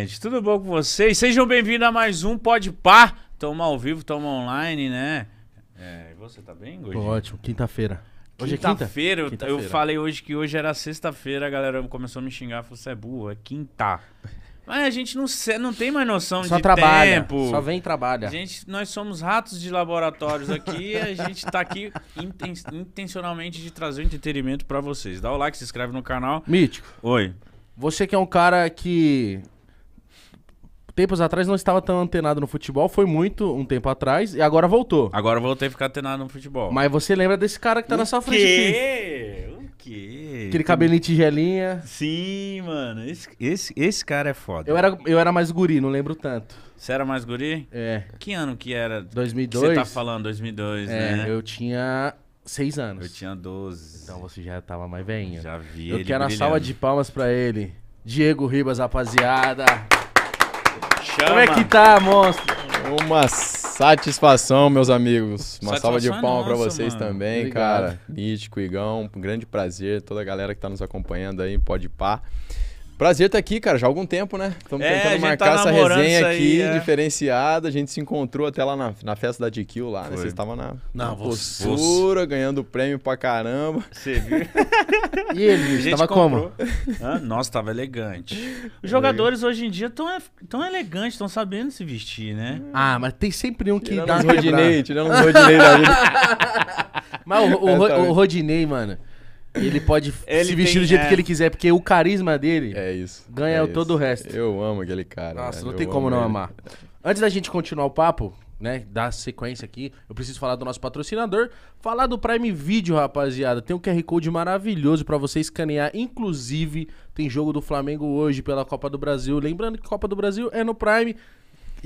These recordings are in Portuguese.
gente? Tudo bom com vocês? Sejam bem-vindos a mais um Pode Par. Toma ao vivo, toma online, né? É, e você tá bem, Gordinho? Tô ótimo, quinta-feira. Hoje é quinta é quinta-feira. Eu, quinta eu, falei hoje que hoje era sexta-feira, a galera começou a me xingar, falou, você é burro, é quinta. Mas a gente não, não tem mais noção só de trabalha, tempo. Só vem e trabalha. A gente, nós somos ratos de laboratórios aqui a gente tá aqui inten intencionalmente de trazer entretenimento para vocês. Dá o like, se inscreve no canal. Mítico. Oi. Você que é um cara que tempos atrás não estava tão antenado no futebol, foi muito um tempo atrás, e agora voltou. Agora voltei a ficar antenado no futebol. Mas você lembra desse cara que tá o na sua frente aqui. O quê? Aquele cabelinho tigelinha. Sim, mano. Esse, esse, esse cara é foda. Eu era, eu era mais guri, não lembro tanto. Você era mais guri? É. Que ano que era? 2002. você tá falando, 2002, é, né? eu tinha... Seis anos. Eu tinha 12. Então você já tava mais velhinho. Já vi. Eu ele quero brilhando. a salva de palmas para ele. Diego Ribas, rapaziada. Chama. Como é que tá, monstro? Uma satisfação, meus amigos. Uma satisfação salva de é palmas para vocês mano. também, Obrigado. cara. Mítico, Igão, um grande prazer. Toda a galera que tá nos acompanhando aí, pode par. Prazer estar tá aqui, cara, já há algum tempo, né? Estamos é, tentando marcar tá essa resenha aí, aqui, é. diferenciada. A gente se encontrou até lá na, na festa da DQ lá, né? Foi. né? Vocês estavam na, na, você, postura, você. ganhando prêmio pra caramba. Você viu? e ele, a gente tava comprou. como? Ah, nossa, tava elegante. Os jogadores hoje em dia tão, é, tão elegantes, estão sabendo se vestir, né? Ah, mas tem sempre um que tirando dá... Rodinei, tirando um Rodinei da vida. Mas o, o, é, tá o Rodinei, mano... Ele pode ele se vestir tem, do jeito é. que ele quiser, porque o carisma dele é isso, ganha é todo isso. o resto. Eu amo aquele cara. Nossa, velho. não tem eu como não ele. amar. Antes da gente continuar o papo, né, dar sequência aqui, eu preciso falar do nosso patrocinador, falar do Prime Video, rapaziada. Tem um QR Code maravilhoso para você escanear, inclusive tem jogo do Flamengo hoje pela Copa do Brasil. Lembrando que Copa do Brasil é no Prime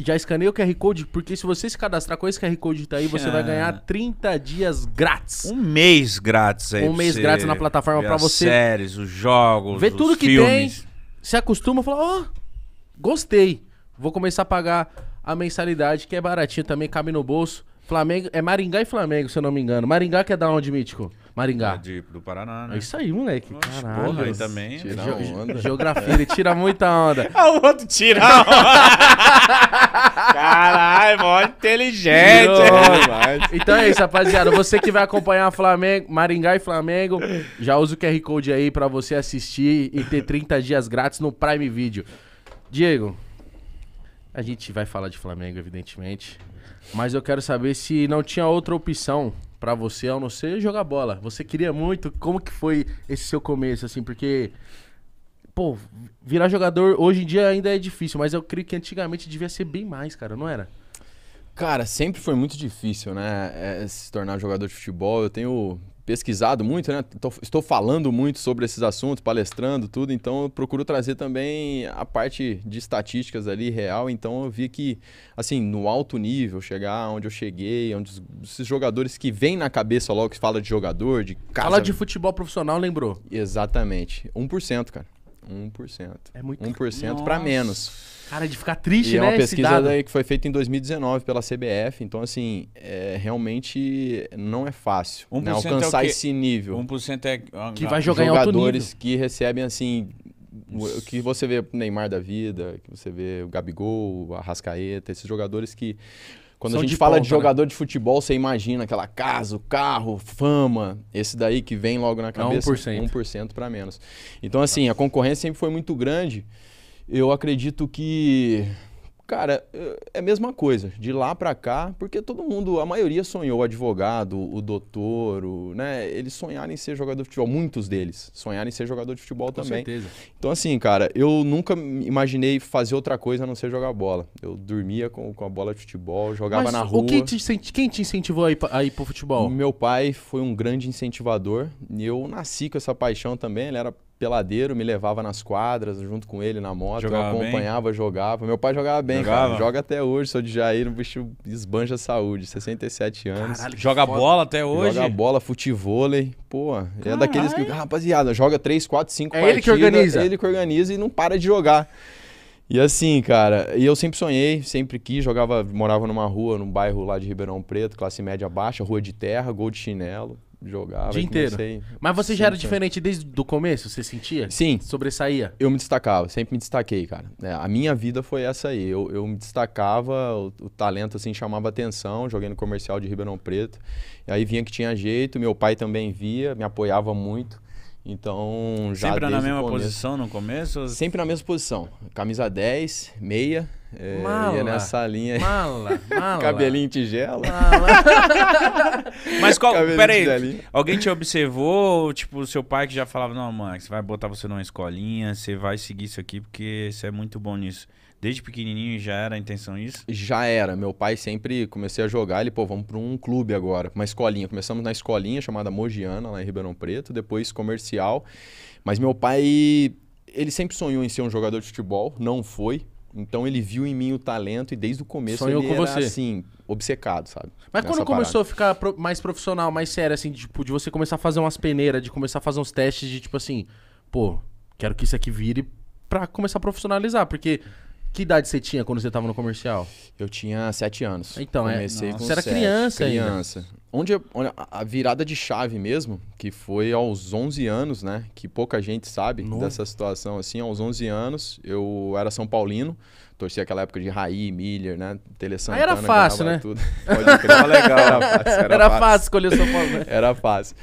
já escaneia o QR Code, porque se você se cadastrar com esse QR Code tá aí, você vai ganhar 30 dias grátis. Um mês grátis aí. Um mês grátis na plataforma para você. séries, os jogos, ver tudo que filmes. tem. Se acostuma, fala: "Ó, oh, gostei. Vou começar a pagar a mensalidade, que é baratinho também, cabe no bolso. Flamengo, é Maringá e Flamengo, se eu não me engano. Maringá que é da onde, Mítico? Maringá. É de, do Paraná, né? É isso aí, moleque. Caralho. aí também. Tira ge onda. Geografia, ele tira muita onda. Ah, o outro tira a onda. Caralho, mó inteligente. então é isso, rapaziada. Você que vai acompanhar Flamengo, Maringá e Flamengo, já usa o QR Code aí pra você assistir e ter 30 dias grátis no Prime Video. Diego, a gente vai falar de Flamengo, evidentemente. Mas eu quero saber se não tinha outra opção para você, a não ser jogar bola. Você queria muito. Como que foi esse seu começo, assim? Porque, pô, virar jogador hoje em dia ainda é difícil, mas eu creio que antigamente devia ser bem mais, cara, não era? Cara, sempre foi muito difícil, né? É, se tornar jogador de futebol. Eu tenho pesquisado muito, né? Tô, estou falando muito sobre esses assuntos, palestrando, tudo, então eu procuro trazer também a parte de estatísticas ali real. Então eu vi que, assim, no alto nível, chegar onde eu cheguei, onde os, esses jogadores que vêm na cabeça logo que fala de jogador, de casa. Fala de futebol profissional, lembrou? Exatamente. 1%, cara. 1%. É muito 1% para menos. Cara, de ficar triste, e é né? É uma pesquisa que foi feita em 2019 pela CBF, então, assim, é, realmente não é fácil né? É alcançar é esse nível. 1% é. Ah, que vai jogar Jogadores que recebem, assim, o que você vê Neymar da vida, que você vê o Gabigol, o Arrascaeta, esses jogadores que. Quando São a gente de fala ponta, de né? jogador né? de futebol, você imagina aquela casa, o carro, fama, esse daí que vem logo na é cabeça. 1%. 1% para menos. Então, assim, a concorrência sempre foi muito grande eu acredito que, cara, é, é a mesma coisa, de lá para cá, porque todo mundo, a maioria sonhou advogado, o doutor, o, né? Eles sonharam em ser jogador de futebol, muitos deles sonharam em ser jogador de futebol Com também. Certeza. Então, assim, cara, eu nunca imaginei fazer outra coisa a não ser jogar bola. Eu dormia com, com a bola de futebol, jogava Mas na rua. Quem te, quem te incentivou a ir, a ir pro futebol? Meu pai foi um grande incentivador e eu nasci com essa paixão também. Ele era peladeiro, me levava nas quadras junto com ele na moto, jogava eu acompanhava, bem. jogava. Meu pai jogava bem, jogava. cara. Joga até hoje, sou de Jair, um bicho esbanja saúde, 67 anos. Caralho, joga foda. bola até hoje? Joga bola, futevôlei. Pô, é Caralho. é daqueles que, rapaziada, joga 3, 4, 5 é partidas. ele que organiza. É ele que organiza e não para de jogar. E assim, cara, e eu sempre sonhei, sempre quis, jogava, morava numa rua, num bairro lá de Ribeirão Preto, classe média baixa, rua de terra, gol de chinelo jogava. Dia inteiro. Comecei... Mas você já era diferente desde o começo? Você sentia? Sim. Sobressaía? Eu me destacava, sempre me destaquei, cara. É, a minha vida foi essa aí. Eu, eu me destacava, o, o, talento assim chamava atenção. Joguei no comercial de Ribeirão Preto. E aí vinha que tinha jeito, meu pai também via, me apoiava muito. Então, já Sempre na mesma posição no começo? Sempre na mesma posição. Camisa 10, meia é, mala, ia nessa linha. Mala, mala. Cabelinho tigela. Mala. Mas qual. Peraí. Tigelinho. Alguém te observou? Tipo, o seu pai que já falava: Não, Max, vai botar você numa escolinha, você vai seguir isso aqui porque você é muito bom nisso. Desde pequenininho já era a intenção isso? Já era. Meu pai sempre comecei a jogar, ele, pô, vamos para um clube agora, uma escolinha. Começamos na escolinha chamada Mogiana, lá em Ribeirão Preto, depois comercial. Mas meu pai, ele sempre sonhou em ser um jogador de futebol, não foi. Então ele viu em mim o talento e desde o começo Sonhou ele com era, você. assim, obcecado, sabe? Mas quando começou a ficar pro, mais profissional, mais sério, assim, tipo, de você começar a fazer umas peneiras, de começar a fazer uns testes de tipo assim, pô, quero que isso aqui vire pra começar a profissionalizar, porque que idade você tinha quando você tava no comercial? Eu tinha sete anos. Então, é, Comecei é. Com você era sete, criança, criança onde a virada de chave mesmo, que foi aos 11 anos, né? Que pouca gente sabe Novo. dessa situação. Assim, aos 11 anos, eu era São Paulino, torcia aquela época de Raí, Miller, né? Tele Santana, era fácil, né? Tudo. Pode legal. Era fácil, era, era fácil. fácil escolher o São Paulo. Né? Era fácil.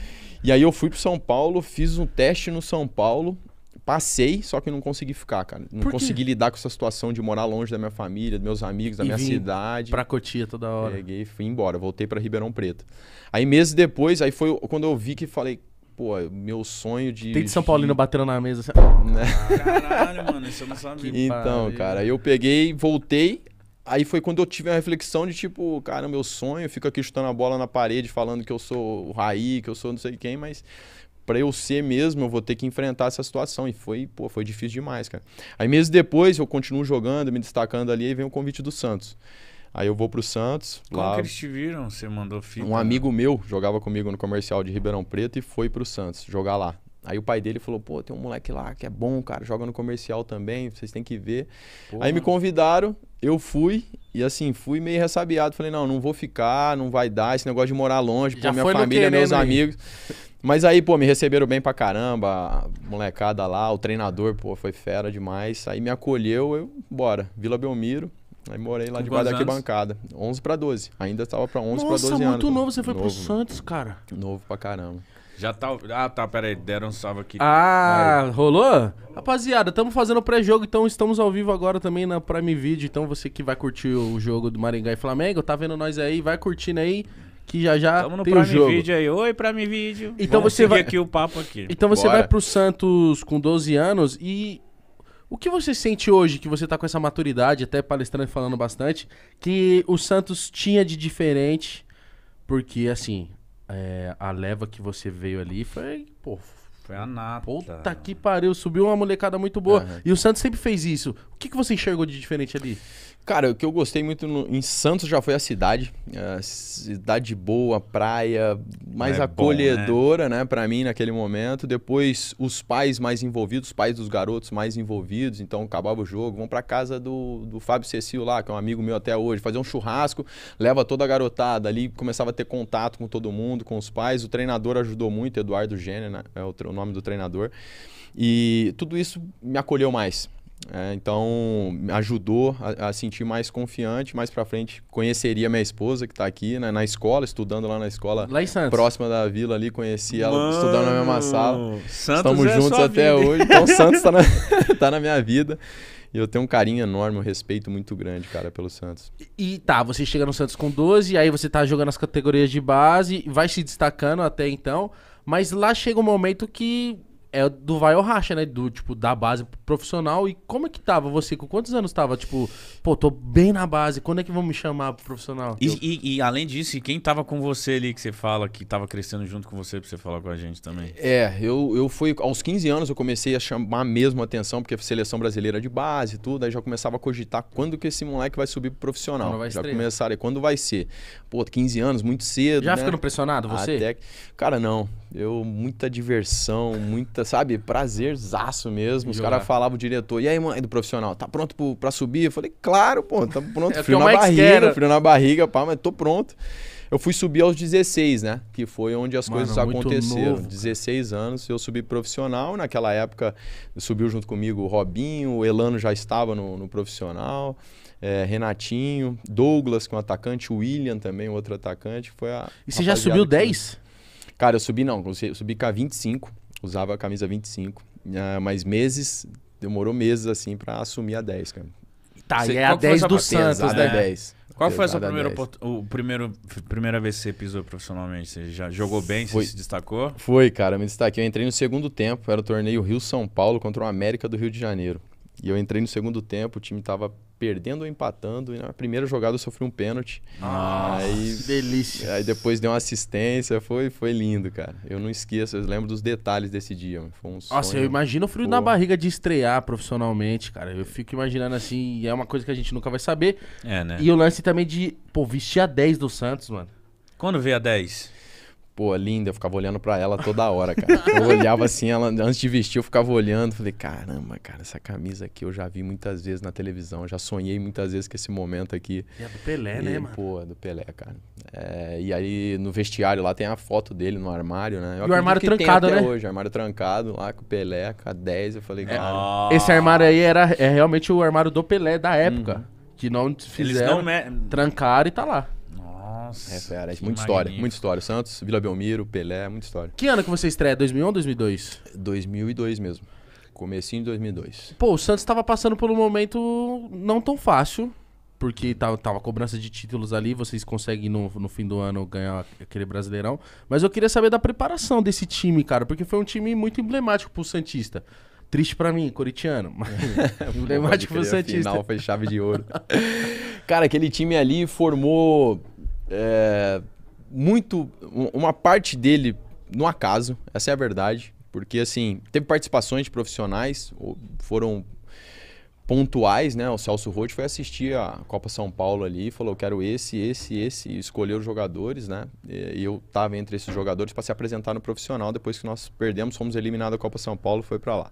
E aí eu fui pro São Paulo, fiz um teste no São Paulo passei, só que não consegui ficar, cara. Não consegui lidar com essa situação de morar longe da minha família, dos meus amigos, da e minha cidade. Pra Cotia toda hora. Peguei e fui embora, voltei para Ribeirão Preto. Aí meses depois, aí foi quando eu vi que falei, pô, é meu sonho de. Tem de São Paulino batendo na mesa. Assim... Né? Caralho, mano, isso eu não sabia. Então, cara, eu peguei, voltei. Aí foi quando eu tive a reflexão de tipo, cara, meu sonho, eu fico aqui chutando a bola na parede, falando que eu sou o Raí, que eu sou não sei quem, mas para eu ser mesmo, eu vou ter que enfrentar essa situação. E foi, pô, foi difícil demais, cara. Aí meses depois eu continuo jogando, me destacando ali, e vem o convite do Santos. Aí eu vou pro Santos. Como lá, que eles te viram? Você mandou fita? Um amigo meu jogava comigo no comercial de Ribeirão Preto e foi pro Santos jogar lá. Aí o pai dele falou: pô, tem um moleque lá que é bom, cara, joga no comercial também, vocês têm que ver. Porra. Aí me convidaram eu fui e assim, fui meio ressabiado. Falei, não, não vou ficar, não vai dar esse negócio de morar longe, pô, minha família, meus aí. amigos. Mas aí, pô, me receberam bem pra caramba, a molecada lá, o treinador, pô, foi fera demais. Aí me acolheu, eu, bora, Vila Belmiro. Aí morei lá de debaixo da arquibancada. 11 pra 12. Ainda tava pra 11 Nossa, pra 12 anos. Nossa, muito novo, você foi novo, pro Santos, cara. Novo pra caramba. Já tá. Ah, tá, peraí, deram um salve aqui. Ah, Aí. rolou? Rapaziada, estamos fazendo pré-jogo, então estamos ao vivo agora também na Prime Video. Então você que vai curtir o jogo do Maringá e Flamengo, tá vendo nós aí, vai curtindo aí que já já Tamo no tem Prime o jogo. Video aí. Oi, Prime Video. Então Vamos você vai aqui o papo aqui. Então você Bora. vai pro Santos com 12 anos e o que você sente hoje que você tá com essa maturidade, até palestrando falando bastante, que o Santos tinha de diferente? Porque assim, é, a leva que você veio ali foi, pô, foi a nata. Puta que pariu, subiu uma molecada muito boa. Uhum. E o Santos sempre fez isso. O que, que você enxergou de diferente ali? Cara, o que eu gostei muito no, em Santos já foi a cidade. A é, cidade boa, praia, mais é acolhedora, bom, né? né, para mim naquele momento. Depois os pais mais envolvidos, os pais dos garotos mais envolvidos. Então acabava o jogo, vão para casa do, do Fábio Cecil lá, que é um amigo meu até hoje, fazer um churrasco, leva toda a garotada ali, começava a ter contato com todo mundo, com os pais. O treinador ajudou muito, Eduardo Gênia, né? é o, o nome do treinador. E tudo isso me acolheu mais. É, então, me ajudou a, a, sentir mais confiante. Mais para frente, conheceria minha esposa, que está aqui né, na escola, estudando lá na escola. Lá em Santos. Próxima da vila ali, conheci ela Mano, estudando na mesma sala. Santos Estamos é juntos até vida. hoje. Então, Santos está na, tá na minha vida. E eu tenho um carinho enorme, um respeito muito grande, cara, pelo Santos. E tá, você chega no Santos com 12, aí você tá jogando as categorias de base, vai se destacando até então, mas lá chega um momento que é do vai ou racha, né? Do, tipo, da base pro profissional. E como é que tava você? Com quantos anos tava? Tipo, pô, tô bem na base, quando é que vão me chamar pro profissional? E, eu... e, e além disso, quem tava com você ali que você fala, que tava crescendo junto com você pra você falar com a gente também? É, eu, eu fui, aos 15 anos eu comecei a chamar mesmo a atenção, porque a seleção brasileira de base e tudo, aí já começava a cogitar quando que esse moleque vai subir pro profissional. Quando vai já começaram, e quando vai ser? Pô, 15 anos, muito cedo. Já né? ficando pressionado você? Até... Cara, não. Eu, muita diversão, muita, sabe, prazerzaço mesmo. Os caras falavam, o diretor, e aí, mãe do profissional, tá pronto pro, pra subir? Eu falei, claro, pô, tá pronto. é frio na barriga, frio na barriga, pá, mas tô pronto. Eu fui subir aos 16, né? Que foi onde as Mano, coisas aconteceram. Novo, 16 anos, eu subi profissional. Naquela época, subiu junto comigo o Robinho, o Elano já estava no, no profissional. É, Renatinho, Douglas, com um atacante, o William também, outro atacante. Foi a. E você já subiu 10? Cara, eu subi não, eu subi com a 25, usava a camisa 25, né, mas meses, demorou meses assim para assumir a 10, cara. Tá, você, e é a 10 do Santos, né? 10. Né? Qual foi essa primeira, o primeiro, primeira vez que você pisou profissionalmente? Você já jogou bem? Foi, você se destacou? Foi, cara, me destaquei. Eu entrei no segundo tempo, era o torneio Rio-São Paulo contra o América do Rio de Janeiro. E eu entrei no segundo tempo, o time tava perdendo ou empatando. E na primeira jogada eu sofri um pênalti. Nossa, aí, delícia. Aí depois deu uma assistência, foi, foi lindo, cara. Eu não esqueço, eu lembro dos detalhes desse dia. Foi um Nossa, sonho, eu imagino o frio porra. na barriga de estrear profissionalmente, cara. Eu fico imaginando assim, é uma coisa que a gente nunca vai saber. É, né? E o lance também de, pô, vestir a 10 do Santos, mano. Quando veio a 10? pô, linda, eu ficava olhando para ela toda hora, cara. Eu olhava assim, ela antes de vestir, eu ficava olhando, falei, caramba, cara, essa camisa aqui eu já vi muitas vezes na televisão, já sonhei muitas vezes com esse momento aqui. E é do Pelé, né, e, né, mano? Pô, é do Pelé, cara. É, e aí no vestiário lá tem a foto dele no armário, né? Eu e o armário trancado, né? hoje, armário trancado lá com o Pelé, com a 10, eu falei, é, cara. Esse armário aí era é realmente o armário do Pelé da época. Uhum. Que não fizeram, Eles não me... trancaram e tá lá. Nossa. É fera, é muita história, muito muita história. Santos, Vila Belmiro, Pelé, muita história. Que ano que você estreia? 2001 ou 2002? 2002 mesmo. Comecinho de 2002. Pô, o Santos estava passando por um momento não tão fácil, porque tava, tá, tava cobrança de títulos ali, vocês conseguem no, no fim do ano ganhar aquele Brasileirão. Mas eu queria saber da preparação desse time, cara, porque foi um time muito emblemático pro Santista. Triste para mim, coritiano, mas emblemático pro Santista. Final foi chave de ouro. cara, aquele time ali formou é, muito. Uma parte dele no acaso, essa é a verdade. Porque, assim, teve participações de profissionais, foram pontuais, né? O Celso Roth foi assistir a Copa São Paulo ali e falou: eu quero esse, esse, esse, e escolheu os jogadores, né? E eu estava entre esses jogadores para se apresentar no profissional. Depois que nós perdemos, fomos eliminados da Copa São Paulo, foi para lá.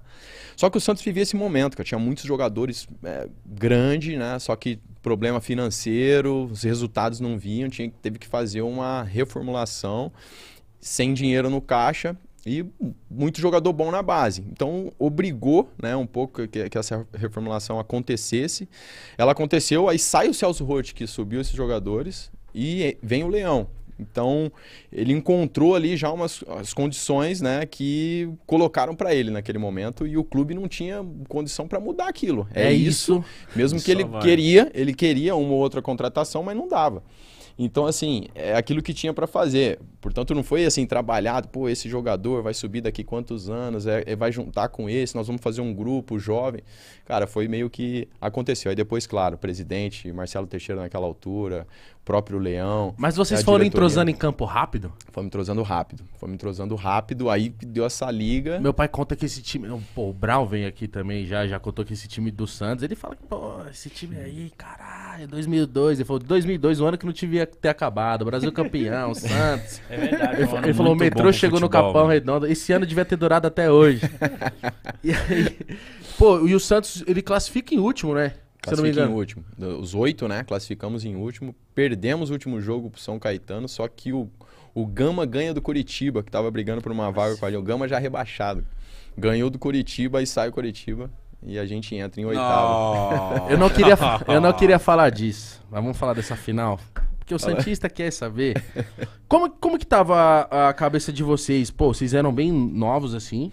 Só que o Santos vivia esse momento, que tinha muitos jogadores é, grande, né? Só que problema financeiro, os resultados não vinham, tinha, teve que fazer uma reformulação sem dinheiro no caixa e muito jogador bom na base. Então, obrigou né, um pouco que, que essa reformulação acontecesse. Ela aconteceu, aí sai o Celso Roth, que subiu esses jogadores, e vem o Leão. Então, ele encontrou ali já umas as condições né, que colocaram para ele naquele momento e o clube não tinha condição para mudar aquilo. É, é isso. isso. Mesmo que ele vai. queria, ele queria uma ou outra contratação, mas não dava. Então, assim, é aquilo que tinha para fazer. Portanto, não foi assim trabalhado, pô, esse jogador vai subir daqui quantos anos, é, é, vai juntar com esse, nós vamos fazer um grupo jovem. Cara, foi meio que aconteceu. Aí depois, claro, o presidente Marcelo Teixeira naquela altura, próprio Leão. Mas vocês foram entrosando em campo rápido? Fomos entrosando rápido. Fomos entrosando rápido, aí deu essa liga. Meu pai conta que esse time. Pô, o Brown vem aqui também já, já contou que esse time do Santos. Ele fala que, pô, esse time aí, caralho, 2002. Ele falou, 2002, o um ano que não devia ter acabado. Brasil campeão, Santos. É verdade. Ele, ele falou, o metrô chegou futebol, no Capão mano. Né? Redondo. Esse ano devia ter durado até hoje. e aí, pô, e o Santos, ele classifica em último, né? Classificamos em último. Os oito, né? Classificamos em último. Perdemos o último jogo pro São Caetano, só que o, o Gama ganha do Curitiba, que tava brigando por uma vaga com O Gama já rebaixado. Ganhou do Curitiba e sai o Curitiba. E a gente entra em oitavo. eu, não queria, eu não queria falar disso, mas vamos falar dessa final. Porque o Santista quer saber. Como, como que tava a, a cabeça de vocês? Pô, vocês eram bem novos assim.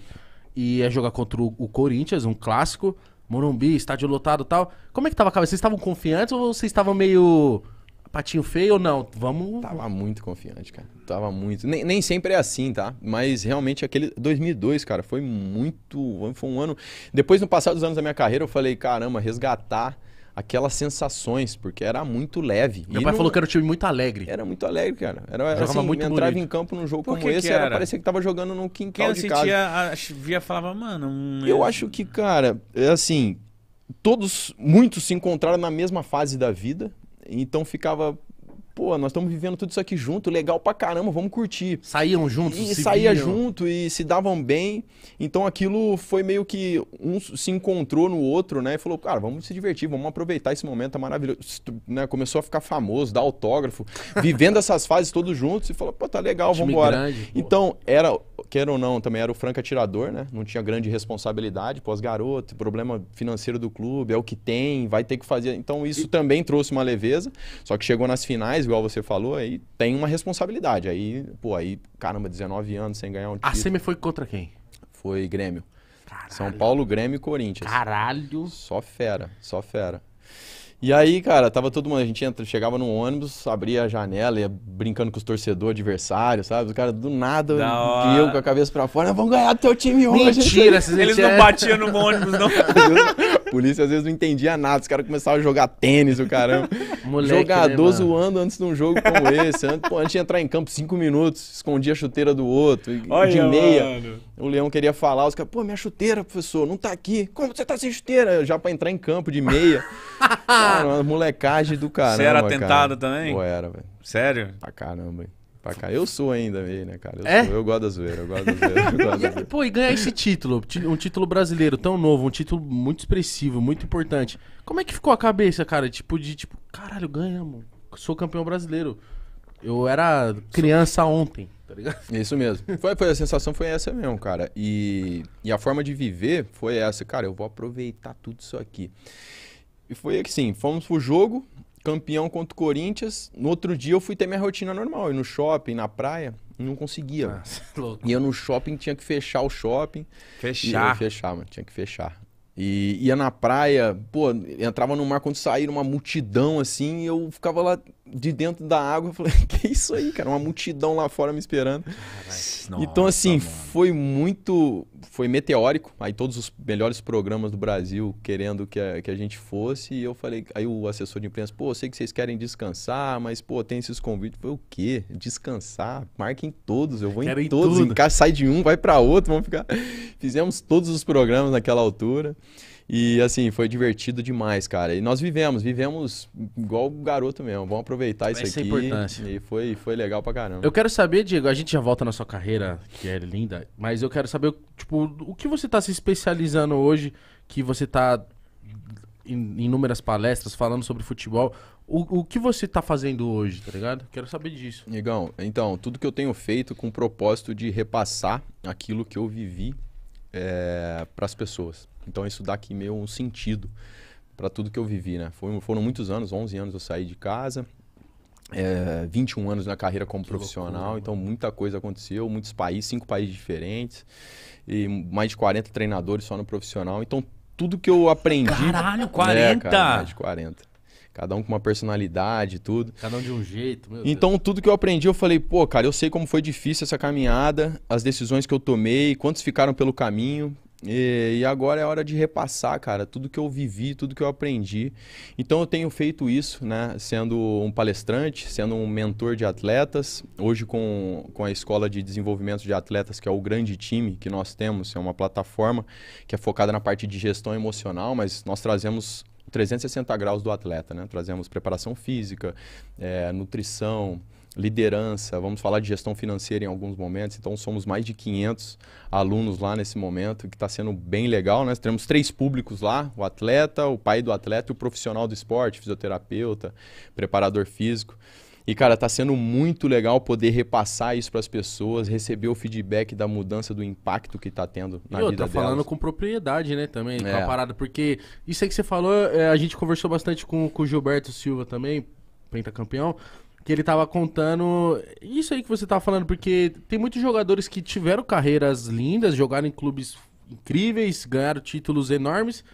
E ia é jogar contra o, o Corinthians, um clássico. Morumbi, estádio lotado e tal. Como é que tava a cabeça? Vocês estavam confiantes ou vocês estavam meio patinho feio ou não? Vamos. Tava muito confiante, cara. Tava muito. Nem, nem sempre é assim, tá? Mas realmente aquele 2002, cara, foi muito. Foi um ano. Depois, no passar dos anos da minha carreira, eu falei, caramba, resgatar aquelas sensações, porque era muito leve. Meu e pai não... falou que era um time muito alegre. Era muito alegre, cara. Era, era assim, muito entrava bonito. em campo num jogo como esse, era? era? parecia que tava jogando num quintal Quem de casa. Quem assistia, via, falava, mano... Um... É eu assim. acho que, cara, é assim, todos, muitos se encontraram na mesma fase da vida, então ficava pô, nós estamos vivendo tudo isso aqui junto, legal pra caramba, vamos curtir. Saíam juntos, e saía junto e se davam bem. Então aquilo foi meio que um se encontrou no outro, né? E falou, cara, vamos se divertir, vamos aproveitar esse momento, é maravilhoso. Né? Começou a ficar famoso, dar autógrafo, vivendo essas fases todos juntos e falou, pô, tá legal, vamos embora. Então, era queira ou não, também era o franco atirador, né? Não tinha grande responsabilidade, pós-garoto, problema financeiro do clube, é o que tem, vai ter que fazer. Então isso e... também trouxe uma leveza, só que chegou nas finais, igual você falou, aí tem uma responsabilidade. Aí, pô, aí, caramba, 19 anos sem ganhar um título. A semi foi contra quem? Foi Grêmio. Caralho. São Paulo, Grêmio e Corinthians. Caralho! Só fera, só fera. E aí, cara, tava todo mundo, a gente entra, chegava no ônibus, abria a janela, ia brincando com os torcedores adversários, sabe? Os caras do nada, da eu com a cabeça pra fora, ah, vamos ganhar do teu time hoje. Mentira, eles, eles não batiam no ônibus, não. A polícia às vezes não entendia nada, os caras começavam a jogar tênis, o caramba. Moleque, né, Jogador né, zoando antes de um jogo como esse, antes, pô, antes de entrar em campo, cinco minutos, escondia a chuteira do outro, Olha, de meia. Mano. O Leão queria falar, os caras, pô, minha chuteira, professor, não tá aqui. Como você tá sem chuteira? Já pra entrar em campo de meia. cara, uma molecagem do caramba. Você era atentado cara. também? Eu era, velho. Sério? Pra caramba, hein? Pra cá. Eu sou ainda meio, né, cara? Eu, é? sou, eu gosto da zoeira, eu gosto da zoeira. Gosto da zoeira. Pô, e ganhar esse título, um título brasileiro tão novo, um título muito expressivo, muito importante. Como é que ficou a cabeça, cara? Tipo, de tipo, caralho, ganhamos. Sou campeão brasileiro. Eu era criança ontem, tá ligado? Isso mesmo. Foi, foi, a sensação foi essa mesmo, cara. E, e a forma de viver foi essa. Cara, eu vou aproveitar tudo isso aqui. E foi assim, fomos pro jogo, campeão contra o Corinthians. No outro dia eu fui ter minha rotina normal, E no shopping, na praia, não conseguia. Nossa, ah, é e Ia no shopping tinha que fechar o shopping. Fechar. fechar, mano, tinha que fechar. E ia na praia, pô, entrava no mar quando saía uma multidão assim, e eu ficava lá de dentro da água. Eu falei, que isso aí, cara? Uma multidão lá fora me esperando. Então, nossa, então, assim, mano. foi muito. Foi meteórico. Aí todos os melhores programas do Brasil querendo que a, que a gente fosse. E eu falei, aí o assessor de imprensa, pô, eu sei que vocês querem descansar, mas, pô, tem esses convites. foi o quê? Descansar? Marquem todos, eu vou Quero em todos, em casa, sai de um, vai para outro, vamos ficar. Fizemos todos os programas naquela altura. E assim, foi divertido demais, cara. E nós vivemos, vivemos igual o garoto mesmo. Vamos aproveitar isso é aqui. É importância. E foi, foi legal pra caramba. Eu quero saber, Diego, a gente já volta na sua carreira, que é linda, mas eu quero saber, tipo, o que você tá se especializando hoje, que você tá em inúmeras palestras falando sobre futebol. O, o que você tá fazendo hoje, tá ligado? Quero saber disso. Negão, então, tudo que eu tenho feito com o propósito de repassar aquilo que eu vivi é, eh, para as pessoas. Então isso dá aqui meio um sentido para tudo que eu vivi, né? Foi, foram muitos anos, 11 anos eu saí de casa, é, 21 anos na carreira como que profissional, loucura, então muita coisa aconteceu, muitos países, cinco países diferentes, e mais de 40 treinadores só no profissional. Então tudo que eu aprendi. Caralho, 40! Né, cara, mais de 40 cada um com uma personalidade tudo. Cada um de um jeito. então, Deus. tudo que eu aprendi, eu falei, pô, cara, eu sei como foi difícil essa caminhada, as decisões que eu tomei, quantos ficaram pelo caminho. E, e, agora é hora de repassar, cara, tudo que eu vivi, tudo que eu aprendi. Então eu tenho feito isso, né? Sendo um palestrante, sendo um mentor de atletas. Hoje com, com a Escola de Desenvolvimento de Atletas, que é o grande time que nós temos, é uma plataforma que é focada na parte de gestão emocional, mas nós trazemos 360 graus do atleta, né? Trazemos preparação física, é, nutrição, liderança, vamos falar de gestão financeira em alguns momentos. Então, somos mais de 500 alunos lá nesse momento, que está sendo bem legal. Nós né? temos três públicos lá: o atleta, o pai do atleta e o profissional do esporte, fisioterapeuta, preparador físico. E, cara, está sendo muito legal poder repassar isso para as pessoas, receber o feedback da mudança, do impacto que está tendo na Eu, vida tá delas. falando com propriedade, né, também, é. com a é. parada. Porque isso aí que você falou, é, a gente conversou bastante com, com o Gilberto Silva também, pentacampeão. campeão que ele tava contando isso aí que você tava falando, porque tem muitos jogadores que tiveram carreiras lindas, jogaram em clubes incríveis, ganharam títulos enormes.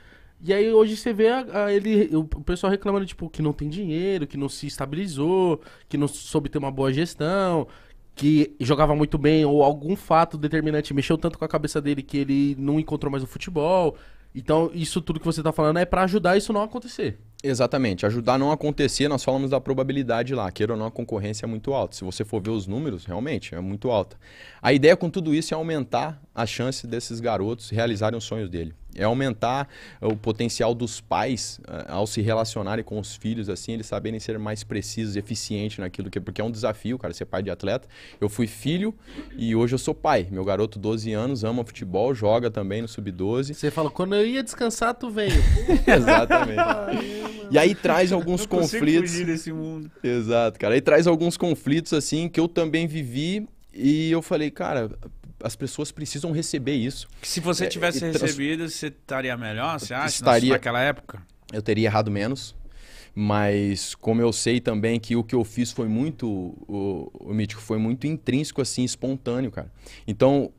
E aí hoje você vê a, a ele, o pessoal reclamando, tipo, que não tem dinheiro, que não se estabilizou, que não soube ter uma boa gestão, que jogava muito bem, ou algum fato determinante mexeu tanto com a cabeça dele que ele não encontrou mais o futebol. Então, isso tudo que você tá falando é para ajudar isso não acontecer. Exatamente. Ajudar não acontecer, nós falamos da probabilidade lá. Queira ou não, a concorrência é muito alta. Se você for ver os números, realmente é muito alta. A ideia com tudo isso é aumentar a chance desses garotos realizarem os sonhos dele. É aumentar o potencial dos pais eh, ao se relacionarem com os filhos, assim, eles saberem ser mais precisos, eficientes naquilo que. Porque é um desafio, cara, ser pai de atleta. Eu fui filho e hoje eu sou pai. Meu garoto, 12 anos, ama futebol, joga também no Sub-12. Você fala, quando eu ia descansar, tu veio. Exatamente. e aí traz alguns eu conflitos. Fugir desse mundo. Exato, cara. Aí traz alguns conflitos, assim, que eu também vivi e eu falei, cara, as pessoas precisam receber isso. Que se você é, tivesse é, recebido, você estaria melhor, você acha? Estaria... Naquela época? Eu teria errado menos. Mas como eu sei também que o que eu fiz foi muito, o, o mítico foi muito intrínseco, assim, espontâneo, cara. Então,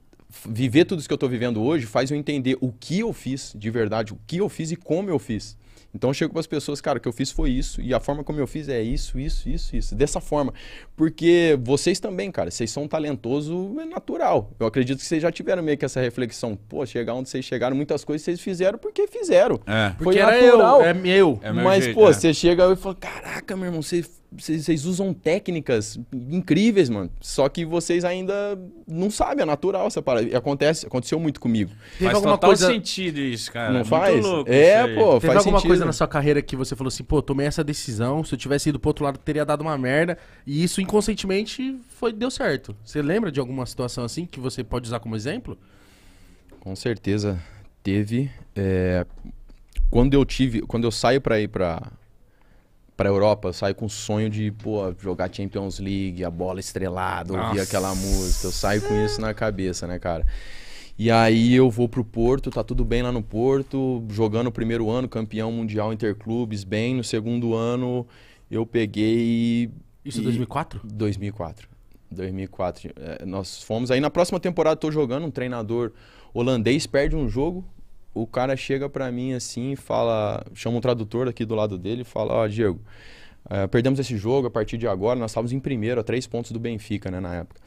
viver tudo isso que eu estou vivendo hoje faz eu entender o que eu fiz de verdade, o que eu fiz e como eu fiz. Então eu chego para as pessoas, cara, o que eu fiz foi isso, e a forma como eu fiz é isso, isso, isso, isso, dessa forma. Porque vocês também, cara, vocês são talentoso, é natural. Eu acredito que vocês já tiveram meio que essa reflexão, pô, chegar onde vocês chegaram, muitas coisas vocês fizeram porque fizeram. É. Foi porque natural. Eu, é meu. É meu mas, jeito, pô, é. você chega e fala, caraca, meu irmão, você vocês usam técnicas incríveis, mano. Só que vocês ainda não sabem, é natural essa parada. Acontece, aconteceu muito comigo. Teve faz alguma total coisa... sentido isso, cara. Não é faz? é, pô, Teve faz alguma sentido. coisa na sua carreira que você falou assim, pô, tomei essa decisão, se eu tivesse ido pro outro lado teria dado uma merda. E isso inconscientemente foi, deu certo. Você lembra de alguma situação assim que você pode usar como exemplo? Com certeza teve. É... Quando eu tive, quando eu saio para ir para pra Europa, eu saio com o sonho de, pô, jogar Champions League, a bola estrelada, Nossa. ouvir aquela música. Eu saio com isso na cabeça, né, cara? E aí eu vou pro Porto, tá tudo bem lá no Porto, jogando o primeiro ano, campeão mundial interclubes, bem. No segundo ano eu peguei. Isso e... 2004? 2004. 2004. É, nós fomos. Aí na próxima temporada tô jogando, um treinador holandês perde um jogo o cara chega para mim assim, fala, chama um tradutor aqui do lado dele e fala: Ó, oh, Diego, uh, perdemos esse jogo a partir de agora. Nós estávamos em primeiro, a três pontos do Benfica, né, na época.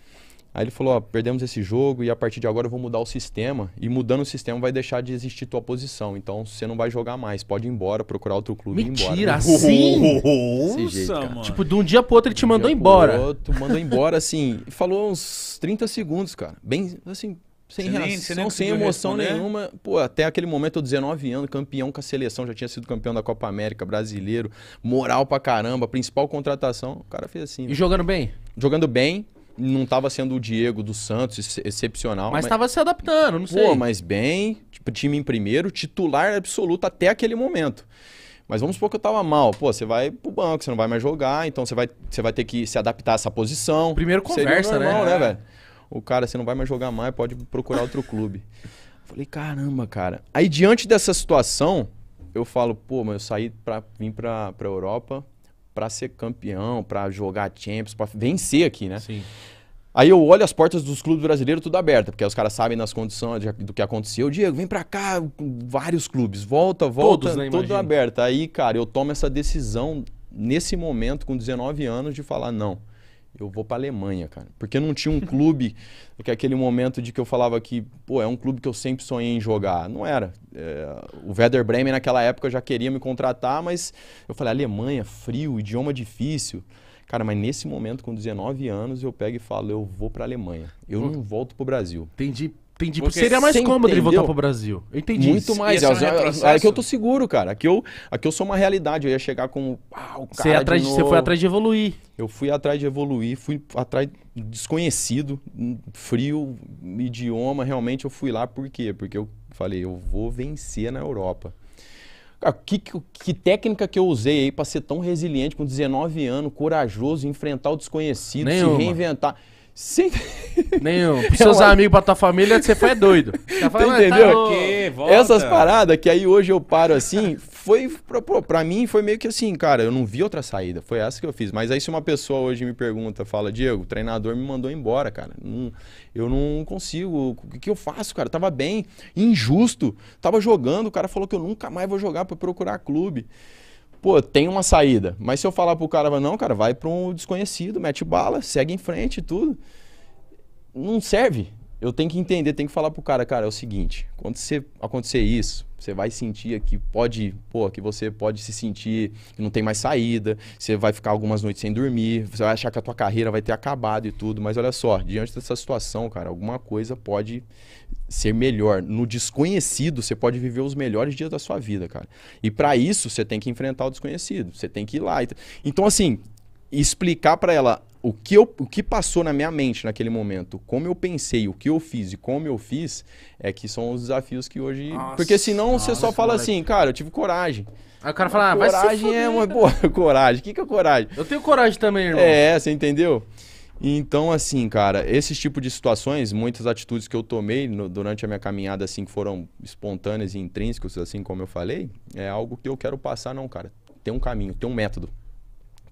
Aí ele falou: Ó, oh, perdemos esse jogo e a partir de agora eu vou mudar o sistema. E mudando o sistema vai deixar de existir tua posição. Então você não vai jogar mais. Pode ir embora, procurar outro clube Mentira, e ir embora. Mentira, assim? Nossa, jeito, mano. Tipo, de um dia pro outro ele te um mandou embora. Outro, mandou embora, assim. Falou uns 30 segundos, cara. Bem, assim, sem você reação, nem, sem emoção responder. nenhuma. Pô, até aquele momento eu 19 anos, campeão com a seleção, já tinha sido campeão da Copa América, brasileiro, moral pra caramba, principal contratação. O cara fez assim. E né? jogando bem? Jogando bem. Não tava sendo o Diego do Santos, excepcional. Mas, mas tava se adaptando, não sei. Pô, mas bem, tipo, time em primeiro, titular absoluto até aquele momento. Mas vamos supor que eu tava mal. Pô, você vai pro banco, você não vai mais jogar, então você vai, você vai ter que se adaptar a essa posição. Primeiro conversa, né? normal, né? né velho? o cara, você não vai mais jogar mais, pode procurar outro clube. Falei, caramba, cara. Aí diante dessa situação, eu falo, pô, mas eu saí para vir para pra Europa para ser campeão, para jogar Champions, para vencer aqui, né? Sim. Aí eu olho as portas dos clubes brasileiros tudo aberta, porque os caras sabem nas condições do que aconteceu. Diego, vem para cá, vários clubes, volta, volta, Todos, né, tudo aberto. Aí, cara, eu tomo essa decisão nesse momento com 19 anos de falar não eu vou para Alemanha, cara. Porque não tinha um clube, que é aquele momento de que eu falava que, pô, é um clube que eu sempre sonhei em jogar. Não era. É, o Werder Bremen naquela época já queria me contratar, mas eu falei, Alemanha, frio, idioma difícil. Cara, mas nesse momento, com 19 anos, eu pego e falo, eu vou para Alemanha. Eu não volto pro Brasil. Entendi. Entendi. Porque seria mais cômodo entendeu? ele voltar pro Brasil. Eu entendi. Muito mais. É, é, é, que eu tô seguro, cara. Aqui eu, aqui eu sou uma realidade. Eu ia chegar com. Ah, o cara você, atrás, você foi atrás de evoluir. Eu fui atrás de evoluir, fui atrás desconhecido, frio, idioma. Realmente eu fui lá por quê? Porque eu falei, eu vou vencer na Europa. Cara, ah, que, que, que, técnica que eu usei aí para ser tão resiliente com 19 anos, corajoso, enfrentar o desconhecido, Nenhuma. se reinventar. Sim. Nenhum. Pros seus amigos, pra tua família, você foi doido. Tá falando, ah, entendeu? Tá volta. Essas paradas que aí hoje eu paro assim, foi. Pra, pra mim foi meio que assim, cara, eu não vi outra saída. Foi essa que eu fiz. Mas aí se uma pessoa hoje me pergunta, fala, Diego, o treinador me mandou embora, cara. Não, eu não consigo. O que, eu faço, cara? Eu tava bem, injusto. Tava jogando, o cara falou que eu nunca mais vou jogar pra procurar clube pô, tem uma saída. Mas se eu falar pro cara, não, cara, vai para um desconhecido, mete bala, segue em frente e tudo. Não serve eu tenho que entender, tenho que falar pro cara, cara, é o seguinte, quando você acontecer isso, você vai sentir que pode, pô, que você pode se sentir que não tem mais saída, você vai ficar algumas noites sem dormir, você vai achar que a tua carreira vai ter acabado e tudo, mas olha só, diante dessa situação, cara, alguma coisa pode ser melhor. No desconhecido, você pode viver os melhores dias da sua vida, cara. E para isso, você tem que enfrentar o desconhecido, você tem que ir lá. Então assim, explicar para ela o que, eu, o que passou na minha mente naquele momento, como eu pensei, o que eu fiz e como eu fiz, é que são os desafios que hoje. Nossa, Porque senão nossa, você só fala moleque. assim, cara, eu tive coragem. Aí o cara fala, ah, coragem é uma boa coragem. O que, que é coragem? Eu tenho coragem também, irmão. É, você entendeu? Então, assim, cara, esses tipo de situações, muitas atitudes que eu tomei no, durante a minha caminhada, assim, que foram espontâneas e intrínsecas, assim como eu falei, é algo que eu quero passar, não, cara. Tem um caminho, tem um método.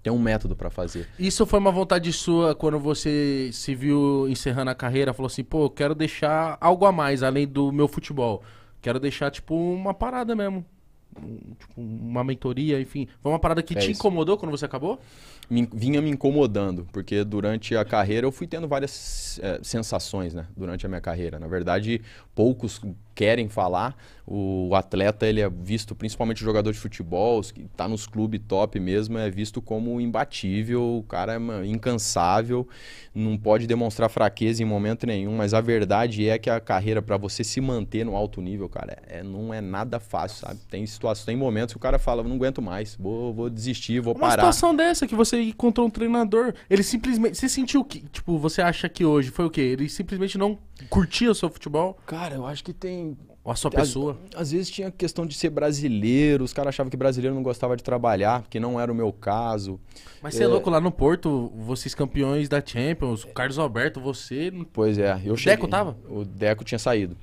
Tem um método para fazer. Isso foi uma vontade sua quando você se viu encerrando a carreira, falou assim, pô, quero deixar algo a mais além do meu futebol. Quero deixar, tipo, uma parada mesmo. tipo, uma mentoria, enfim. Foi uma parada que é te isso. incomodou quando você acabou? Me, vinha me incomodando, porque durante a carreira eu fui tendo várias é, sensações, né? Durante a minha carreira. Na verdade, poucos querem falar. O atleta ele é visto, principalmente o jogador de futebol, que está nos clubes top mesmo, é visto como imbatível, o cara é incansável, não pode demonstrar fraqueza em momento nenhum, mas a verdade é que a carreira para você se manter no alto nível, cara, é, não é nada fácil, sabe? Tem situações, tem momentos que o cara fala, não aguento mais, vou, vou desistir, vou Uma parar. Uma situação dessa que você encontrou um treinador, ele simplesmente, você sentiu que, tipo, você acha que hoje foi o quê? Ele simplesmente não curtia o seu futebol? Cara, eu acho que tem ou a sua pessoa? Às vezes tinha questão de ser brasileiro, os caras achavam que brasileiro não gostava de trabalhar, porque não era o meu caso. Mas você é... é louco, lá no Porto, vocês campeões da Champions, Carlos Alberto, você. Pois é, eu cheguei. O Deco tava? O Deco tinha saído.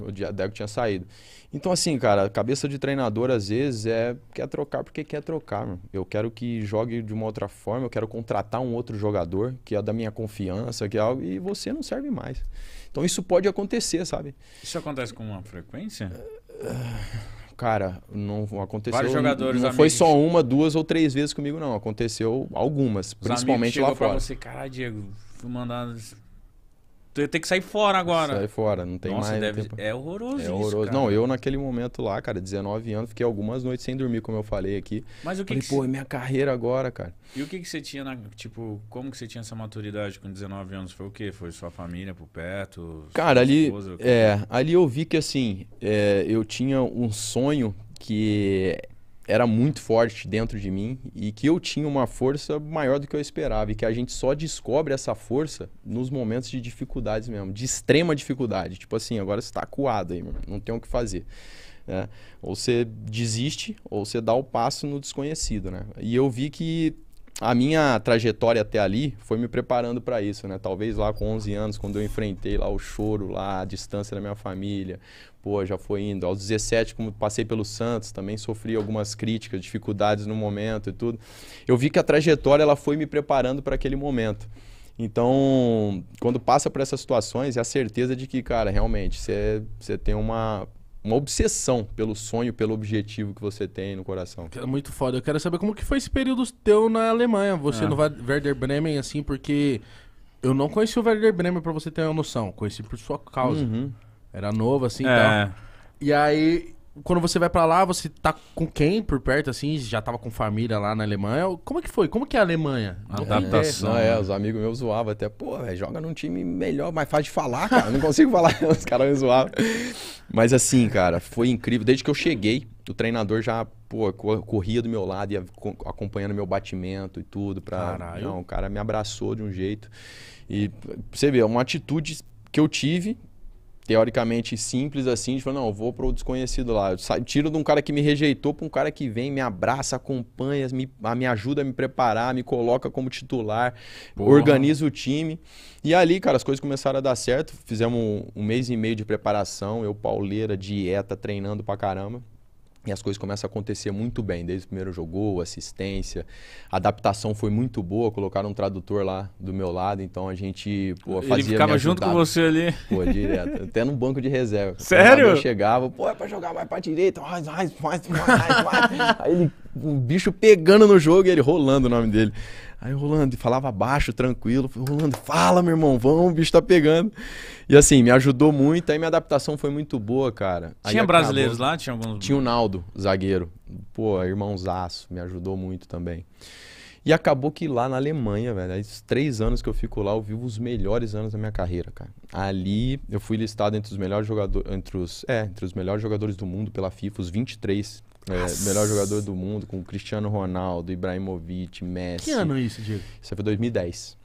O Diego tinha saído. Então, assim, cara, cabeça de treinador às vezes é quer trocar porque quer trocar. Mano. Eu quero que jogue de uma outra forma, eu quero contratar um outro jogador que é da minha confiança, que é algo, e você não serve mais. Então, isso pode acontecer, sabe? Isso acontece com uma frequência? Cara, não aconteceu. Vários jogadores, não foi amigos. só uma, duas ou três vezes comigo, não. Aconteceu algumas, Os principalmente lá fora. Pra você, cara, Diego, fui mandado Tu ia ter que sair fora agora. Sair fora, não tem Nossa, mais. Deve... Tempo. É horroroso. É horroroso. Isso, não, eu naquele momento lá, cara, 19 anos, fiquei algumas noites sem dormir, como eu falei aqui. Mas o que. Falei, que... pô, é minha carreira agora, cara. E o que, que você tinha na. Tipo, como que você tinha essa maturidade com 19 anos? Foi o quê? Foi sua família por perto? Cara, ali. Esposa, é, ali eu vi que assim, é, eu tinha um sonho que era muito forte dentro de mim e que eu tinha uma força maior do que eu esperava e que a gente só descobre essa força nos momentos de dificuldades mesmo, de extrema dificuldade. Tipo assim, agora você está acuado aí, não tem o que fazer. Né? Ou você desiste ou você dá o passo no desconhecido, né? E eu vi que a minha trajetória até ali foi me preparando para isso, né? Talvez lá com 11 anos, quando eu enfrentei lá o choro, lá a distância da minha família, pô, já foi indo. Aos 17, como passei pelo Santos, também sofri algumas críticas, dificuldades no momento e tudo. Eu vi que a trajetória ela foi me preparando para aquele momento. Então, quando passa por essas situações, é a certeza de que, cara, realmente, você tem uma uma obsessão pelo sonho, pelo objetivo que você tem no coração. É muito foda. Eu quero saber como que foi esse período teu na Alemanha, você ah. no Werder Bremen, assim, porque eu não conheci o Werder Bremen, pra você ter uma noção. Conheci por sua causa. Uhum. Era novo, assim, é. Tal. E aí, quando você vai para lá, você tá com quem por perto, assim? Já tava com família lá na Alemanha? Como é que foi? Como que é a Alemanha? Adaptação. é, é né? os amigos meus zoavam até, pô, véio, joga num time melhor, mais fácil de falar, cara. não consigo falar, os caras me zoavam. Mas assim, cara, foi incrível. Desde que eu cheguei, o treinador já, pô, corria do meu lado, ia acompanhando meu batimento e tudo. Pra... Caralho. Não, o cara me abraçou de um jeito. E você vê, é uma atitude que eu tive teoricamente simples assim, de falar, não, vou para o desconhecido lá. Eu saio, tiro de um cara que me rejeitou para um cara que vem, me abraça, acompanha, me, me ajuda a me preparar, me coloca como titular, Porra. organiza o time. E ali, cara, as coisas começaram a dar certo. Fizemos um, um mês e meio de preparação, eu pauleira, dieta, treinando pra caramba. E as coisas começam a acontecer muito bem. Desde o primeiro jogo, assistência. A adaptação foi muito boa. Colocaram um tradutor lá do meu lado. Então a gente pô, fazia. Ele ficava junto com você ali. Pô, direto. Até no banco de reserva. Sério? Eu chegava, pô, é pra jogar mais pra direita. Mais, mais, mais, mais, mais. Aí ele, o bicho pegando no jogo e ele rolando o nome dele. Aí o Rolando falava baixo, tranquilo. Rolando, fala, meu irmão, vamos, o bicho tá pegando. E assim, me ajudou muito. Aí minha adaptação foi muito boa, cara. Aí tinha acabou... brasileiros lá? Tinha alguns. Tinha o Naldo, zagueiro. Pô, irmãozaço, me ajudou muito também. E acabou que lá na Alemanha, velho, esses três anos que eu fico lá, eu vivo os melhores anos da minha carreira, cara. Ali eu fui listado entre os melhores jogadores, entre os, é, entre os melhores jogadores do mundo pela FIFA, os 23 é, melhor jogador do mundo com Cristiano Ronaldo, Ibrahimovic, Messi. Que ano é isso, Diego? Isso foi 2010.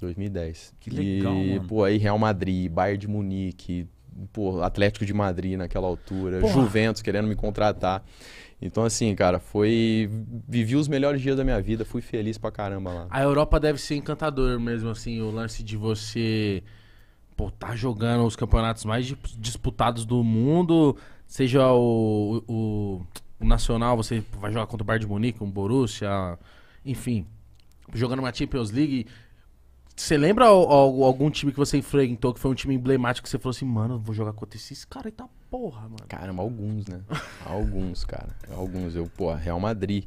2010. Que legal, e, mano. pô, aí Real Madrid, Bayern de Munique, pô, Atlético de Madrid naquela altura, Porra. Juventus querendo me contratar. Então, assim, cara, foi. Vivi os melhores dias da minha vida, fui feliz pra caramba lá. A Europa deve ser encantador mesmo, assim, o lance de você pô, tá jogando os campeonatos mais disputados do mundo, seja o, o o Nacional, você vai jogar contra o Bayern de Munique, um Borussia, enfim, jogando uma Champions League. Você lembra algum time que você enfrentou que foi um time emblemático que você falou assim, mano, vou jogar contra esses caras e tá porra, mano? Caramba, alguns, né? alguns, cara. Alguns. Eu, pô, Real Madrid,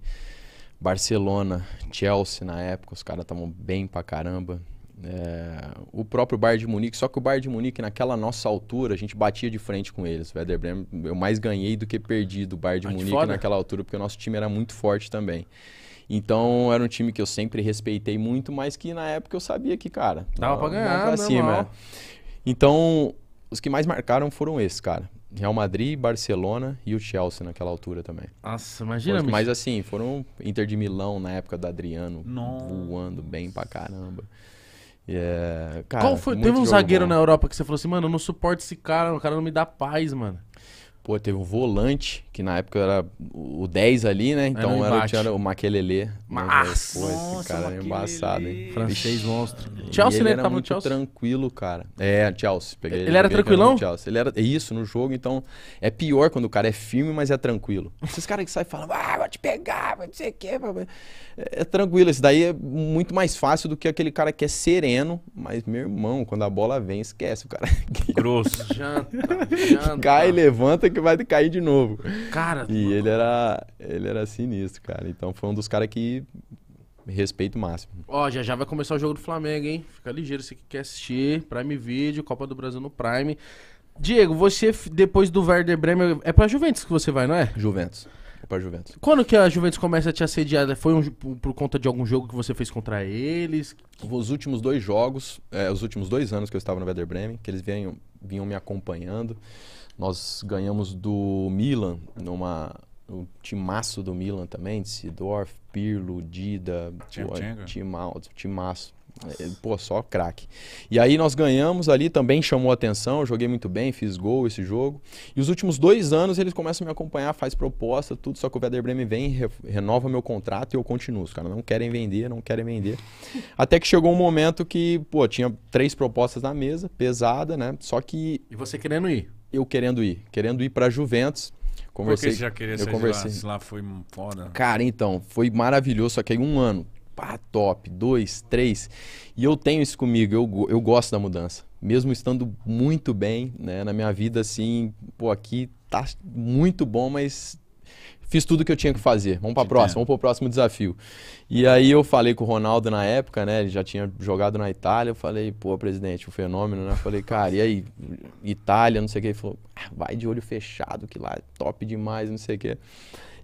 Barcelona, Chelsea na época, os caras estavam bem pra caramba. É, o próprio Bayern de Munique, só que o Bayern de Munique naquela nossa altura, a gente batia de frente com eles. O Werder Bremen, eu mais ganhei do que perdi do Bayern de ah, Munique foda. naquela altura, porque o nosso time era muito forte também. Então era um time que eu sempre respeitei muito, mas que na época eu sabia que, cara, dava para é ganhar, pra né, cima. É. Então, os que mais marcaram foram esses, cara. Real Madrid, Barcelona e o Chelsea naquela altura também. Nossa, imagina. Mas, assim, foram Inter de Milão na época do Adriano, Nossa. voando bem pra caramba. Yeah. É, cara, Qual foi? Teve um zagueiro bom. na Europa que você falou assim, mano, eu não suporto esse cara, o cara não me dá paz, mano. Pô, teve um volante, que na época era o 10 ali, né? Então era, era o Maquelele. Mas, Pô, esse cara é embaçado, hein? Francês monstro. Chelsea, ele né? Ele tava muito Chelsea? tranquilo, cara. É, Chelsea. Peguei, ele, ele era tranquilão? Chelsea. Ele era é isso no jogo, então é pior quando o cara é firme, mas é tranquilo. Esses caras que saem falando ah, vou te pegar, vai não sei o quê. É, é tranquilo. Esse daí é muito mais fácil do que aquele cara que é sereno. Mas, meu irmão, quando a bola vem, esquece o cara. Grosso. janta, janta. Cai, levanta que vai cair de novo. Cara. E ele era, ele era sinistro, cara. Então foi um dos caras que respeito máximo. Ó, já já vai começar o jogo do Flamengo, hein? Fica ligeiro se que quer assistir. Prime Video, Copa do Brasil no Prime. Diego, você depois do Werder Bremen é para Juventus que você vai, não é? Juventus pra Juventus. Quando que a Juventus começa a te assediar? Foi um, por conta de algum jogo que você fez contra eles? Os últimos dois jogos, é, os últimos dois anos que eu estava no Werder Bremen, que eles vinham, vinham me acompanhando. Nós ganhamos do Milan, numa, o timaço do Milan também, Sidorf, Pirlo, Dida, Timão, timaço. É, pô, só craque. E aí nós ganhamos ali, também chamou atenção, joguei muito bem, fiz gol esse jogo. E os últimos dois anos eles começam a me acompanhar, faz proposta, tudo, só que o Werder Bremen vem, re renova meu contrato e eu continuo. Os caras não querem vender, não querem vender. Até que chegou um momento que, pô, tinha três propostas na mesa, pesada, né? Só que... E você querendo ir? Eu querendo ir, querendo ir para Juventus. Conversei, Por que você já queria eu sair conversei. lá? lá foi foda. Cara, então, foi maravilhoso, só que aí um ano pá, top, dois, três. E eu tenho isso comigo, eu, eu gosto da mudança. Mesmo estando muito bem, né, na minha vida, assim, pô, aqui tá muito bom, mas fiz tudo que eu tinha que fazer. Vamos para a próxima, vamos para o próximo desafio. E aí eu falei com o Ronaldo na época, né? Ele já tinha jogado na Itália. Eu falei, pô, presidente, o um fenômeno, né? Eu falei, cara, e aí, Itália, não sei o que. Ele falou, ah, vai de olho fechado, que lá é top demais, não sei o que.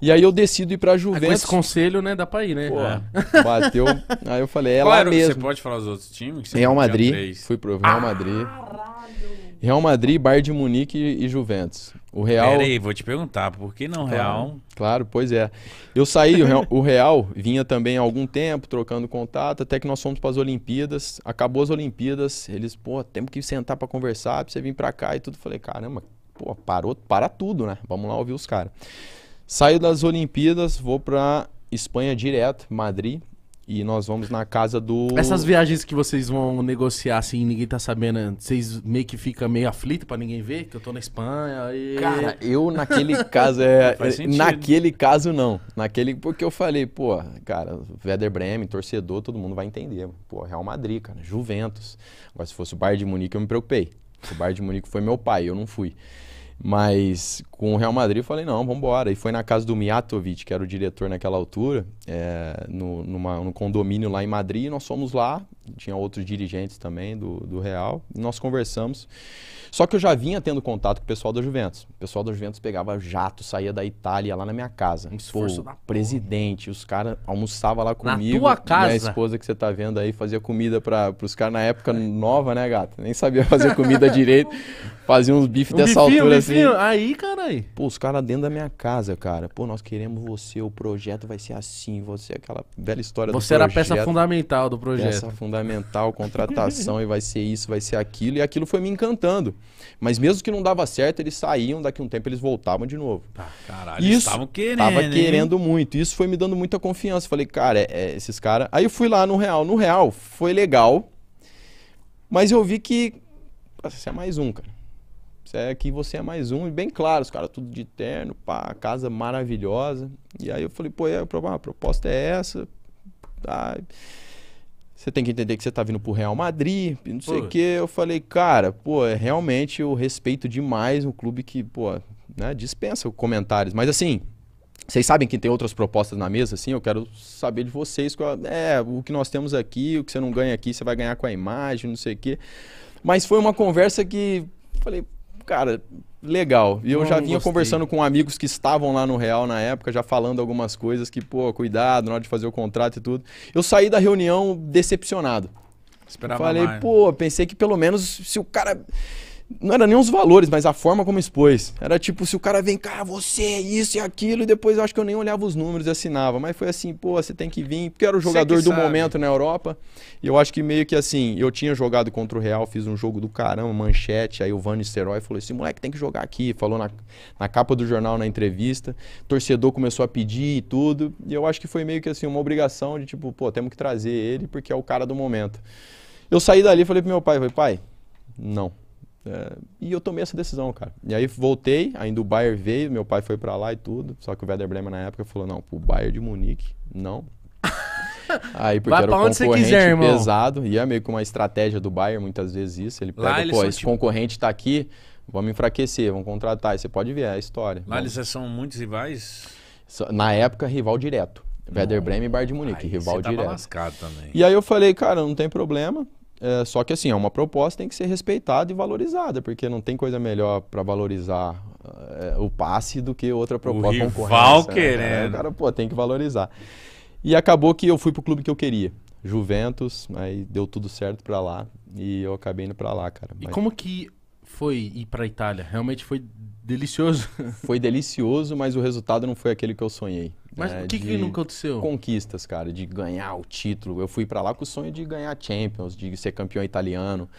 E aí eu decido ir pra Juventus. É com esse conselho, né, dá pra ir, né? Pô, é. Bateu. Aí eu falei, é claro, lá mesmo. Você pode falar os outros times? Real Madrid. Fui pro Real Madrid. Real Madrid, Bayern de Munique e, Juventus. O Real. Peraí, vou te perguntar, por que não Real? claro, pois é. Eu saí, o Real, o Real vinha também há algum tempo trocando contato, até que nós fomos para as Olimpíadas. Acabou as Olimpíadas, eles, pô, temos que sentar para conversar, pra você vir para cá e tudo. Falei, caramba, pô, parou, para tudo, né? Vamos lá ouvir os caras. Saio das Olimpíadas, vou pra Espanha direto, Madrid. E nós vamos na casa do. Essas viagens que vocês vão negociar assim, ninguém tá sabendo, vocês meio que fica meio aflito para ninguém ver que eu tô na Espanha. E... Cara, eu naquele caso é, naquele caso não, naquele porque eu falei, pô, cara, Werder Bremen, torcedor, todo mundo vai entender. Pô, Real Madrid, cara, Juventus. Agora se fosse o Bayern de Munique eu me preocupei. O Bayern de Munique foi meu pai, eu não fui. Mas com o Real Madrid, eu falei, não, vamos embora. E foi na casa do Miatovic, que era o diretor naquela altura, é, no, numa, num condomínio lá em Madrid. Nós fomos lá, tinha outros dirigentes também do, do Real, e nós conversamos. Só que eu já vinha tendo contato com o pessoal da Juventus. O pessoal da Juventus pegava jato, saía da Itália lá na minha casa. Um esforço Pô, da porra. presidente, os caras almoçavam lá comigo. Na tua casa? Minha esposa que você tá vendo aí fazia comida para os caras na época é. nova, né, gato? Nem sabia fazer comida direito. Fazia uns bifes um dessa bifinho, altura bifinho. assim. Aí, cara, Pô, os caras dentro da minha casa, cara. Pô, nós queremos você, o projeto vai ser assim, você é aquela velha história você do projeto. Você era a peça fundamental do projeto. Peça fundamental, contratação, e vai ser isso, vai ser aquilo. E aquilo foi me encantando. Mas mesmo que não dava certo, eles saíam, daqui um tempo eles voltavam de novo. Tá, caralho, isso, eles estavam querendo. Tava hein? querendo muito. Isso foi me dando muita confiança. Falei, cara, é, é, esses caras. Aí eu fui lá no Real. No Real, foi legal. Mas eu vi que. Nossa, é mais um, cara é, aqui você é mais um, e bem claro, os caras tudo de terno, pá, casa maravilhosa. E aí eu falei, pô, é, a proposta é essa, tá? Você tem que entender que você tá vindo pro Real Madrid, não sei o quê. Eu falei, cara, pô, é realmente eu respeito demais um clube que, pô, né, dispensa comentários. Mas assim, vocês sabem que tem outras propostas na mesa, assim? Eu quero saber de vocês. Qual, é, o que nós temos aqui, o que você não ganha aqui, você vai ganhar com a imagem, não sei o quê. Mas foi uma conversa que. Falei, cara, legal. E eu não já vinha gostei. conversando com amigos que estavam lá no Real na época, já falando algumas coisas que, pô, cuidado na hora de fazer o contrato e tudo. Eu saí da reunião decepcionado. Esperava eu Falei, mais. pô, pensei que pelo menos se o cara não era nem os valores, mas a forma como expôs. Era tipo, se o cara vem cá, você, é isso e aquilo, e depois eu acho que eu nem olhava os números e assinava. Mas foi assim, pô, você tem que vir, porque era o jogador do sabe. momento na Europa. E eu acho que meio que assim, eu tinha jogado contra o Real, fiz um jogo do caramba, manchete. Aí o Van Nistelrooy falou esse moleque, tem que jogar aqui. Falou na, na capa do jornal, na entrevista. Torcedor começou a pedir e tudo. E eu acho que foi meio que assim, uma obrigação de tipo, pô, temos que trazer ele, porque é o cara do momento. Eu saí dali e falei pro meu pai, falei, pai, não é, e eu tomei essa decisão, cara. E aí voltei, ainda o Bayern veio, meu pai foi para lá e tudo. Só que o Werder Bremen na época falou: não, pro Bayern de Munique, não. Aí porque Vai era um concorrente quiser, pesado. E é meio que uma estratégia do Bayern, muitas vezes isso. Ele pega, lá, pô, esse tipo... concorrente tá aqui, vamos enfraquecer, vamos contratar. E você pode ver, é a história. Lá eles são muitos rivais? Na época, rival direto. Werder Bremen e Bayern de Munique, aí, rival você direto. Lascado também. E aí eu falei, cara, não tem problema. É, só que assim, é uma proposta tem que ser respeitada e valorizada, porque não tem coisa melhor para valorizar é, o passe do que outra proposta concorrente. Né? né? O cara, pô, tem que valorizar. E acabou que eu fui pro clube que eu queria. Juventus, aí deu tudo certo para lá e eu acabei indo para lá, cara. E Mas... como que foi ir para a Itália? Realmente foi delicioso. foi delicioso, mas o resultado não foi aquele que eu sonhei. Mas né? o que, que não aconteceu? Conquistas, cara, de ganhar o título. Eu fui para lá com o sonho de ganhar Champions, de ser campeão italiano.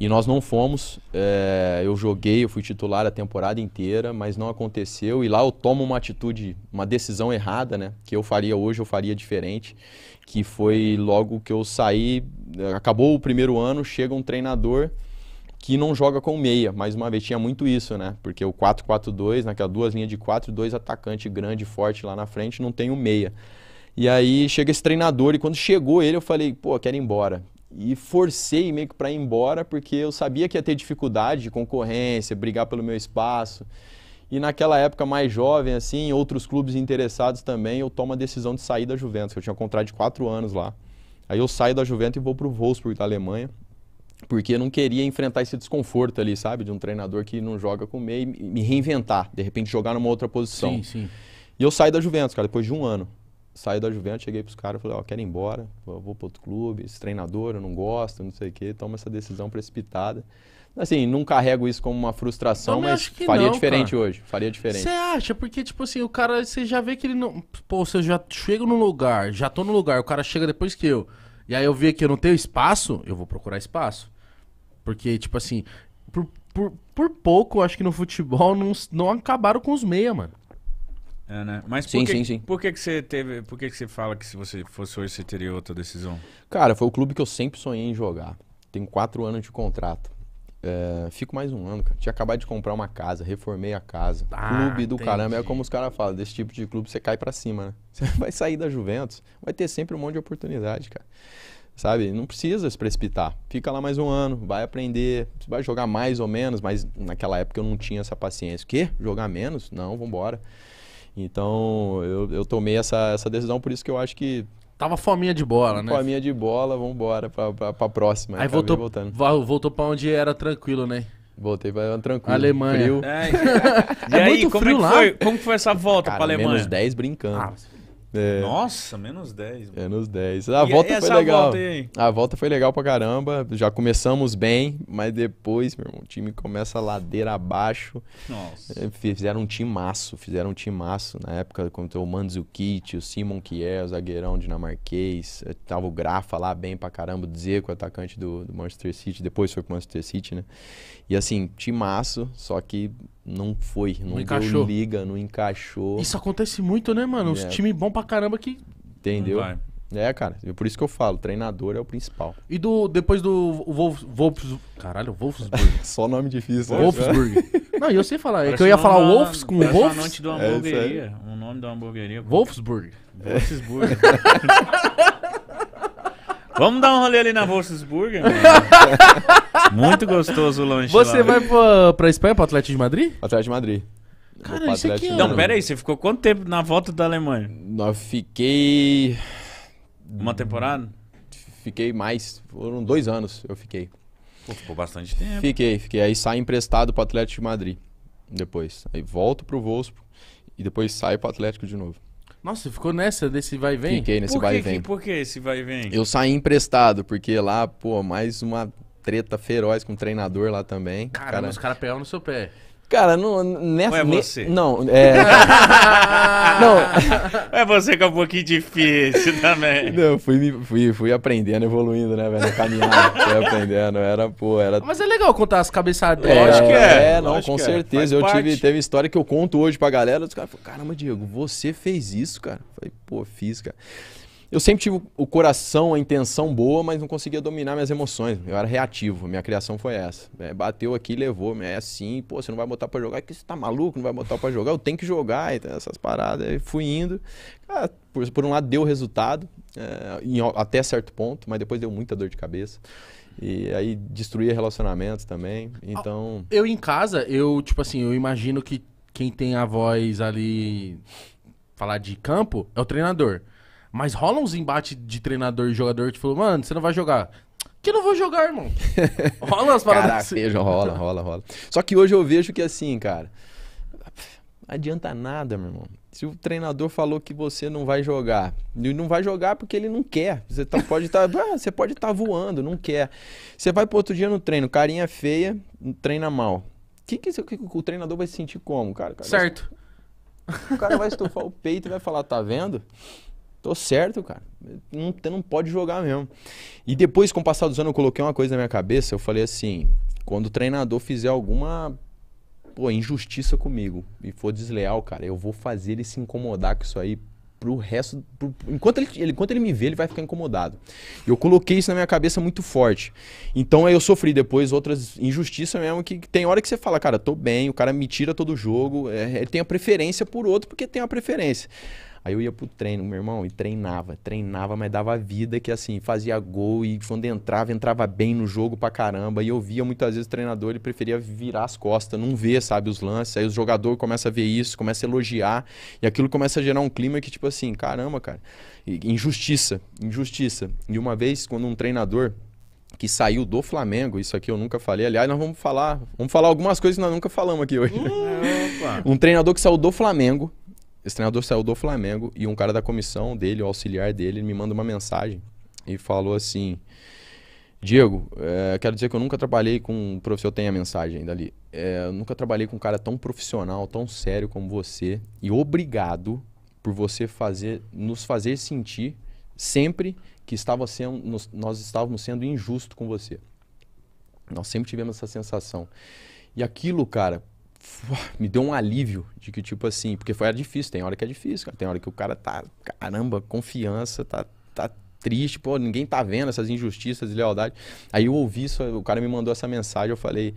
E nós não fomos. É, eu joguei, eu fui titular a temporada inteira, mas não aconteceu. E lá eu tomo uma atitude, uma decisão errada, né? Que eu faria hoje, eu faria diferente. Que foi logo que eu saí. Acabou o primeiro ano, chega um treinador que não joga com meia. Mais uma vez, tinha muito isso, né? Porque o 4-4-2, naquela duas linhas de 4, 2 atacante grande, forte lá na frente, não tem o um meia. E aí chega esse treinador, e quando chegou ele, eu falei, pô, quero ir embora. E forcei meio que para ir embora, porque eu sabia que ia ter dificuldade de concorrência, brigar pelo meu espaço. E naquela época mais jovem, assim, outros clubes interessados também, eu tomo a decisão de sair da Juventus. que Eu tinha um contrato de quatro anos lá. Aí eu saio da Juventus e vou para o Wolfsburg da Alemanha porque não queria enfrentar esse desconforto ali, sabe? De um treinador que não joga com meio e me reinventar, de repente jogar numa outra posição. Sim, sim. E eu saí da Juventus, cara, depois de um ano. Saí da Juventus, cheguei pros caras, falei, ó, quero ir embora, vou para outro clube, esse treinador eu não gosto, não sei o quê, toma essa decisão precipitada. Assim, não carrego isso como uma frustração, mas faria não, diferente cara. hoje. Faria diferente. Você acha? Porque, tipo assim, o cara, você já vê que ele não. Pô, você já chega no lugar, já tô no lugar, o cara chega depois que eu. E aí eu vi que eu não tenho espaço, eu vou procurar espaço. Porque, tipo assim, por, por, por pouco, acho que no futebol não, não acabaram com os meia, mano. É, né? Mas por, sim, que, sim, sim. por que, que você teve. Por que, que você fala que se você fosse hoje, você teria outra decisão? Cara, foi o clube que eu sempre sonhei em jogar. Tenho quatro anos de contrato. É, fico mais um ano, cara. Tinha acabado de comprar uma casa, reformei a casa. Ah, clube do entendi. caramba, é como os caras falam, desse tipo de clube você cai para cima, né? Você vai sair da Juventus, vai ter sempre um monte de oportunidade, cara. Sabe? Não precisa se precipitar. Fica lá mais um ano, vai aprender, vai jogar mais ou menos, mas naquela época eu não tinha essa paciência. O quê? Jogar menos? Não, vambora. Então eu, eu tomei essa, essa decisão, por isso que eu acho que Tava fominha de bola, né? Fominha de bola, vambora pra, pra, pra próxima. Aí voltou, voltando. voltou pra onde era tranquilo, né? Voltei pra tranquilo. Alemanha. Frio. É, é. e é aí, muito como frio é lá. Foi, como que foi essa volta Cara, pra Alemanha? Menos 10 brincando. Ah, é. Nossa, menos 10. Mano. Menos 10. A e volta foi legal. Volta a volta foi legal pra caramba. Já começamos bem, mas depois, meu irmão, o time começa a ladeira abaixo. Nossa. É, fizeram um time maço, fizeram um time maço. Na época, contra o Mandzukic, o Simon Kier, é o zagueirão dinamarquês. É, tava o Grafa lá bem pra caramba, o Dzeko, atacante do, do Manchester City. Depois foi pro Manchester City, né? E assim, time maço, só que não foi, não, não encaixou. liga, não encaixou. Isso acontece muito, né, mano? É. Os times bom pra caramba que. Entendeu? É, cara, é por isso que eu falo, treinador é o principal. E do depois do Wolf, Wolfs, caralho, Wolfsburg. Só nome difícil. Né? Wolfsburg. Não, eu sei falar. é que eu ia falar uma, Wolfs com Wolfs. O nome de uma é hamburgueria, é, um nome de uma hamburgueria. Wolfsburg. Wolfsburg. É. Vamos dar um rolê ali na Wolfsburg, mano. Muito gostoso o lanche Você lá. vai pra, pra Espanha, pro Atlético de Madrid? Atlético de Madrid. Cara, isso aqui... É Não, pera aí, você ficou quanto tempo na volta da Alemanha? Eu fiquei... Uma temporada? Fiquei mais, foram dois anos eu fiquei. Pô, ficou bastante tempo. Fiquei, fiquei. Aí saio emprestado pro Atlético de Madrid depois. Aí volto pro Vospo e depois saio pro Atlético de novo. Nossa, você ficou nessa desse vai e vem? Fiquei nesse que, vai e vem. Que, por que esse vai e vem? Eu saí emprestado, porque lá, pô, mais uma treta feroz com o treinador lá também. Caramba, cara... os caras pegaram no seu pé. Cara, não, nessa. é você? Ne, não, é. não. É você que é um pouquinho difícil também. Não, fui, fui, fui aprendendo, evoluindo, né, velho? Caminhando, fui aprendendo. Era, pô, era. Mas é legal contar as cabeçadas. É, lógico que é. É, não, com é. certeza. É. Eu tive, teve história que eu conto hoje pra galera. Os caras falaram, caramba, Diego, você fez isso, cara? Eu falei, pô, fiz, cara eu sempre tive o coração, a intenção boa, mas não conseguia dominar minhas emoções. Eu era reativo, minha criação foi essa. É, bateu aqui, levou, é assim, pô, você não vai botar para jogar, que você tá maluco, não vai botar para jogar, eu tenho que jogar, então, essas paradas. fui indo. Ah, por, por, um lado deu resultado, é, em, até certo ponto, mas depois deu muita dor de cabeça. E aí destruía relacionamentos também. Então. Eu em casa, eu, tipo assim, eu imagino que quem tem a voz ali falar de campo é o treinador. Mas rola uns embates de treinador e jogador que falou, mano, você não vai jogar. Que não vou jogar, irmão. rola as paradas. Caraca, assim. rola, rola, rola. Só que hoje eu vejo que assim, cara. Adianta nada, meu irmão. Se o treinador falou que você não vai jogar, e não vai jogar porque ele não quer. Você tá, pode tá, ah, você pode estar tá voando, não quer. Você vai pro outro dia no treino, carinha feia, treina mal. Que que, que, que, o treinador vai se sentir como, cara? cara certo. Vai, o cara vai estufar o peito e vai falar, tá vendo? Tô certo, cara. Não, não pode jogar mesmo. E depois, com o passar dos anos, eu coloquei uma coisa na minha cabeça. Eu falei assim: quando o treinador fizer alguma pô, injustiça comigo e for desleal, cara, eu vou fazer ele se incomodar com isso aí pro resto. Pro, enquanto, ele, ele, enquanto ele me vê, ele vai ficar incomodado. Eu coloquei isso na minha cabeça muito forte. Então aí eu sofri depois outras injustiças mesmo, que, tem hora que você fala, cara, tô bem, o cara me tira todo jogo, é, ele tem a preferência por outro porque tem a preferência. Aí eu ia pro treino, meu irmão, e treinava, treinava, mas dava vida que assim, fazia gol e quando entrava, entrava bem no jogo pra caramba. E eu via muitas vezes o treinador, ele preferia virar as costas, não ver, sabe, os lances. Aí o jogador começa a ver isso, começa a elogiar, e aquilo começa a gerar um clima que, tipo assim, caramba, cara, injustiça, injustiça. E uma vez, quando um treinador que saiu do Flamengo, isso aqui eu nunca falei. Aliás, nós vamos falar, vamos falar algumas coisas que nós nunca falamos aqui hoje. um treinador que saiu do Flamengo, esse treinador saiu do Flamengo e um cara da comissão dele, o auxiliar dele, me manda uma mensagem e falou assim: Diego, é, quero dizer que eu nunca trabalhei com. O professor tem a mensagem ainda ali. É, eu nunca trabalhei com um cara tão profissional, tão sério como você. E obrigado por você fazer, nos fazer sentir sempre que estava sendo, nós estávamos sendo injusto com você. Nós sempre tivemos essa sensação. E aquilo, cara, me deu um alívio de que, tipo assim, porque foi difícil, tem hora que é difícil, cara. tem hora que o cara tá, caramba, confiança, tá, tá triste, pô, ninguém tá vendo essas injustiças, deslealdade. Aí eu ouvi isso, o cara me mandou essa mensagem, eu falei,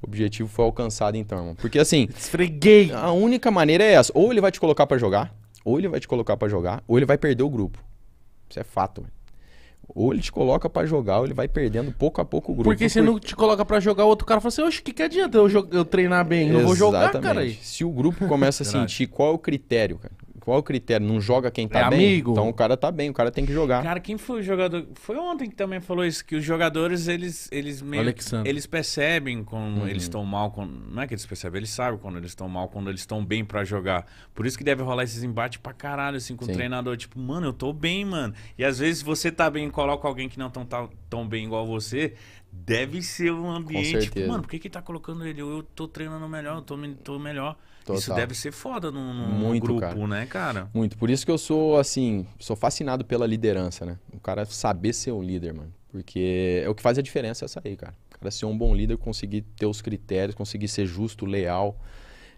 o objetivo foi alcançado então, irmão. Porque assim, esfreguei. A única maneira é essa, ou ele vai te colocar para jogar, ou ele vai te colocar para jogar, ou ele vai perder o grupo. Isso é fato, mano. Ou ele te coloca para jogar, ou ele vai perdendo pouco a pouco o grupo. Porque se por... não te coloca para jogar, o outro cara fala assim: Oxe, o que, que adianta eu, eu treinar bem? Eu Exatamente. vou jogar, cara. Se o grupo começa a sentir qual é o critério, cara qual é o critério? Não joga quem tá é bem? Amigo. Então o cara tá bem, o cara tem que jogar. Cara, quem foi o jogador? Foi ontem que também falou isso, que os jogadores, eles, eles meio. Eles percebem quando uhum. eles estão mal. Quando... Não é que eles percebem, eles sabem quando eles estão mal, quando eles estão bem para jogar. Por isso que deve rolar esses embates pra caralho, assim, com Sim. o treinador. Tipo, mano, eu tô bem, mano. E às vezes você tá bem e coloca alguém que não tá tão bem igual você. Deve ser um ambiente. Tipo, mano, por que, que tá colocando ele? Eu tô treinando melhor, eu tô, tô melhor. Total. Isso deve ser foda num, num Muito, grupo, cara. né, cara? Muito. Por isso que eu sou, assim, sou fascinado pela liderança, né? O cara saber ser um líder, mano. Porque é o que faz a diferença é essa aí, cara. O cara ser um bom líder, conseguir ter os critérios, conseguir ser justo, leal.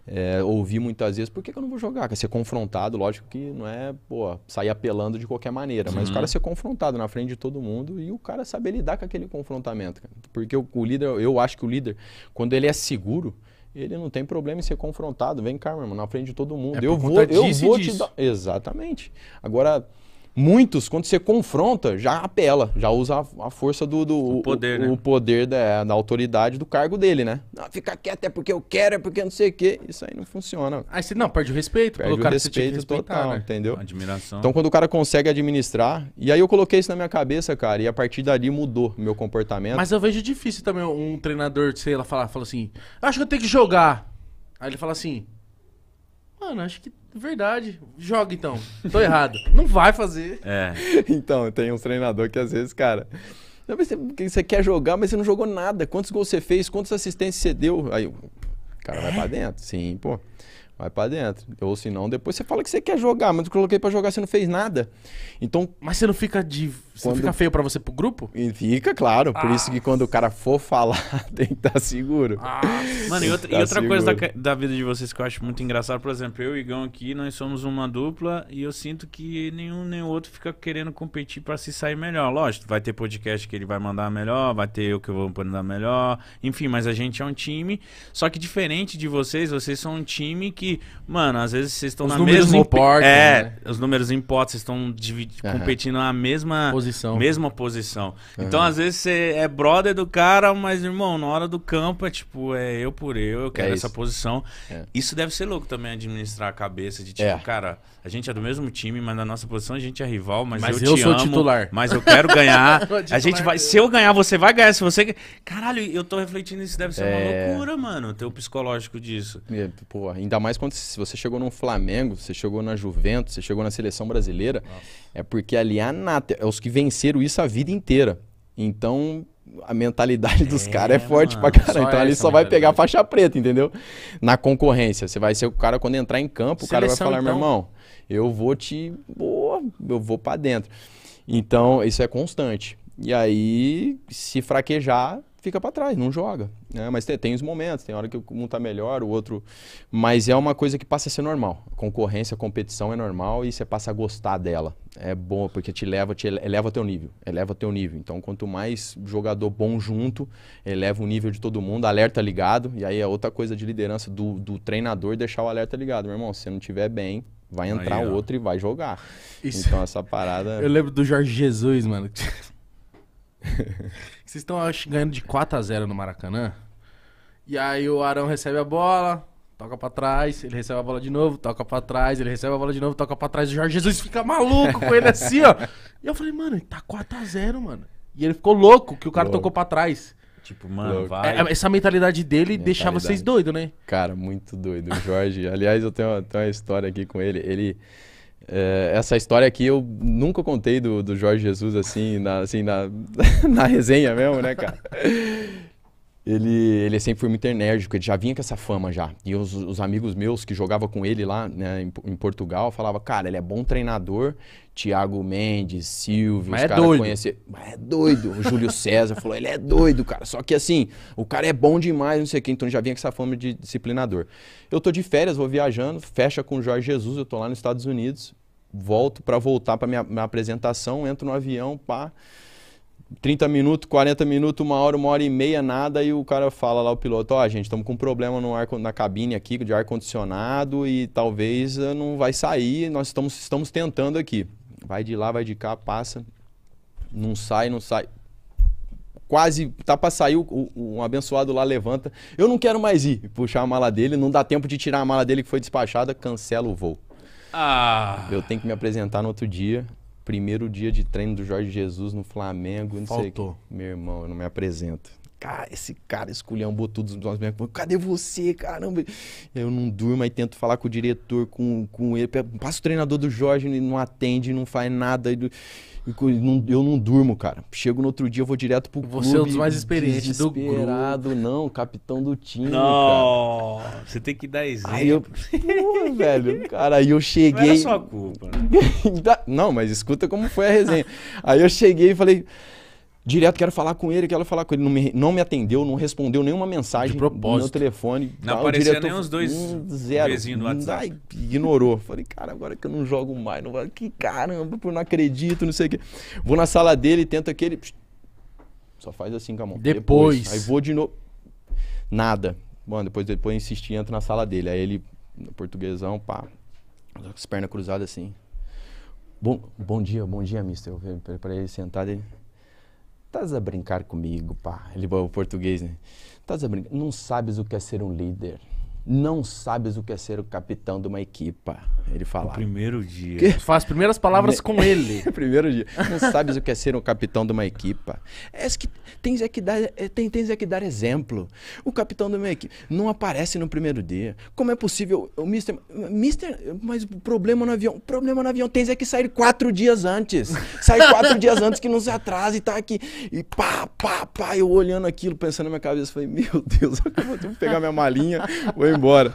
É, ouvir muitas vezes, por que, que, eu não vou jogar? Quer ser confrontado, lógico que não é pô, sair apelando de qualquer maneira, mas uhum. o cara ser confrontado na frente de todo mundo e o cara saber lidar com aquele confrontamento. Porque o, o líder, eu acho que o líder, quando ele é seguro, ele não tem problema em ser confrontado. Vem cá, meu irmão, na frente de todo mundo. É eu vou, eu vou disso. te dar. Exatamente. Agora, Muitos, quando você confronta, já apela, já usa a, a força do, do o poder, o, né? o poder da, da, autoridade do cargo dele, né? Não, fica quieto, é porque eu quero, é porque não sei o quê. Isso aí não funciona. Aí você não, perde o respeito. Perde o respeito total, né? entendeu? Admiração. Então, quando o cara consegue administrar, e aí eu coloquei isso na minha cabeça, cara, e a partir dali mudou meu comportamento. Mas eu vejo difícil também um treinador, sei lá, falar, falar assim, acho que eu tenho que jogar. Aí ele fala assim, Mano, acho que verdade. Joga então. Tô errado. Não vai fazer. É. Então, tem uns treinador que às vezes, cara. Você quer jogar, mas você não jogou nada. Quantos gols você fez? Quantas assistências você deu? Aí o cara é? vai pra é? dentro. Sim, pô. Vai pra dentro. Ou se não depois você fala que você quer jogar, mas eu coloquei pra jogar, você não fez nada. Então. Mas você não fica de quando... Fica feio para você pro grupo? Fica, claro. Ah. Por isso que ah. quando o cara for falar, tem que estar tá seguro. Ah. Mano, e outra, tá e outra coisa da, da, vida de vocês que eu acho muito engraçado, por exemplo, eu e Igão aqui, nós somos uma dupla e eu sinto que nenhum nem o outro fica querendo competir para se sair melhor. Lógico, vai ter podcast que ele vai mandar melhor, vai ter eu que eu vou mandar melhor. Enfim, mas a gente é um time. Só que diferente de vocês, vocês são um time que, mano, às vezes vocês estão na mesma. Importam, é, né? os números importam, vocês estão competindo na mesma. Posição posição. Mesma posição. Uhum. É. Então, às vezes, você é brother do cara, mas, irmão, na hora do campo é tipo, é eu por eu, eu quero é essa posição. É. Isso deve ser louco também, administrar a cabeça de tipo, é. cara a gente é do mesmo time, mas na nossa posição a gente é rival, mas, mas eu, eu sou amo, titular. Mas eu quero ganhar. a gente vai, se eu ganhar, você vai ganhar. Se você, caralho, eu tô refletindo isso deve ser é... uma loucura, mano, ter o psicológico disso. É, pô, ainda mais quando se você chegou no Flamengo, você chegou na Juventus, você chegou na seleção brasileira, nossa. é porque ali é nata, é os que venceram isso a vida inteira. Então, a mentalidade dos é, caras é forte mano, pra caralho. Então ele só vai pegar a faixa preta, entendeu? Na concorrência. Você vai ser o cara quando entrar em campo, Seleção, o cara vai falar, então, meu irmão eu vou te. Boa, eu vou para dentro. Então, isso é constante. E aí, se fraquejar, fica para trás, não joga. Né? Mas tem, tem os momentos, tem hora que um tá melhor, o outro. Mas é uma coisa que passa a ser normal. Concorrência, competição é normal e você passa a gostar dela. É bom, porque te leva, te eleva teu nível. Eleva teu nível. Então, quanto mais jogador bom junto, eleva o nível de todo mundo, alerta ligado. E aí é outra coisa de liderança do, do treinador deixar o alerta ligado. Meu irmão, se você não tiver bem, vai entrar Aí, outro e vai jogar. Isso. Então essa parada. Eu lembro do Jorge Jesus, mano. Vocês estão ganhando de 4 a 0 no Maracanã. E aí o Arão recebe a bola, toca para trás, ele recebe a bola de novo, toca para trás, ele recebe a bola de novo, toca para trás. O Jorge Jesus fica maluco com ele assim, ó. E eu falei, mano, tá 4 a 0, mano. E ele ficou louco que o cara louco. tocou para trás. Tipo, mano, vai. É, essa mentalidade dele mentalidade. deixava vocês doidos, né? Cara, muito doido. O Jorge, aliás, eu tenho uma, tenho uma história aqui com ele. Ele. É, essa história aqui eu nunca contei do, do Jorge Jesus assim, na, assim na, na resenha mesmo, né, cara? ele, ele sempre foi muito enérgico, ele já vinha com essa fama já. E os, os amigos meus que jogavam com ele lá né, em, em, Portugal falavam, cara, ele é bom treinador. Tiago Mendes, Silvio, Mas os é doido. Conhecia... Mas é doido. O Júlio César falou, ele é doido, cara. Só que assim, o cara é bom demais, não sei o quê. Então já vinha com essa fama de disciplinador. Eu tô de férias, vou viajando, fecha com o Jorge Jesus, eu tô lá nos Estados Unidos. Volto para voltar para minha, minha apresentação, entro no avião, pá... Pra 30 minutos, 40 minutos, uma hora, uma hora e meia, nada, e o cara fala lá, o piloto, ó, oh, gente, estamos com um problema no ar, na cabine aqui de ar-condicionado e talvez eh, não vai sair, nós estamos, estamos tentando aqui. Vai de lá, vai de cá, passa, não sai, não sai. Quase tá para sair, o, um abençoado lá levanta, eu não quero mais ir, puxar a mala dele, não dá tempo de tirar a mala dele que foi despachada, cancela o voo. Ah. Eu tenho que me apresentar no outro dia. Primeiro dia de treino do Jorge Jesus no Flamengo, não Faltou. sei. Meu irmão, eu não me apresento. Cara, esse cara esculhambou todos os nossos Cadê você, caramba? Eu não durmo, aí tento falar com o diretor, com, com ele. Passa o treinador do Jorge, ele não atende, não faz nada. Ele... Eu não durmo, cara. Chego no outro dia, eu vou direto pro clube. Você é um dos mais experientes do grupo. não, capitão do time, não, cara. Você tem que dar exemplo. Aí eu, Pô, velho, cara, aí eu cheguei... Não é sua culpa. Né? não, mas escuta como foi a resenha. aí eu cheguei e falei... Direto, quero falar com ele, quero falar com ele. Não me, não me atendeu, não respondeu nenhuma mensagem De propósito. no telefone. Não tal, tá, aparecia diretor, nem os dois hum, zero, do WhatsApp. Ai, ignorou. Falei, cara, agora que eu não jogo mais. Não, que caramba, eu não acredito, não sei o quê. Vou na sala dele, tento aquele... Só faz assim com a mão. Depois. depois. Aí vou de novo. Nada. Bom, depois, depois insisti, entro na sala dele. Aí ele, portuguesão, pá. Com as pernas cruzadas assim. Bom, bom dia, bom dia, mister. Eu ele sentado, ele... Estás a brincar comigo, pá. Ele falou português, né? Estás a brincar. Não sabes o que é ser um líder não sabes o que é ser o capitão de uma equipa. Ele fala. primeiro dia. Que? Faz as primeiras palavras com ele. primeiro dia. Não sabes o que é ser o capitão de uma equipa. É que tens é que dar, é, tem, tens é que dar exemplo. O capitão de uma equipa não aparece no primeiro dia. Como é possível? O mister, mister, mas problema no avião. Problema no avião. Tens é que sair quatro dias antes. Sai quatro dias antes que nos atrasa e tá aqui. E pá, pá, pá. Eu olhando aquilo, pensando na minha cabeça, falei, meu Deus, eu vou pegar minha malinha, vou embora.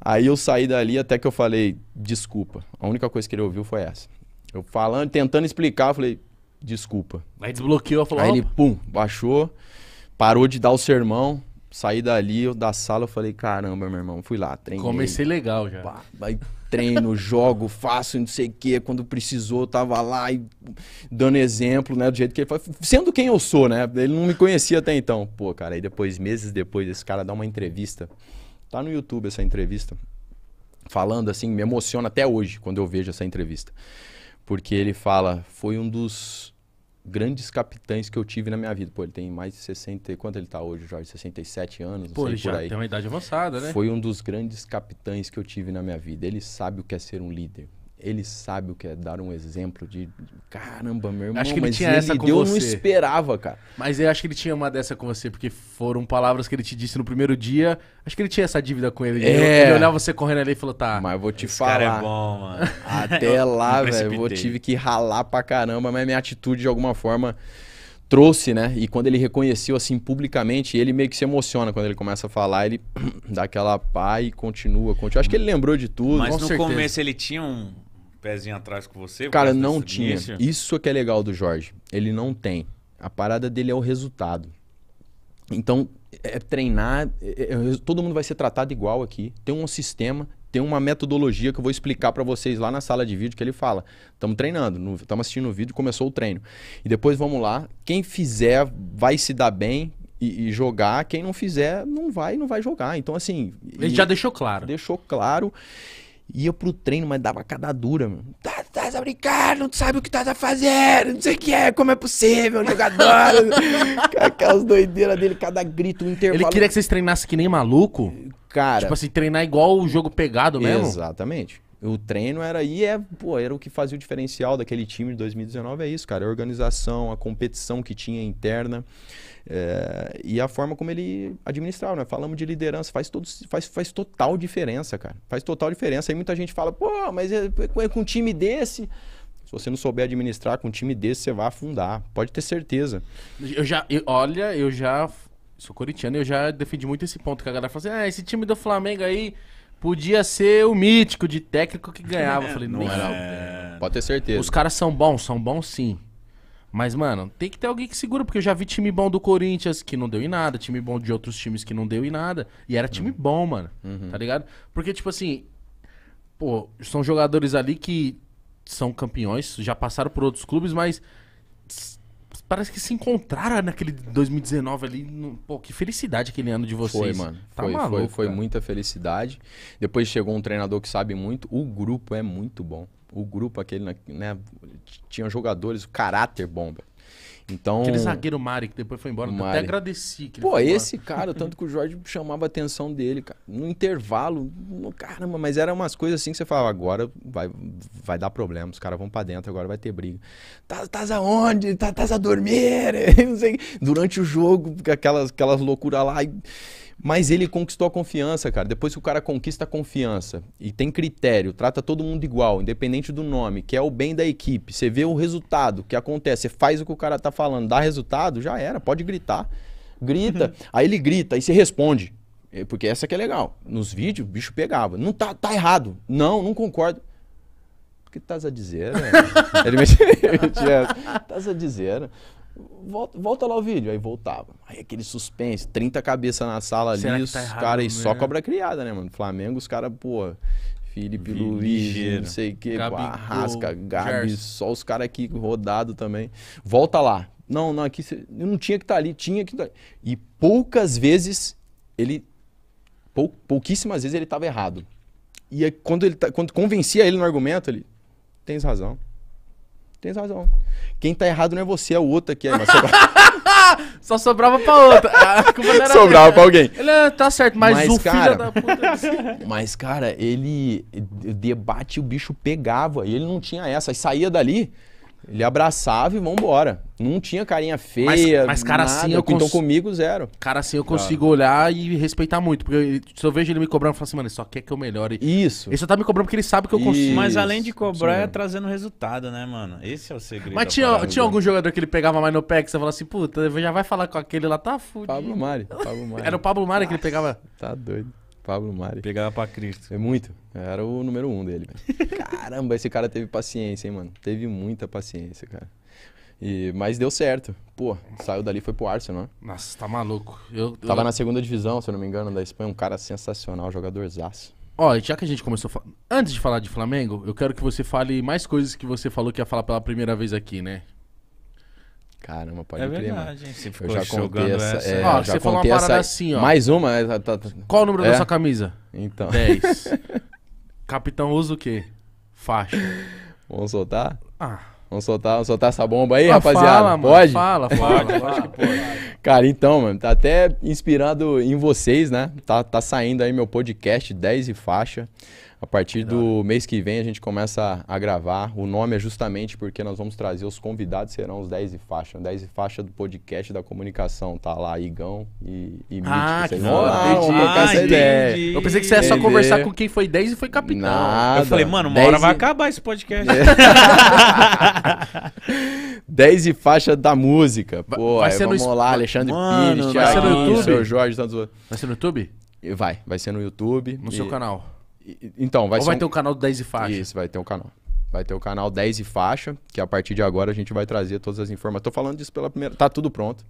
Aí eu saí dali até que eu falei, desculpa. A única coisa que ele ouviu foi essa. Eu falando, tentando explicar, eu falei, desculpa. Aí desbloqueou, falou. Aí ele, pum, baixou, parou de dar o sermão. Saí dali, eu da sala, eu falei, caramba, meu irmão, fui lá, treinei. Comecei legal já. aí treino, jogo, faço, não sei o quê. Quando precisou, eu tava lá e dando exemplo, né? Do jeito que ele foi. Sendo quem eu sou, né? Ele não me conhecia até então. Pô, cara, aí depois, meses depois, esse cara dá uma entrevista Tá no YouTube essa entrevista. Falando assim, me emociona até hoje quando eu vejo essa entrevista. Porque ele fala, foi um dos grandes capitães que eu tive na minha vida. Pô, ele tem mais de 60, quanto ele tá hoje, Jorge? 67 anos, Pô, sei, ele já aí. tem uma idade avançada, né? Foi um dos grandes capitães que eu tive na minha vida. Ele sabe o que é ser um líder ele sabe o que é dar um exemplo de caramba, meu irmão. Acho que ele tinha ele essa com deu, você. Eu não esperava, cara. Mas eu acho que ele tinha uma dessa com você, porque foram palavras que ele te disse no primeiro dia. Acho que ele tinha essa dívida com ele. É. Ele olhava você correndo ali e falou: tá. Mas vou te esse falar. Cara é bom, mano. Até lá, velho, eu tive que ralar pra caramba, mas minha atitude de alguma forma trouxe, né? E quando ele reconheceu assim publicamente, ele meio que se emociona quando ele começa a falar, ele dá aquela pá e continua, continua. Acho que ele lembrou de tudo. Mas no certeza. começo ele tinha um, pezinho atrás com você? Cara, não tinha. Isso que é legal do Jorge. Ele não tem. A parada dele é o resultado. Então, é treinar. É, é, todo mundo vai ser tratado igual aqui. Tem um sistema, tem uma metodologia que eu vou explicar para vocês lá na sala de vídeo que ele fala. Estamos treinando, estamos assistindo o vídeo, começou o treino. E depois vamos lá. Quem fizer vai se dar bem, e, e, jogar. Quem não fizer, não vai, não vai jogar. Então, assim. Ele já deixou claro. Deixou claro. Ia pro treino, mas dava cada dura, mano. Tá, tá a tá brincar, não sabe o que tá a tá fazer, não sei o que é, como é possível, jogador. Aquelas doideiras dele, cada grito, um intervalo. Ele queria que vocês treinassem que nem maluco? Cara. Tipo assim, treinar igual o jogo pegado mesmo? Exatamente. O treino era aí é, pô, era o que fazia o diferencial daquele time de 2019 é isso, cara, é a organização, a competição que tinha interna. É, e a forma como ele administrava, né? Falamos de liderança, faz, todo, faz, faz total diferença, cara. Faz total diferença. Aí muita gente fala, pô, mas é, é, é com um time desse. Se você não souber administrar com um time desse, você vai afundar. Pode ter certeza. Eu já, eu, olha, eu já sou corintiano, eu já defendi muito esse ponto que a galera fala assim: "Ah, esse time do Flamengo aí podia ser o mítico de técnico que ganhava". Eu falei: "Não, não é. Pode ter certeza. Os caras são bons, são bons sim. Mas, mano, tem que ter alguém que segura, porque eu já vi time bom do Corinthians que não deu em nada, time bom de outros times que não deu em nada. E era time uhum. bom, mano. Uhum. Tá ligado? Porque, tipo assim, pô, são jogadores ali que são campeões, já passaram por outros clubes, mas parece que se encontraram naquele 2019 ali. No... Pô, que felicidade aquele ano de vocês. Foi, mano. Tá foi, maluco, foi, foi muita felicidade. Depois chegou um treinador que sabe muito. O grupo é muito bom. O grupo aquele, né? Tinha jogadores, o caráter bom. Então, Aquele zagueiro Mari, que depois foi embora, Mari. até agradeci. Pô, esse embora. cara, tanto que o Jorge chamava a atenção dele, cara. No intervalo, no, caramba, mas era umas coisas assim que você falava, agora vai, vai dar problema, os caras vão pra dentro, agora vai ter briga. Tá, tás aonde? Tá, tás tá a dormir? Durante o jogo, aquelas, aquelas loucuras lá. E... Mas ele conquistou a confiança, cara. Depois que o cara conquista a confiança e tem critério, trata todo mundo igual, independente do nome, que é o bem da equipe, você vê o resultado que acontece, você faz o que o cara tá falando, dá resultado, já era, pode gritar. Grita, uhum. aí ele grita, aí você responde. É, porque essa que é legal. Nos vídeos, o bicho pegava. Não tá, tá errado. Não, não concordo. O que estás a dizer? Né? ele me metia Estás é, a dizer? Né? Volta, volta, lá o vídeo. Aí voltava. Aí aquele suspense, 30 cabeças na sala Será ali, os tá caras e só cobra criada, né, mano? Flamengo, os caras, pô, Felipe Luiz, não sei o quê, Gabigol, Arrasca, Gabi, só os caras aqui rodado também. Volta lá. Não, não, aqui cê, não tinha que estar tá ali, tinha que estar. Tá e poucas vezes ele. Pou, pouquíssimas vezes ele estava errado. E aí, quando, ele, tá, quando convencia ele no argumento, ele. Tens razão tem razão. Quem tá errado não é você, é o outro aqui. mas sobra... Só sobrava pra outra. Ah, sobrava minha. pra né? alguém. Ele, ah, tá certo, mas, mas o cara, filho da puta... Mas, cara, ele debate, o bicho pegava. E ele não tinha essa. E saía dali, ele abraçava e vambora. Não tinha carinha feia. Mas, mas cara nada. assim eu cons... Então comigo, zero. Cara assim eu consigo olhar e respeitar muito. Porque eu, se eu vejo ele me cobrando, eu falo assim, mano, ele só quer que eu melhore. Isso. Ele só tá me cobrando porque ele sabe que eu consigo. Isso. Mas além de cobrar, Sim. é trazendo resultado, né, mano? Esse é o segredo. Mas tinha, tinha algum jogador que ele pegava mais no pé que você falava assim, puta, já vai falar com aquele lá, tá fudido. Pablo Mari. Pablo Mari. Era o Pablo Mari Nossa, que ele pegava. Tá doido. Pablo Mari. Pegava pra Cristo. É muito. Era o número um dele. Caramba, esse cara teve paciência, hein, mano? Teve muita paciência, cara. E, mas deu certo. Pô, saiu dali foi pro Arsenal, né? Nossa, tá maluco. Eu, Tava na segunda divisão, se eu não me engano, da Espanha. Um cara sensacional, jogadorzaço. Ó, já que a gente começou. A... Antes de falar de Flamengo, eu quero que você fale mais coisas que você falou que ia falar pela primeira vez aqui, né? Caramba, pode é crer, mano. eu já contei essa. É, né? ó, já você falou uma parada assim, ó. Mais uma? Né? Tá, tá, tá. Qual o número é? da sua camisa? Então. 10. Capitão usa o quê? Faixa. Vamos soltar? Ah. Vamos soltar, vamos soltar essa bomba aí, ah, rapaziada? Fala, pode? Mano, fala, fala. Acho que pode. Cara, então, mano, tá até inspirado em vocês, né? Tá, tá saindo aí meu podcast 10 e faixa. A partir do mês que vem a gente começa a gravar. O nome é justamente porque nós vamos trazer os convidados, serão os 10 e faixa. 10 e faixa do podcast da comunicação. Tá lá, Igão e, e Ah, que vão Eu pensei que você ia só conversar com quem foi 10 e foi capitão. Nada. Eu falei, mano, uma hora e- vai acabar esse podcast. 10 e faixa da música. Pô, vai ser no vamos lá, Alexandre Mano, Pires, vai ser no Thiago, YouTube? Jorge, tantos outros. Vai ser no YouTube? Vai, vai ser no YouTube. No e- seu canal. Então, vai Ou vai um... ter o canal do 10 e Faixa? Isso, vai ter um canal. Vai ter o canal 10 e Faixa, que a partir de agora a gente vai trazer todas as informações. Tô falando disso pela primeira. Tá tudo pronto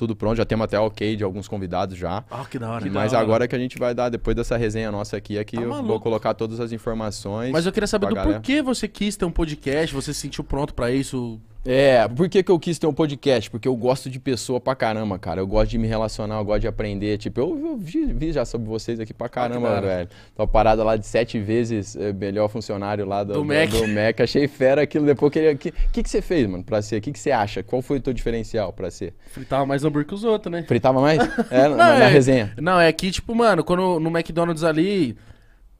tudo pronto, já temos até ok de alguns convidados já. Ah, que da hora. Que Mas da hora. agora que a gente vai dar, depois dessa resenha nossa aqui, é que tá eu maluco. vou colocar todas as informações. Mas eu queria saber do galera. porquê você quis ter um podcast, você se sentiu pronto para isso? É, por que, que eu quis ter um podcast? Porque eu gosto de pessoa pra caramba, cara. Eu gosto de me relacionar, eu gosto de aprender. Tipo, eu, eu vi, já sobre vocês aqui pra ah, caramba, ah, velho. Tô parada lá de sete vezes é, melhor funcionário lá do, do, do Mac. Do Mac. Achei fera aquilo. Depois queria. O que, que, que, você fez, mano, pra ser? O que, que você acha? Qual foi o teu diferencial pra ser? fritava mais um hambúrguer que os outros, né? Fritava mais? É, não, na, é, na, é. resenha. Não, é que, tipo, mano, quando no McDonald's ali.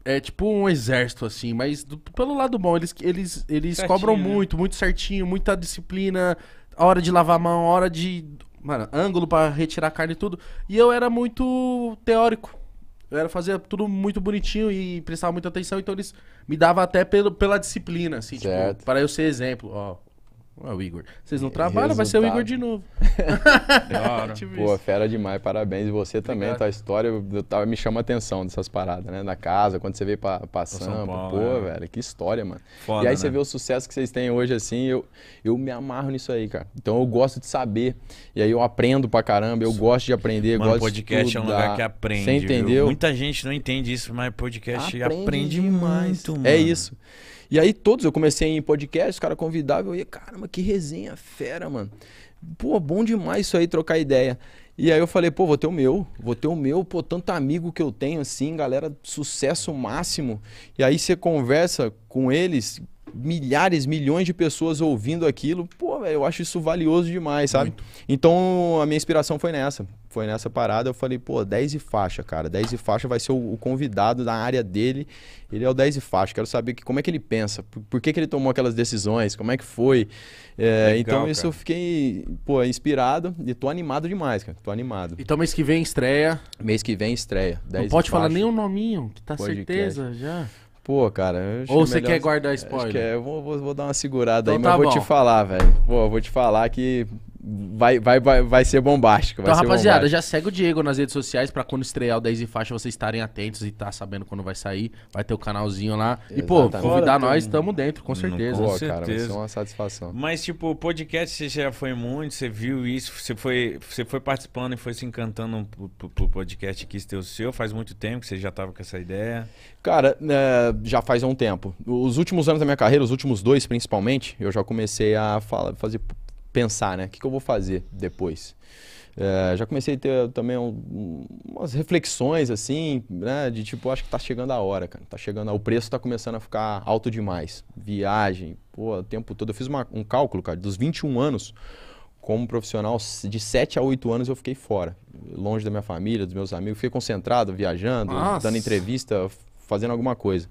É tipo um exército, assim, mas do, pelo lado bom, eles, eles, eles certinho, cobram né? muito, muito certinho, muita disciplina, a hora de lavar a mão, a hora de. Mano, ângulo para retirar a carne e tudo. E eu era muito teórico. Eu era fazer tudo muito bonitinho e prestava muita atenção, então eles me davam até pelo, pela disciplina, assim, tipo, certo. tipo, para eu ser exemplo. Ó, é o Igor. Vocês não trabalham, Resultado. vai ser o Igor de novo. Pô, fera demais, parabéns. E você Obrigado. também, tua história eu, me chama a atenção dessas paradas, né? Da casa, quando você veio pra, pra Sampa. Pô, é. velho, que história, mano. Foda, e aí né? você vê o sucesso que vocês têm hoje, assim, eu, eu me amarro nisso aí, cara. Então eu gosto de saber. E aí eu aprendo pra caramba, eu gosto de aprender, mano, gosto podcast de podcast é um lugar que aprende. Você entendeu? Viu? Muita gente não entende isso, mas podcast aprende, aprende muito, mano. É isso. E aí todos, eu comecei em podcast, cara convidável convidavam, eu ia, caramba, que resenha fera, mano. Pô, bom demais isso aí, trocar ideia. E aí eu falei, pô, vou ter o meu, vou ter o meu, pô, tanto amigo que eu tenho, assim, galera, sucesso máximo. E aí você conversa com eles, milhares, milhões de pessoas ouvindo aquilo, pô, eu acho isso valioso demais, sabe? Muito. Então a minha inspiração foi nessa foi nessa parada, eu falei, pô, 10 e faixa, cara. 10 e faixa vai ser o, o convidado da área dele. Ele é o 10 e faixa. Quero saber que, como é que ele pensa, por, por, que, que ele tomou aquelas decisões, como é que foi. É, Legal, então, cara. isso eu fiquei, pô, inspirado e tô animado demais, cara. Tô animado. Então, mês que vem estreia. Mês que vem estreia. Não pode falar nem o nominho, que tá Podcast. certeza já. Pô, cara. Ou é você melhor... quer guardar spoiler? Acho que é, eu vou, vou, vou dar uma segurada então, aí, tá mas eu vou bom. te falar, velho. Pô, eu vou te falar que vai, vai, vai, vai ser bombástico. Vai então, ser rapaziada, bombástico. já segue o Diego nas redes sociais para quando estrear o 10 e faixa vocês estarem atentos e tá sabendo quando vai sair. Vai ter o canalzinho lá. Exatamente. E, pô, convidar Fora, nós, estamos dentro, com certeza. Não, com pô, cara, vai ser uma satisfação. Mas, tipo, o podcast você já foi muito, você viu isso, você foi, você foi participando e foi se encantando pro, podcast que esteu o seu. Faz muito tempo que você já tava com essa ideia. Cara, é, já faz um tempo. Os últimos anos da minha carreira, os últimos dois principalmente, eu já comecei a falar, fazer pensar, né? O que, que eu vou fazer depois? É, já comecei a ter também um, umas reflexões, assim, né? De tipo, acho que tá chegando a hora, cara. Tá chegando, o preço tá começando a ficar alto demais. Viagem, pô, o tempo todo. Eu fiz uma, um cálculo, cara, dos 21 anos como profissional, de 7 a 8 anos eu fiquei fora, longe da minha família, dos meus amigos, fiquei concentrado, viajando, Nossa. dando entrevista, fazendo alguma coisa.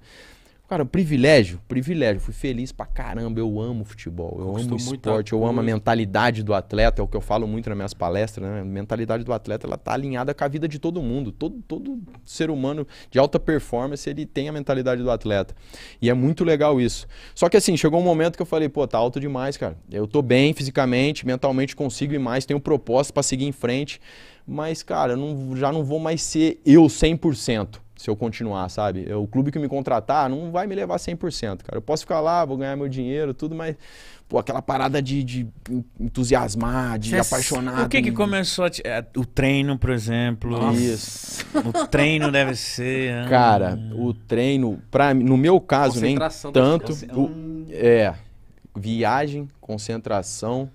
Cara, privilégio, privilégio. Fui feliz pra caramba. Eu amo futebol, eu amo esporte, eu amo a mentalidade do atleta, é o que eu falo muito nas minhas palestras, né? A mentalidade do atleta, ela tá alinhada com a vida de todo mundo. Todo, todo ser humano de alta performance, ele tem a mentalidade do atleta. E é muito legal isso. Só que assim, chegou um momento que eu falei, pô, tá alto demais, cara. Eu tô bem fisicamente, mentalmente consigo ir mais, tenho propósito para seguir em frente. Mas, cara, não, já não vou mais ser eu 100% se eu continuar, sabe? o clube que me contratar não vai me levar 100%, cara. Eu posso ficar lá, vou ganhar meu dinheiro, tudo, mas pô, aquela parada de, de entusiasmar, de Cês, apaixonar. O que que começou a te, é, o treino, por exemplo? Isso. o treino deve ser. Ah. Cara, o treino para no meu caso nem tanto, do, é viagem, concentração,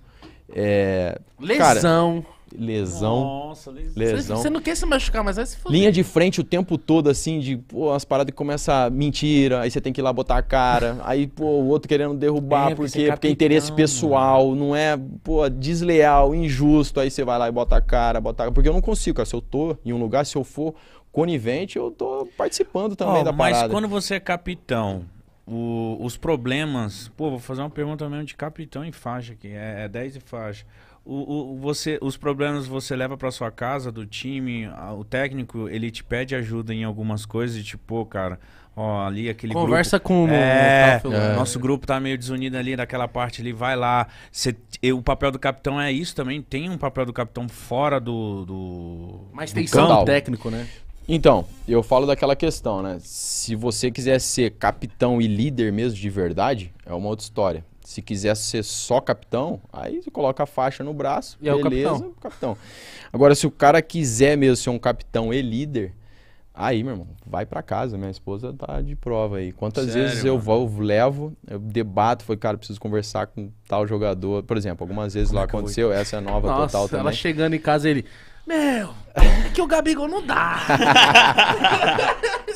é, lesão. Cara, lesão. Nossa, lesão. Você não quer se machucar, mas aí se for. Linha de frente o tempo todo, assim, de, pô, as paradas que começam a mentira, aí você tem que ir lá botar a cara, aí, pô, o outro querendo derrubar, é, porque, capitão, porque é interesse né? pessoal, mano. não é, pô, desleal, injusto, aí você vai lá e bota a cara, bota a... Porque eu não consigo, cara, se eu tô em um lugar, se eu for conivente, eu tô participando também oh, da parada. Mas quando você é capitão, o, os problemas. Pô, vou fazer uma pergunta mesmo de capitão em faixa aqui. É, é 10 e faixa o, o, você, os problemas você leva para sua casa, do time, a, o técnico, ele te pede ajuda em algumas coisas, tipo, cara, ó, ali aquele Conversa grupo, com o é, né, tá é, nosso grupo tá meio desunido ali daquela parte ali, vai lá. Cê, o papel do capitão é isso também, tem um papel do capitão fora do. do Mas tem do técnico, né? Então, eu falo daquela questão, né? Se você quiser ser capitão e líder mesmo de verdade, é uma outra história. Se quiser ser só capitão, aí você coloca a faixa no braço, e beleza, é o capitão. capitão. Agora, se o cara quiser mesmo ser um capitão e líder, aí, meu irmão, vai para casa. Minha esposa tá de prova aí. Quantas Sério, vezes eu vou, eu levo, eu debato, foi, cara, preciso conversar com tal jogador. Por exemplo, algumas vezes Como lá é aconteceu, foi? essa é nova Nossa, total também. Ela chegando em casa, ele. Meu, é que o Gabigol não dá.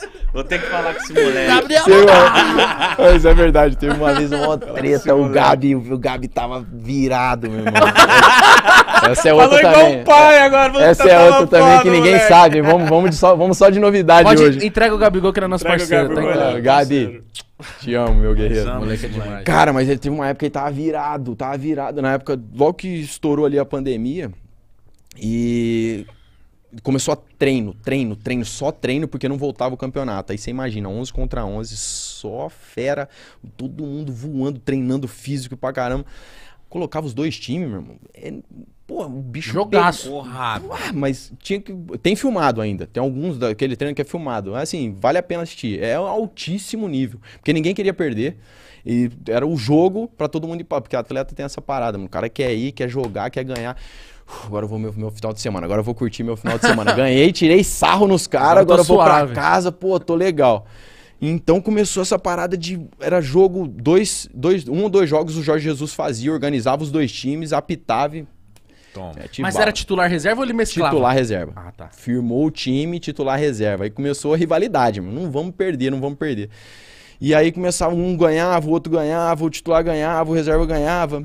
Vou ter que falar com esse moleque. Gabriel, Mas é verdade, teve uma vez uma treta, o Gabi, o Gabi tava virado, meu irmão. Essa é outra também. pai agora, Essa tá é outra também que ninguém sabe. Vamos, vamos, só, vamos só de novidade Pode, hoje. Entrega o Gabigol que era é nosso entrega parceiro, tá né, Gabi. Te amo, meu guerreiro. Amo, moleque é demais. Cara, mas ele teve uma época que ele tava virado, tava virado. Na época, logo que estourou ali a pandemia, e começou a treino, treino, treino, só treino, porque não voltava o campeonato. Aí você imagina, 11 contra 11, só fera, todo mundo voando, treinando físico pra caramba. Colocava os dois times, meu irmão. É, pô, o bicho. Jogaço. Pegou, porra, ah, mas tinha que. Tem filmado ainda. Tem alguns daquele treino que é filmado. Assim, vale a pena assistir. É um altíssimo nível. Porque ninguém queria perder. E era o jogo para todo mundo ir pra, Porque atleta tem essa parada, mano. O cara quer ir, quer jogar, quer ganhar agora eu vou meu, meu final de semana, agora eu vou curtir meu final de semana. Ganhei, tirei sarro nos caras, agora, tá agora eu vou pra casa, pô, tô legal. Então começou essa parada de. Era jogo, dois, dois, um ou dois jogos o Jorge Jesus fazia, organizava os dois times, apitava Toma. É, Mas era titular reserva ou ele mesclava? Titular reserva. Ah, tá. Firmou o time, titular reserva. Aí começou a rivalidade, mano. Não vamos perder, não vamos perder. E aí começava, um ganhava, o outro ganhava, o titular ganhava, o reserva ganhava.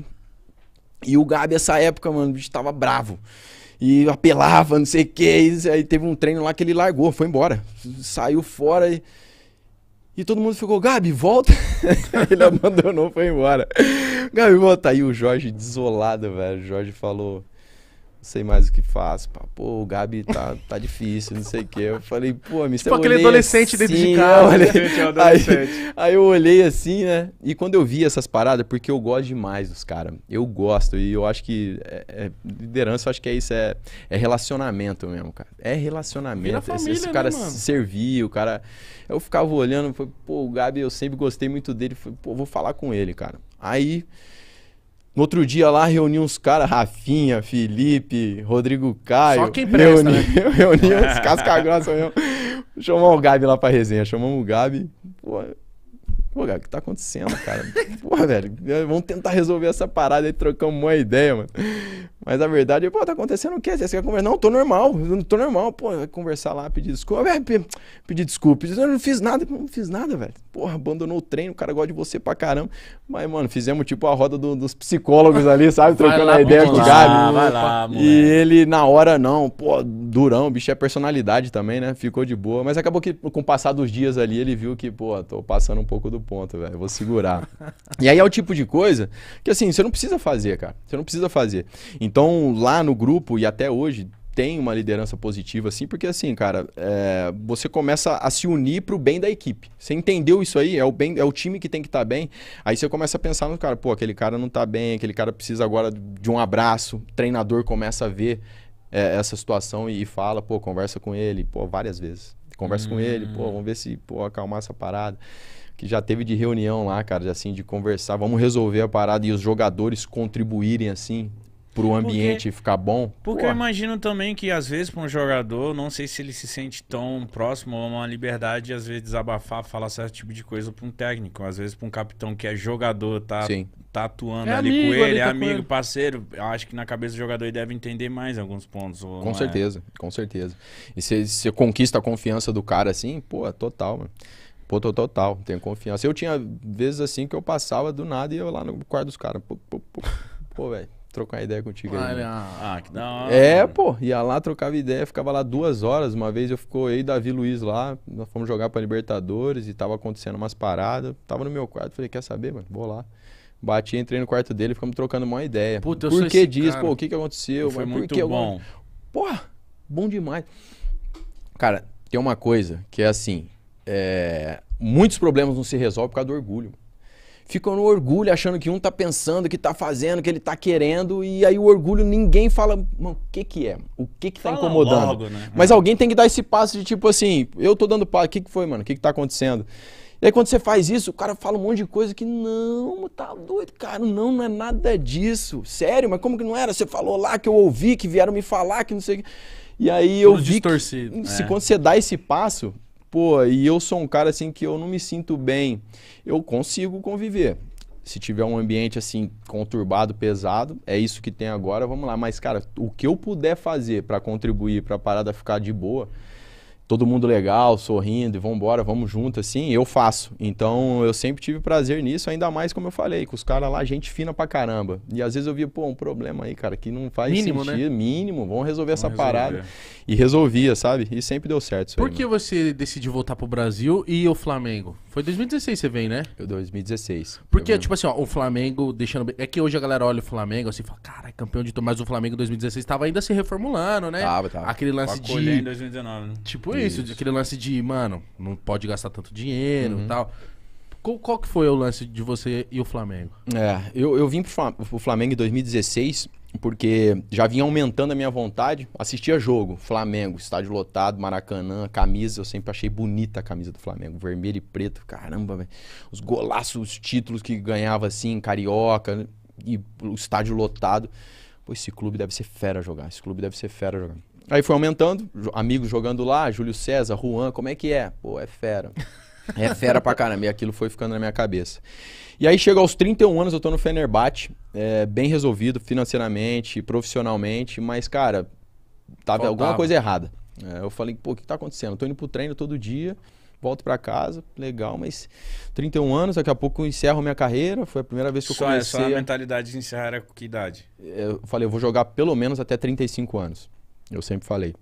E o Gabi, essa época, mano, o bicho tava bravo. E apelava, não sei o que. E aí teve um treino lá que ele largou, foi embora. Saiu fora e. E todo mundo ficou, Gabi, volta. ele abandonou, foi embora. Gabi, volta aí. O Jorge desolado, velho. O Jorge falou: sei mais o que faço. Pá. Pô, o Gabi tá, tá difícil, não sei o quê. Eu falei, pô, me tipo aquele adolescente assim, dentro de assim, né? casa. Olhei... É aí, aí, eu olhei assim, né? E quando eu vi essas paradas, porque eu gosto demais dos caras. Eu gosto. E eu acho que é, é, liderança, eu acho que é isso, é, é relacionamento mesmo, cara. É relacionamento. Família, esse, esse, cara né, servir, o cara. Eu ficava olhando, foi, pô, o Gabi, eu sempre gostei muito dele. Falei, pô, vou falar com ele, cara. Aí no outro dia lá reuni uns caras, Rafinha, Felipe, Rodrigo Caio. Só quem presta, reuni, né? reuni uns casca grossa mesmo. chamou o Gabi lá pra resenha. Chamamos o Gabi. Pô, pô Gabi, o que tá acontecendo, cara? Pô, velho, vamos tentar resolver essa parada e trocamos uma ideia, mano. Mas a verdade é, pô, tá acontecendo o quê? Você quer conversar? Não, tô normal, não tô normal. Pô, conversar lá, pedir desculpa. É, pedir desculpa. Eu não fiz nada, não fiz nada, velho. Porra, abandonou o treino, o cara gosta de você pra caramba. Mas, mano, fizemos tipo a roda do, dos psicólogos ali, sabe? Trocando a ideia com o Gabi. Ah, vai lá, E ele, na hora, não, pô, durão, o bicho é personalidade também, né? Ficou de boa. Mas acabou que, com o passar dos dias ali, ele viu que, pô, tô passando um pouco do ponto, velho. Vou segurar. e aí é o tipo de coisa que, assim, você não precisa fazer, cara. Você não precisa fazer. Então, então, lá no grupo e até hoje, tem uma liderança positiva, assim, porque assim, cara, é, você começa a se unir para o bem da equipe. Você entendeu isso aí? É o, bem, é o time que tem que estar tá bem. Aí você começa a pensar no cara, pô, aquele cara não está bem, aquele cara precisa agora de um abraço. O treinador começa a ver é, essa situação e, fala, pô, conversa com ele, pô, várias vezes. Conversa com ele, pô, vamos ver se, pô, acalmar essa parada que já teve de reunião lá, cara, assim, de conversar, vamos resolver a parada e os jogadores contribuírem, assim, pro ambiente porque, ficar bom. Porque Pô. eu imagino também que às vezes para um jogador, não sei se ele se sente tão próximo ou uma liberdade, às vezes desabafar, falar certo tipo de coisa para um técnico, às vezes para um capitão que é jogador, tá, Sim. tá atuando é ali amigo, com ele, ali tá é amigo, ele. parceiro, acho que na cabeça do jogador ele deve entender mais alguns pontos. com é? certeza, é? com certeza. E se você conquista a confiança do cara assim, pô, é total, mano. Pô, tô total, tenho confiança. Eu tinha vezes assim que eu passava do nada e eu lá no quarto dos caras. Pô, pô, pô, pô velho trocar ideia contigo aí. Né? Ah, que da hora. É, pô, ia lá, trocava ideia, ficava lá duas horas. Uma vez eu ficou aí Davi Luiz lá, nós fomos jogar pra Libertadores e tava acontecendo umas paradas. Tava no meu quarto, falei, quer saber, mano? Vou lá. Bati, entrei no quarto dele, ficamos trocando uma ideia. Puta, eu Por que diz, cara. pô, o que que aconteceu? Foi muito que bom. Eu... Porra, bom demais. Cara, tem uma coisa que é assim, é... muitos problemas não se resolvem por causa do orgulho ficam no orgulho, achando que um tá pensando, que tá fazendo, que ele tá querendo, e aí o orgulho ninguém fala, mano, o que que é? O que que tá fala incomodando? Logo, né? Mas alguém tem que dar esse passo de tipo assim, eu tô dando passo, o que que foi, mano? O que que tá acontecendo? E aí quando você faz isso, o cara fala um monte de coisa que não, tá doido, cara, não, não é nada disso. Sério, mas como que não era? Você falou lá que eu ouvi, que vieram me falar, que não sei o que. E aí eu Tudo vi distorcido. Que, se é. quando você dá esse passo, pô, e eu sou um cara assim que eu não me sinto bem eu consigo conviver. Se tiver um ambiente assim conturbado, pesado, é isso que tem agora, vamos lá. Mas, cara, o que eu puder fazer para contribuir, para a parada ficar de boa, todo mundo legal, sorrindo, e vamos embora, vamos junto, assim, eu faço. Então eu sempre tive prazer nisso, ainda mais como eu falei, com os caras lá, gente fina pra caramba. E às vezes eu via, pô, um problema aí, cara, que não faz mínimo, né? sentido, né? mínimo, vamos resolver vamos essa resolver. parada. E resolvia, sabe? E sempre deu certo. Isso Por aí, que mano. você decidiu voltar pro Brasil e o Flamengo? Foi 2016 você vem, né? Eu 2016. Porque, eu tipo assim, ó, o Flamengo, deixando. É que hoje a galera olha o Flamengo assim e fala, cara, é campeão de tudo, mas o Flamengo 2016 tava ainda se reformulando, né? Tava, tava. Aquele lance de. em 2019, né? Tipo sobre isso, isso. aquele lance de, mano, não pode gastar tanto dinheiro e uhum. tal. Qual, qual, que foi o lance de você e o Flamengo? É, eu, eu vim pro Flamengo em 2016 porque já vinha aumentando a minha vontade, assistia jogo, Flamengo, estádio lotado, Maracanã, camisa, eu sempre achei bonita a camisa do Flamengo, vermelho e preto, caramba, velho. os golaços, os títulos que ganhava assim, carioca, e o estádio lotado. Pô, esse clube deve ser fera jogar, esse clube deve ser fera jogar. Aí foi aumentando, amigos jogando lá, Júlio César, Juan, como é que é? Pô, é fera. É fera pra caramba, e aquilo foi ficando na minha cabeça. E aí chega aos 31 anos, eu tô no Fenerbahçe, é, bem resolvido financeiramente, profissionalmente, mas, cara, tava alguma coisa errada. É, eu falei, pô, o que tá acontecendo? Eu tô indo pro treino todo dia, volto para casa, legal, mas 31 anos, daqui a pouco eu encerro minha carreira, foi a primeira vez que eu é, é comecei... Só a mentalidade de encerrar era com que idade? Eu falei, eu vou jogar pelo menos até 35 anos. Eu sempre falei.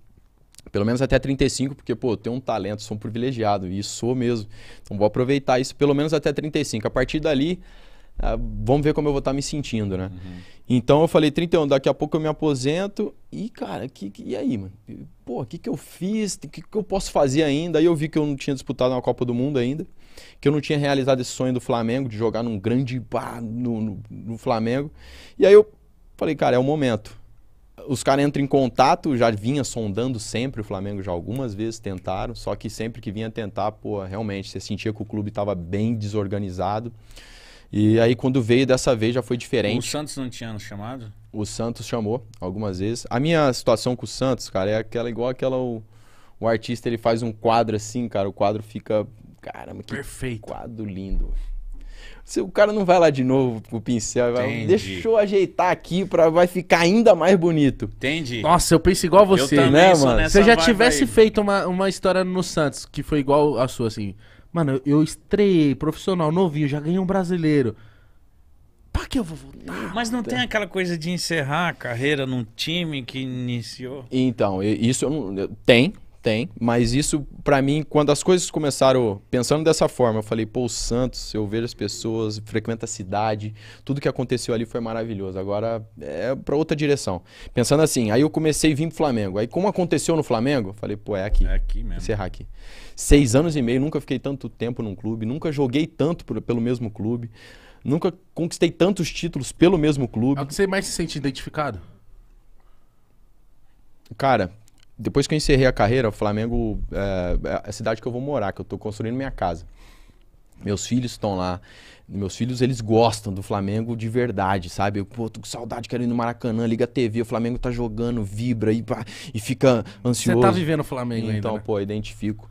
Pelo menos até 35, porque, pô, eu tenho um talento, sou um privilegiado, e sou mesmo. Então vou aproveitar isso pelo menos até 35. A partir dali, ah, vamos ver como eu vou estar tá me sentindo, né? Uhum. Então eu falei, 31, daqui a pouco eu me aposento. E, cara, que, que e aí, mano? Pô, o que, que eu fiz? O que, que eu posso fazer ainda? Aí eu vi que eu não tinha disputado uma Copa do Mundo ainda, que eu não tinha realizado esse sonho do Flamengo, de jogar num grande bar no, no, no Flamengo. E aí eu falei, cara, é o momento os caras entram em contato, já vinha sondando sempre o Flamengo, já algumas vezes tentaram, só que sempre que vinha tentar, pô, realmente, você sentia que o clube estava bem desorganizado. E aí quando veio dessa vez já foi diferente. O Santos não tinha chamado? O Santos chamou algumas vezes. A minha situação com o Santos, cara, é aquela igual aquela o, o artista ele faz um quadro assim, cara, o quadro fica, caramba, que Perfeito. quadro lindo se o cara não vai lá de novo com o pincel, vai, deixa eu ajeitar aqui para vai ficar ainda mais bonito. Entendi. Nossa, eu penso igual a você, eu né, mano? Se eu já tivesse aí. feito uma, uma história no Santos que foi igual a sua, assim, mano, eu estreiei profissional novinho, já ganhei um brasileiro. Pra que eu vou voltar? Mas não tem aquela coisa de encerrar a carreira num time que iniciou? Então, isso eu não, tem, tem, mas isso, para mim, quando as coisas começaram pensando dessa forma, eu falei, pô, o Santos, eu vejo as pessoas, frequento a cidade, tudo que aconteceu ali foi maravilhoso. Agora é para outra direção. Pensando assim, aí eu comecei a vir pro Flamengo. Aí, como aconteceu no Flamengo, eu falei, pô, é aqui. É aqui mesmo. Encerrar aqui. Seis anos e meio, nunca fiquei tanto tempo num clube, nunca joguei tanto por, pelo mesmo clube, nunca conquistei tantos títulos pelo mesmo clube. É o que você mais se sente identificado? Cara, depois que eu encerrei a carreira, o Flamengo é, é a cidade que eu vou morar, que eu estou construindo minha casa. Meus filhos estão lá. Meus filhos, eles gostam do Flamengo de verdade, sabe? Eu, pô, tô com saudade, quero ir no Maracanã, liga a TV, o Flamengo tá jogando, vibra e, pá, e fica ansioso. Você tá vivendo o Flamengo então, ainda, Então, né? pô, identifico.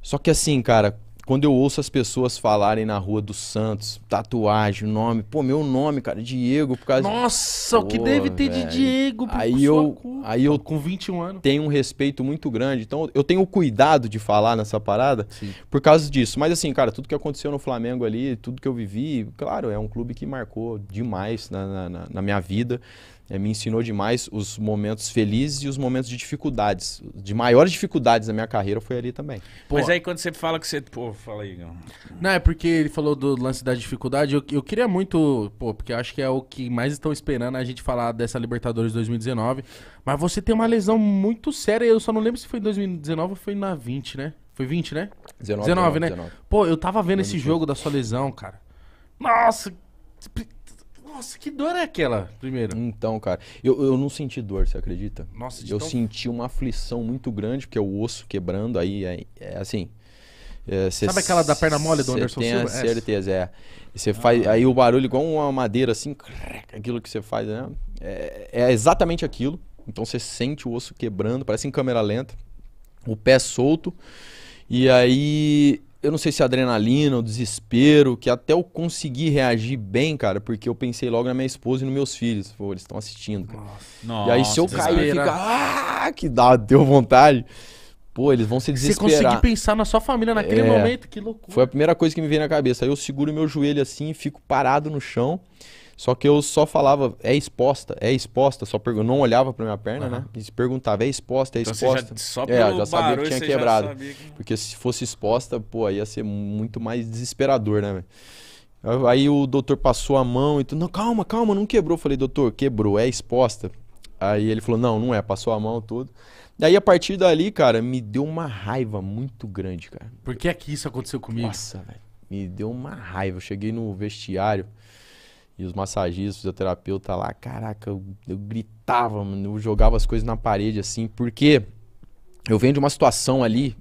Só que assim, cara, quando eu ouço as pessoas falarem na rua dos Santos, tatuagem, nome, pô, meu nome, cara, Diego, por causa Nossa, o que pô, deve ter véio. de Diego por aí eu, culpa. aí eu com 21 anos. Tenho um respeito muito grande. Então eu tenho cuidado de falar nessa parada Sim. por causa disso. Mas assim, cara, tudo que aconteceu no Flamengo ali, tudo que eu vivi, claro, é um clube que marcou demais na, na, na minha vida é, me ensinou demais os momentos felizes e os momentos de dificuldades. De maiores dificuldades da minha carreira foi ali também. Pois aí quando você fala que você. Pô, fala aí, não. Não, é porque ele falou do lance da dificuldade. Eu, eu queria muito. Pô, porque eu acho que é o que mais estão esperando a gente falar dessa Libertadores 2019. Mas você tem uma lesão muito séria. Eu só não lembro se foi em 2019 ou foi na 20, né? Foi 20, né? 19, 19, 19 né? 19. Pô, eu tava vendo 19. esse jogo da sua lesão, cara. Nossa, nossa, que dor é aquela, primeiro? Então, cara, eu, eu não senti dor, você acredita? Nossa, de Eu tão... senti uma aflição muito grande, porque é o osso quebrando aí, é, é assim... É, Sabe aquela da perna mole do Anderson tem Silva? Tem certeza, é. Você ah. faz aí o barulho igual uma madeira assim, aquilo que você faz, né? É, é exatamente aquilo. Então você sente o osso quebrando, parece em câmera lenta, o pé solto. E aí eu não sei se a é adrenalina, o desespero, que até eu consegui reagir bem, cara, porque eu pensei logo na minha esposa e nos meus filhos. Pô, eles estão assistindo, cara. Nossa, e aí se eu cair e ficar, ah, que dá, deu vontade. Pô, eles vão se desesperar. Você conseguir pensar na sua família naquele é, momento, que loucura. Foi a primeira coisa que me veio na cabeça. Aí eu seguro meu joelho assim, fico parado no chão. Só que eu só falava, é exposta, é exposta, só pergun- não olhava para minha perna, uhum. né? E perguntava, é exposta, é então exposta. só pelo é, já sabia barulho, que tinha quebrado. Que... Porque se fosse exposta, pô, ia ser muito mais desesperador, né, velho? Aí o doutor passou a mão e tudo. Não, calma, calma, não quebrou. falei, doutor, quebrou, é exposta. Aí ele falou, não, não é. Passou a mão tudo. Daí a partir dali, cara, me deu uma raiva muito grande, cara. Por que é que isso aconteceu comigo? Nossa, velho. Me deu uma raiva. Eu cheguei no vestiário. E os massagistas, fisioterapeuta lá, caraca, eu, eu gritava, mano, eu jogava as coisas na parede assim, porque eu venho de uma situação ali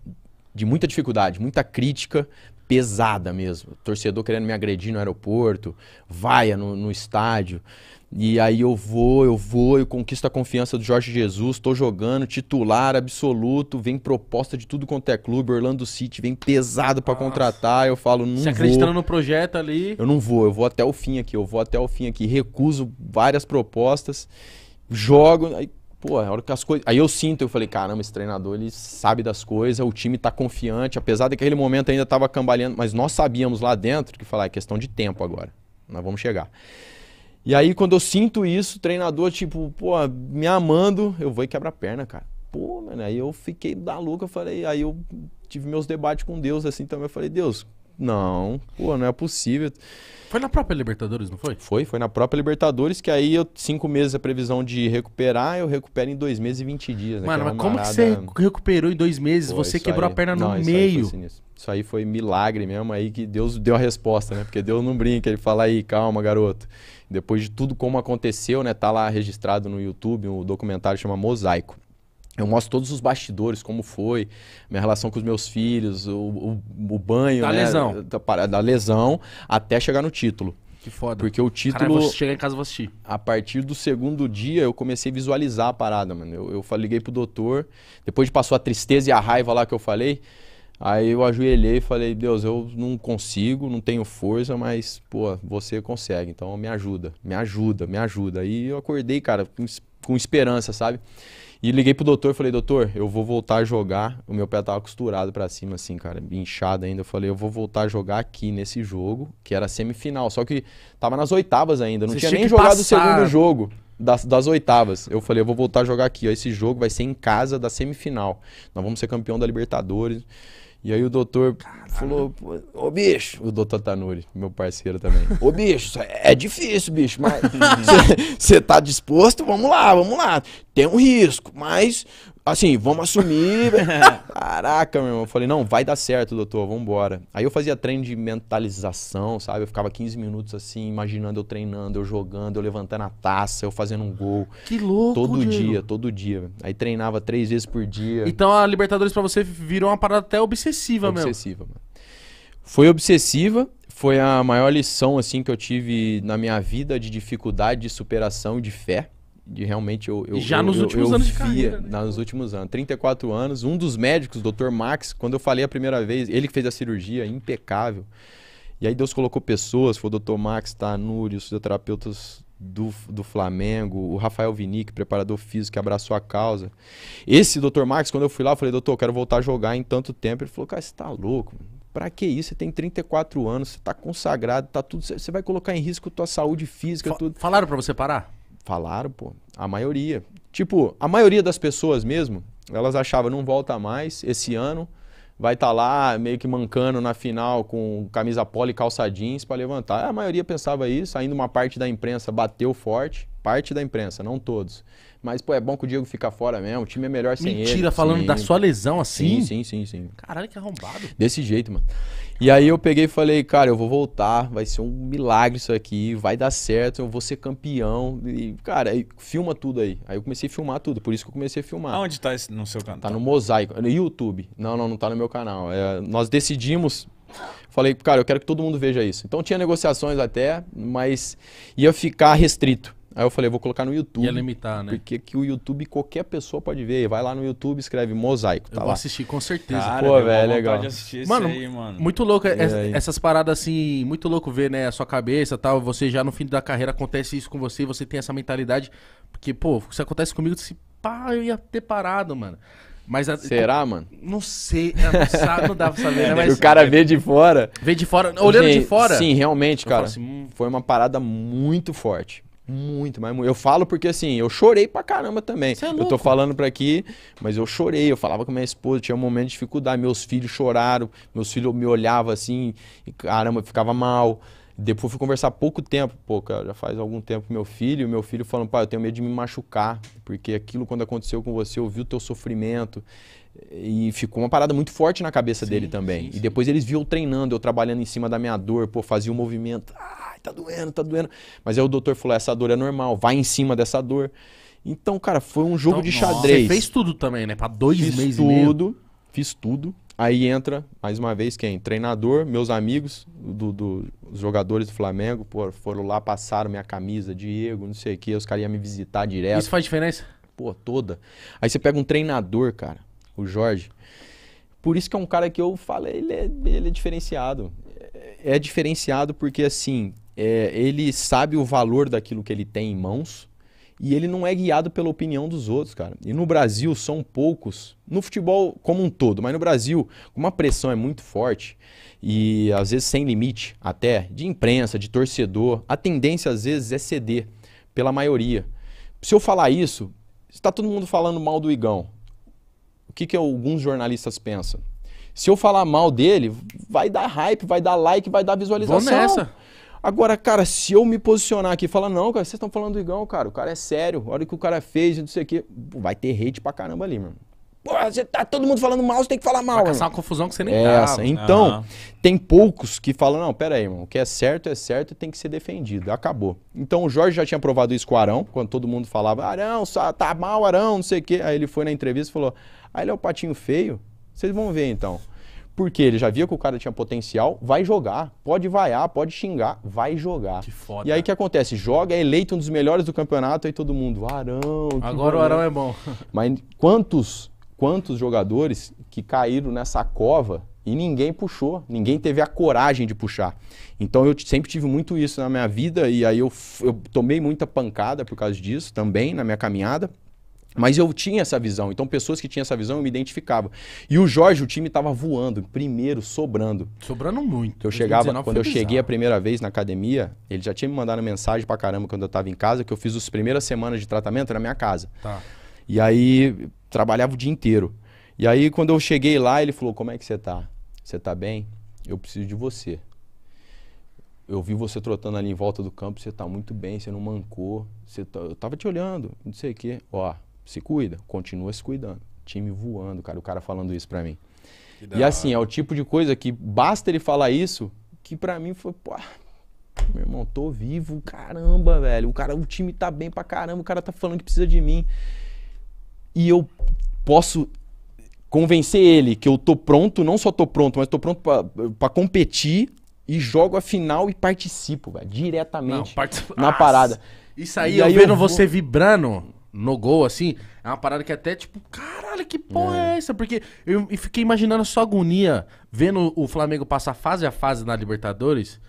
de muita dificuldade, muita crítica pesada mesmo. Torcedor querendo me agredir no aeroporto, vaia no, no estádio. E aí eu vou, eu vou, eu conquisto a confiança do Jorge Jesus, estou jogando, titular absoluto, vem proposta de tudo quanto é clube, Orlando City vem pesado para contratar, eu falo, não Se acreditando no projeto ali. Eu não vou, eu vou até o fim aqui, eu vou até o fim aqui, recuso várias propostas, jogo, aí, pô, a hora que as coisas, aí eu sinto, eu falei, caramba, esse treinador, ele sabe das coisas, o time está confiante, apesar daquele momento ainda estava cambaleando, mas nós sabíamos lá dentro que falar, é questão de tempo agora. Nós vamos chegar. E aí, quando eu sinto isso, o treinador, tipo, pô, me amando, eu vou e quebra a perna, cara. Pô, mano, aí eu fiquei da louca, eu falei, aí eu tive meus debates com Deus, assim, também. Eu falei, Deus, não, pô, não é possível. Foi na própria Libertadores, não foi? Foi, foi na própria Libertadores, que aí eu, cinco meses a previsão de recuperar, eu recupero em dois meses e vinte dias. Né? Mano, é mas como marada... que você recuperou em dois meses? Pô, você quebrou aí... a perna no isso meio. Aí isso aí foi milagre mesmo, aí que Deus deu a resposta, né? Porque Deus não brinca, ele fala aí, calma, garoto depois de tudo como aconteceu, né? Tá lá registrado no YouTube um documentário chama Mosaico. Eu mostro todos os bastidores, como foi, minha relação com os meus filhos, o, o, o banho, da né? lesão. Da, da lesão, até chegar no título. Que foda. Porque o título. Caralho, você chegar em casa, vou assistir. A partir do segundo dia, eu comecei a visualizar a parada, mano. Eu, eu liguei pro doutor, depois de passou a tristeza e a raiva lá que eu falei, Aí eu ajoelhei e falei, Deus, eu não consigo, não tenho força, mas, pô, você consegue, então me ajuda, me ajuda, me ajuda. aí eu acordei, cara, com, com esperança, sabe? E liguei pro doutor, e falei, doutor, eu vou voltar a jogar. O meu pé tava costurado para cima, assim, cara, inchado ainda. Eu falei, eu vou voltar a jogar aqui nesse jogo, que era semifinal. Só que tava nas oitavas ainda, não tinha nem jogado o segundo jogo das, das oitavas. Eu falei, eu vou voltar a jogar aqui. Ó, esse jogo vai ser em casa da semifinal. Nós vamos ser campeão da Libertadores. E aí o doutor Caramba. falou, ô bicho, o doutor Tanuri, tá meu parceiro também. Ô bicho, é, é difícil, bicho, mas você tá disposto? Vamos lá, vamos lá. Tem um risco, mas assim, vamos assumir. Caraca, meu irmão. Eu falei, não, vai dar certo, doutor, vambora. Aí eu fazia treino de mentalização, sabe? Eu ficava 15 minutos assim, imaginando eu treinando, eu jogando, eu levantando a taça, eu fazendo um gol. Que louco, Todo Diego. dia, todo dia. Aí treinava três vezes por dia. Então a Libertadores para você virou uma parada até obsessiva, mesmo. Obsessiva, mano. Foi obsessiva, foi a maior lição assim que eu tive na minha vida de dificuldade, de superação e de fé de realmente eu, eu já eu, nos eu, últimos anos de carreira, né? nos últimos anos, 34 anos, um dos médicos, doutor Dr. Max, quando eu falei a primeira vez, ele que fez a cirurgia impecável. E aí Deus colocou pessoas, foi o Dr. Max Tanuri, os fisioterapeutas do, do Flamengo, o Rafael Vinícius preparador físico, que abraçou a causa. Esse doutor Max, quando eu fui lá, eu falei, doutor, eu quero voltar a jogar em tanto tempo. Ele falou, cara, você tá louco, Pra que isso? Você tem 34 anos, você tá consagrado, tá tudo. Você vai colocar em risco tua saúde física, Fa tudo. Falaram para você parar? Falaram, pô. A maioria. Tipo, a maioria das pessoas mesmo, elas achavam, não volta mais esse ano, vai estar tá lá meio que mancando na final com camisa polo e calça jeans para levantar. A maioria pensava isso, ainda uma parte da imprensa bateu forte parte da imprensa, não todos. Mas, pô, é bom que o Diego fica fora mesmo, o time é melhor sem Mentira, ele. Mentira, falando sim. da sua lesão assim? Sim, sim, sim, sim. Caralho, que arrombado. Desse jeito, mano. E aí eu peguei e falei, cara, eu vou voltar, vai ser um milagre isso aqui, vai dar certo, eu vou ser campeão. E, cara, aí, filma tudo aí. Aí eu comecei a filmar tudo, por isso que eu comecei a filmar. Onde tá esse, no seu canal? Tá no Mosaico, no YouTube. Não, não, não tá no meu canal. É, nós decidimos Falei, cara, eu quero que todo mundo veja isso. Então tinha negociações até, mas ia ficar restrito. Aí eu falei, vou colocar no YouTube. Ia limitar, né? Porque que o YouTube qualquer pessoa pode ver. Vai lá no YouTube, escreve mosaico. Tá eu vou lá. assistir, com certeza. Cara, Pô, velho, é legal. Mano, aí, mano, muito louco. Essas paradas assim, muito louco ver, né? A sua cabeça tal. Você já no fim da carreira acontece isso com você, você tem essa mentalidade. Porque, pô, se acontece comigo, se pá, eu ia ter parado, mano. Mas a, Será, eu, tipo, mano? Não sei, é, não, não dá pra saber, né? Mas, o cara vê de fora. Vê de fora, olhando sim, de fora. Sim, realmente, cara. Assim, hum. Foi uma parada muito forte. Muito, mas muito. Eu falo porque assim, eu chorei pra caramba também. É eu tô falando pra aqui, mas eu chorei. Eu falava com minha esposa, tinha um momento de dificuldade. Meus filhos choraram, meus filhos me olhavam assim, e caramba, ficava mal. Depois fui conversar pouco tempo, pô, cara, já faz algum tempo com meu filho, meu filho falando, pai, eu tenho medo de me machucar, porque aquilo quando aconteceu com você, eu vi o teu sofrimento. E ficou uma parada muito forte na cabeça sim, dele também. Sim, sim. E depois eles viam treinando, eu trabalhando em cima da minha dor, pô, fazia o um movimento. Ah, tá doendo, tá doendo. Mas aí o doutor falou: essa dor é normal, vai em cima dessa dor. Então, cara, foi um jogo então, de xadrez. Você fez tudo também, né? Pra dois fiz meses tudo, Fiz tudo. Aí entra, mais uma vez, quem? Treinador, meus amigos, do, do os jogadores do Flamengo, pô, foram lá, passaram minha camisa, Diego, não sei o quê, os caras iam me visitar direto. Isso faz diferença? Pô, toda. Aí você pega um treinador, cara, o Jorge. Por isso que é um cara que eu falei, ele é, ele é diferenciado. é, é diferenciado porque, assim, é, ele sabe o valor daquilo que ele tem em mãos e ele não é guiado pela opinião dos outros, cara. E no Brasil são poucos, no futebol como um todo, mas no Brasil, como a pressão é muito forte e às vezes sem limite até, de imprensa, de torcedor, a tendência às vezes é ceder pela maioria. Se eu falar isso, está todo mundo falando mal do Igão. O que, que alguns jornalistas pensam? Se eu falar mal dele, vai dar hype, vai dar like, vai dar visualização. Vamos nessa. Agora, cara, se eu me posicionar aqui e falar, não, cara, vocês estão falando do Igão, cara, o cara é sério, olha o que o cara fez e não sei o quê, vai ter hate pra caramba ali, mano. Pô, você tá todo mundo falando mal, você tem que falar mal. Vai caçar uma confusão que você nem Essa. É, assim, né? Então, uhum. tem poucos que falam, não, pera aí, mano o que é certo é certo e tem que ser defendido. Acabou. Então, o Jorge já tinha provado isso com o Arão, quando todo mundo falava, Arão, tá mal, Arão, não sei o quê. Aí ele foi na entrevista e falou, aí ah, ele é o patinho feio, vocês vão ver então. Porque ele já via que o cara tinha potencial, vai jogar. Pode vaiar, pode xingar, vai jogar. Que foda. E aí o que acontece? Joga, é eleito um dos melhores do campeonato, aí todo mundo, Arão. Agora bom. o Arão é bom. Mas quantos, quantos jogadores que caíram nessa cova e ninguém puxou, ninguém teve a coragem de puxar. Então eu sempre tive muito isso na minha vida e aí eu, eu tomei muita pancada por causa disso também na minha caminhada. Mas eu tinha essa visão, então pessoas que tinham essa visão eu me identificava. E o Jorge, o time estava voando, primeiro, sobrando. Sobrando muito. Eu chegava, quando eu cheguei a primeira vez na academia, ele já tinha me mandado mensagem pra caramba quando eu estava em casa, que eu fiz as primeiras semanas de tratamento na minha casa. Tá. E aí, trabalhava o dia inteiro. E aí, quando eu cheguei lá, ele falou: Como é que você tá? Você tá bem? Eu preciso de você. Eu vi você trotando ali em volta do campo, você tá muito bem, você não mancou. Você tá... Eu tava te olhando, não sei o quê. Ó, se cuida, continua se cuidando. Time voando, cara, o cara falando isso pra mim. E assim, é o tipo de coisa que basta ele falar isso, que pra mim foi, pô, meu irmão, tô vivo, caramba, velho. O cara, o time tá bem pra caramba, o cara tá falando que precisa de mim. E eu posso convencer ele que eu tô pronto, não só tô pronto, mas tô pronto para competir e jogo a final e participo, velho, diretamente não, na parada. Isso aí, e eu vendo eu vou... você vibrando no gol, assim, é uma parada que é até, tipo, caralho, que porra é, é essa? Porque eu fiquei imaginando a sua agonia vendo o Flamengo passar fase a fase na Libertadores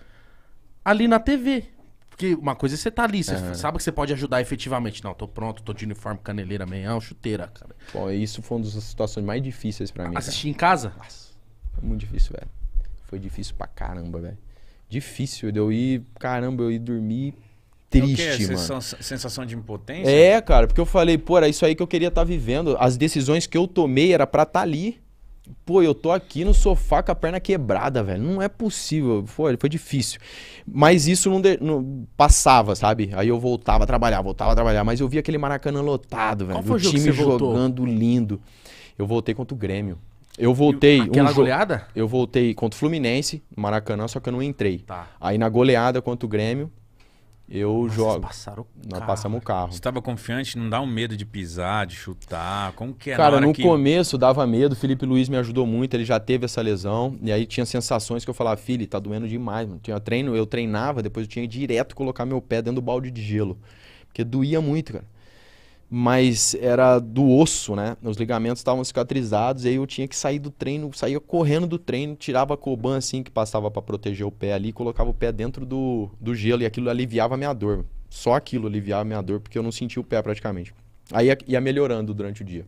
ali na TV. Porque uma coisa é você tá ali, você uhum. sabe que você pode ajudar efetivamente. Não, tô pronto, tô de uniforme, caneleira, meião, chuteira, cara. Bom, isso foi uma das situações mais difíceis para mim. Assistir em casa? Nossa, foi muito difícil, velho. Foi difícil pra caramba, velho. Difícil de eu ir, caramba, eu ir dormir é triste, é mano. Sensação de impotência? É, cara, porque eu falei, pô, era isso aí que eu queria estar tá vivendo. As decisões que eu tomei era pra estar tá ali. Pô, eu tô aqui no sofá com a perna quebrada, velho. Não é possível. Foi, foi difícil. Mas isso não, de, não, passava, sabe? Aí eu voltava a trabalhar, voltava a trabalhar. Mas eu via aquele Maracanã lotado, velho. O time jogando voltou? lindo. Eu voltei contra o Grêmio. Eu voltei. E aquela um goleada? Eu voltei contra o Fluminense, Maracanã, só que eu não entrei. Tá. Aí na goleada contra o Grêmio, eu Nossa, jogo. Passaram Nós carro. passamos o carro. Você estava confiante? Não dá um medo de pisar, de chutar? Como que era. Cara, no que... começo dava medo. Felipe Luiz me ajudou muito. Ele já teve essa lesão. E aí tinha sensações que eu falava, filho, tá doendo demais. Mano. Tinha treino, eu treinava, depois eu tinha que direto colocar meu pé dentro do balde de gelo. Porque doía muito, cara mas era do osso, né? Os ligamentos estavam cicatrizados, e aí eu tinha que sair do treino, saía correndo do treino, tirava a coban assim que passava para proteger o pé ali, colocava o pé dentro do, do gelo e aquilo aliviava a minha dor. Só aquilo aliviava a minha dor, porque eu não sentia o pé praticamente. Aí ia, ia melhorando durante o dia.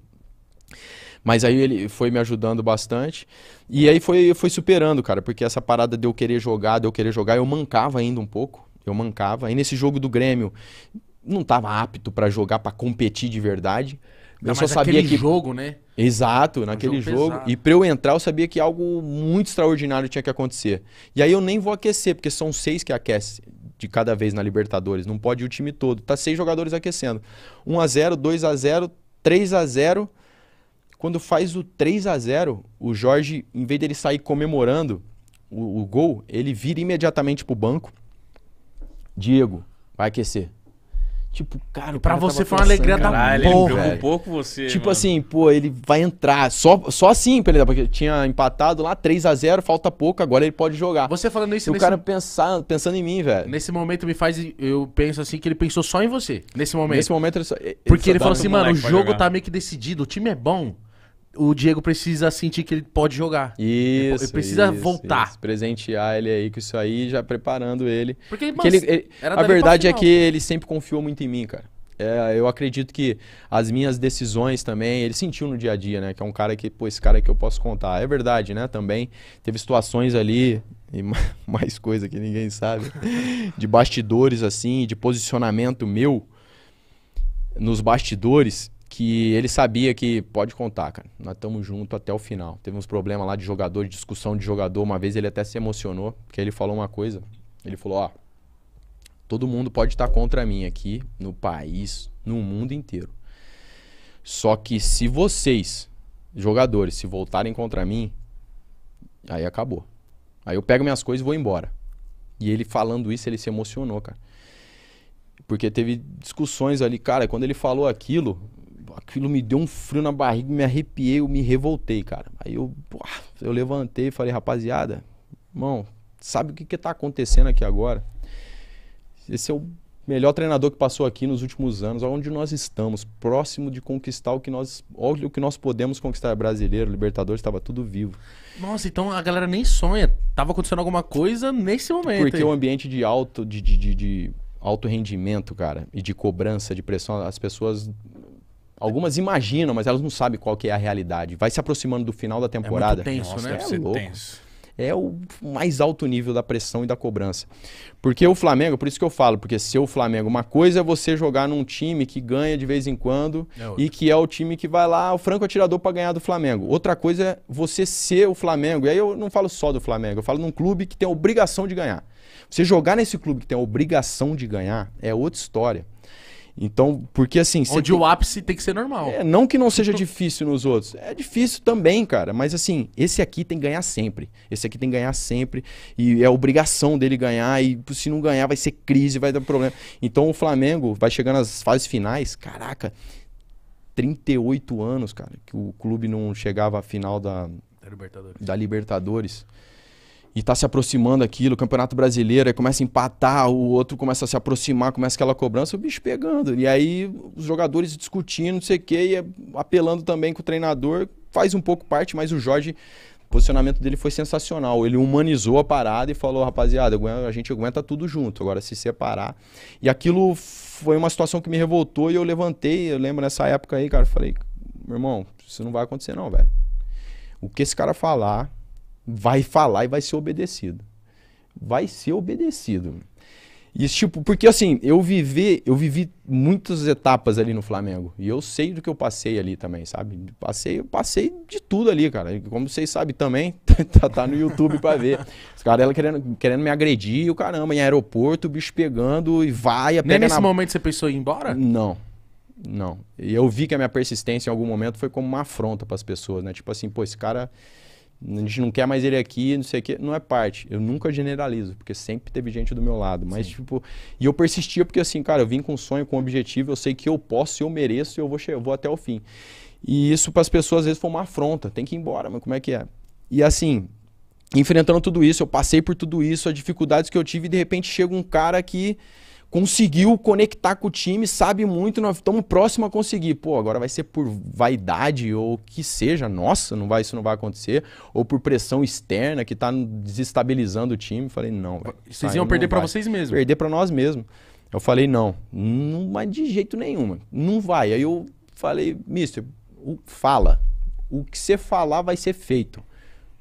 Mas aí ele foi me ajudando bastante. E aí foi, foi superando, cara, porque essa parada de eu querer jogar, de eu querer jogar, eu mancava ainda um pouco. Eu mancava. Aí nesse jogo do Grêmio, não estava apto para jogar, para competir de verdade. Eu não, só sabia que jogo, né? Exato, um naquele jogo. jogo. E para eu entrar, eu sabia que algo muito extraordinário tinha que acontecer. E aí eu nem vou aquecer, porque são seis que aquecem de cada vez na Libertadores. Não pode ir o time todo. Tá seis jogadores aquecendo. 1 a 0, 2 a 0, 3 a 0. Quando faz o 3 a 0, o Jorge, em vez dele sair comemorando o, o gol, ele vira imediatamente pro banco. Diego, vai aquecer. Tipo, cara, para Pra você foi uma alegria da Caralho, ele porra, preocupou é. com você. Tipo mano. assim, pô, ele vai entrar. Só, só assim pra ele porque tinha empatado lá 3 a 0 falta pouco, agora ele pode jogar. Você falando isso E o cara pensar, pensando em mim, velho. Nesse momento me faz. Eu penso assim que ele pensou só em você. Nesse momento. Nesse momento ele só. ele Porque só ele falou assim, mano, o jogo jogar. tá meio que decidido, o time é bom o Diego precisa sentir que ele pode jogar. Isso. Ele precisa isso, voltar. Isso. Presentear ele aí com isso aí, já preparando ele. Porque, mas, ele, ele a verdade é que ele sempre confiou muito em mim, cara. É, eu acredito que as minhas decisões também, ele sentiu no dia a dia, né? Que é um cara que, pô, esse cara que eu posso contar. É verdade, né? Também teve situações ali, e mais coisa que ninguém sabe, de bastidores assim, de posicionamento meu nos bastidores, que ele sabia que pode contar, cara. Nós estamos juntos até o final. Teve uns problemas lá de jogador, de discussão de jogador. Uma vez ele até se emocionou, porque ele falou uma coisa. Ele falou: Ó, todo mundo pode estar tá contra mim aqui, no país, no mundo inteiro. Só que se vocês, jogadores, se voltarem contra mim, aí acabou. Aí eu pego minhas coisas e vou embora. E ele falando isso, ele se emocionou, cara porque teve discussões ali, cara, quando ele falou aquilo, aquilo me deu um frio na barriga, me arrepiei, eu me revoltei, cara. Aí eu, eu levantei e falei, rapaziada, irmão, sabe o que que tá acontecendo aqui agora? Esse é o melhor treinador que passou aqui nos últimos anos, onde nós estamos, próximo de conquistar o que nós, olha o que nós podemos conquistar brasileiro, Libertadores, estava tudo vivo. Nossa, então a galera nem sonha, tava acontecendo alguma coisa nesse momento. Porque aí. o ambiente de alto de, de, de, de alto rendimento, cara, e de cobrança, de pressão, as pessoas Algumas imaginam, mas elas não sabem qual que é a realidade. Vai se aproximando do final da é temporada. É tenso, Nossa, né? É, é louco. Tenso. É o mais alto nível da pressão e da cobrança. Porque o Flamengo, por isso que eu falo, porque se o Flamengo, uma coisa é você jogar num time que ganha de vez em quando é e que é o time que vai lá, o franco atirador para ganhar do Flamengo. Outra coisa é você ser o Flamengo. E aí eu não falo só do Flamengo, eu falo num clube que tem a obrigação de ganhar. Você jogar nesse clube que tem a obrigação de ganhar é outra história. Então, porque assim. Onde tem... o ápice tem que ser normal. É, não que não seja difícil nos outros. É difícil também, cara. Mas assim, esse aqui tem que ganhar sempre. Esse aqui tem que ganhar sempre. E é obrigação dele ganhar. E se não ganhar, vai ser crise, vai dar problema. Então o Flamengo vai chegando nas fases finais. Caraca, 38 anos, cara, que o clube não chegava à final da, da Libertadores. Da Libertadores e tá se aproximando aquilo, Campeonato Brasileiro, aí começa a empatar, o outro começa a se aproximar, começa aquela cobrança, o bicho pegando. E aí os jogadores discutindo, não sei o quê, e é apelando também com o treinador, faz um pouco parte, mas o Jorge, o posicionamento dele foi sensacional. Ele humanizou a parada e falou, rapaziada, a gente aguenta tudo junto, agora se separar. E aquilo foi uma situação que me revoltou e eu levantei, eu lembro nessa época aí, cara, falei, meu irmão, isso não vai acontecer não, velho. O que esse cara falar, vai falar e vai ser obedecido. Vai ser obedecido. E tipo, porque assim, eu vivi, eu vivi muitas etapas ali no Flamengo. E eu sei do que eu passei ali também, sabe? Passei, eu passei de tudo ali, cara. Como vocês sabem também, tá, tá no YouTube pra ver. Os caras ela querendo, querendo me agredir, o caramba, em aeroporto, o bicho pegando e vai, Nem nesse na... momento você pensou em ir embora? Não. Não. E eu vi que a minha persistência em algum momento foi como uma afronta para as pessoas, né? Tipo assim, pô, esse cara a gente não quer mais ele aqui, não sei o quê. Não é parte. Eu nunca generalizo, porque sempre teve gente do meu lado. Mas, Sim. tipo, e eu persistia porque, assim, cara, eu vim com um sonho, com um objetivo, eu sei que eu posso, eu mereço e eu vou, eu vou até o fim. E isso para as pessoas, às vezes, foi uma afronta. Tem que ir embora, mas como é que é? E assim, enfrentando tudo isso, eu passei por tudo isso, as dificuldades que eu tive, e de repente chega um cara que conseguiu conectar com o time, sabe muito, nós estamos próximos a conseguir. Pô, agora vai ser por vaidade ou que seja, nossa, não vai, isso não vai acontecer, ou por pressão externa que está desestabilizando o time. Falei, não, véio, Vocês iam perder para vocês mesmos. Perder para nós mesmos. Eu falei, não, não mas de jeito nenhum, não vai. Aí eu falei, mister, fala. O que você falar vai ser feito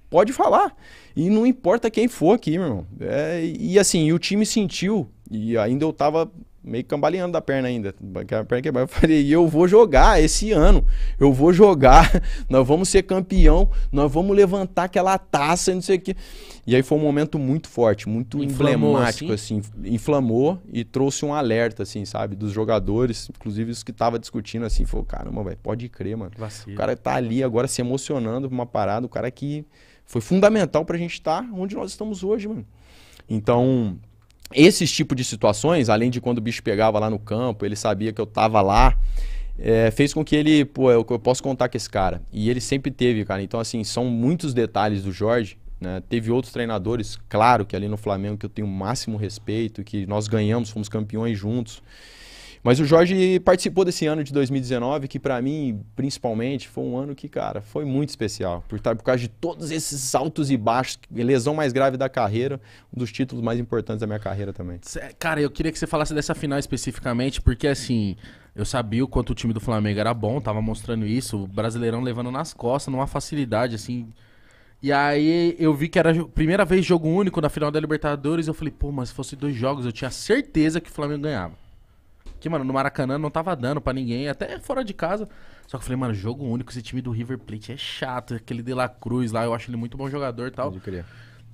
pode falar. E não importa quem for aqui, meu irmão. É, e assim, o time sentiu e ainda eu tava meio cambaleando da perna ainda. A perna quebrada. Eu falei, e eu vou jogar esse ano. Eu vou jogar. Nós vamos ser campeão. Nós vamos levantar aquela taça e não sei o quê. E aí foi um momento muito forte, muito Inflamou, emblemático, assim? assim? Inflamou e trouxe um alerta, assim, sabe? Dos jogadores, inclusive os que tava discutindo, assim. Falou, caramba, velho, pode crer, mano. Vacilo. O cara tá ali agora se emocionando por uma parada. O cara que foi fundamental pra gente estar tá onde nós estamos hoje, mano. Então esses tipo de situações, além de quando o bicho pegava lá no campo, ele sabia que eu tava lá, é, fez com que ele, pô, eu, eu posso contar com esse cara. E ele sempre teve, cara. Então, assim, são muitos detalhes do Jorge né? Teve outros treinadores, claro que ali no Flamengo que eu tenho o máximo respeito, que nós ganhamos, fomos campeões juntos. Mas o Jorge participou desse ano de 2019, que para mim, principalmente, foi um ano que, cara, foi muito especial. Por, tá, por causa de todos esses altos e baixos, lesão mais grave da carreira, um dos títulos mais importantes da minha carreira também. Cara, eu queria que você falasse dessa final especificamente, porque assim, eu sabia o quanto o time do Flamengo era bom, tava mostrando isso, o Brasileirão levando nas costas, numa facilidade, assim, e aí eu vi que era a primeira vez jogo único na final da Libertadores. Eu falei, pô, mas se fosse dois jogos, eu tinha certeza que o Flamengo ganhava. Que, mano, no Maracanã não tava dando pra ninguém, até fora de casa. Só que eu falei, mano, jogo único, esse time do River Plate é chato. Aquele De La Cruz lá, eu acho ele muito bom jogador e tal. Eu queria.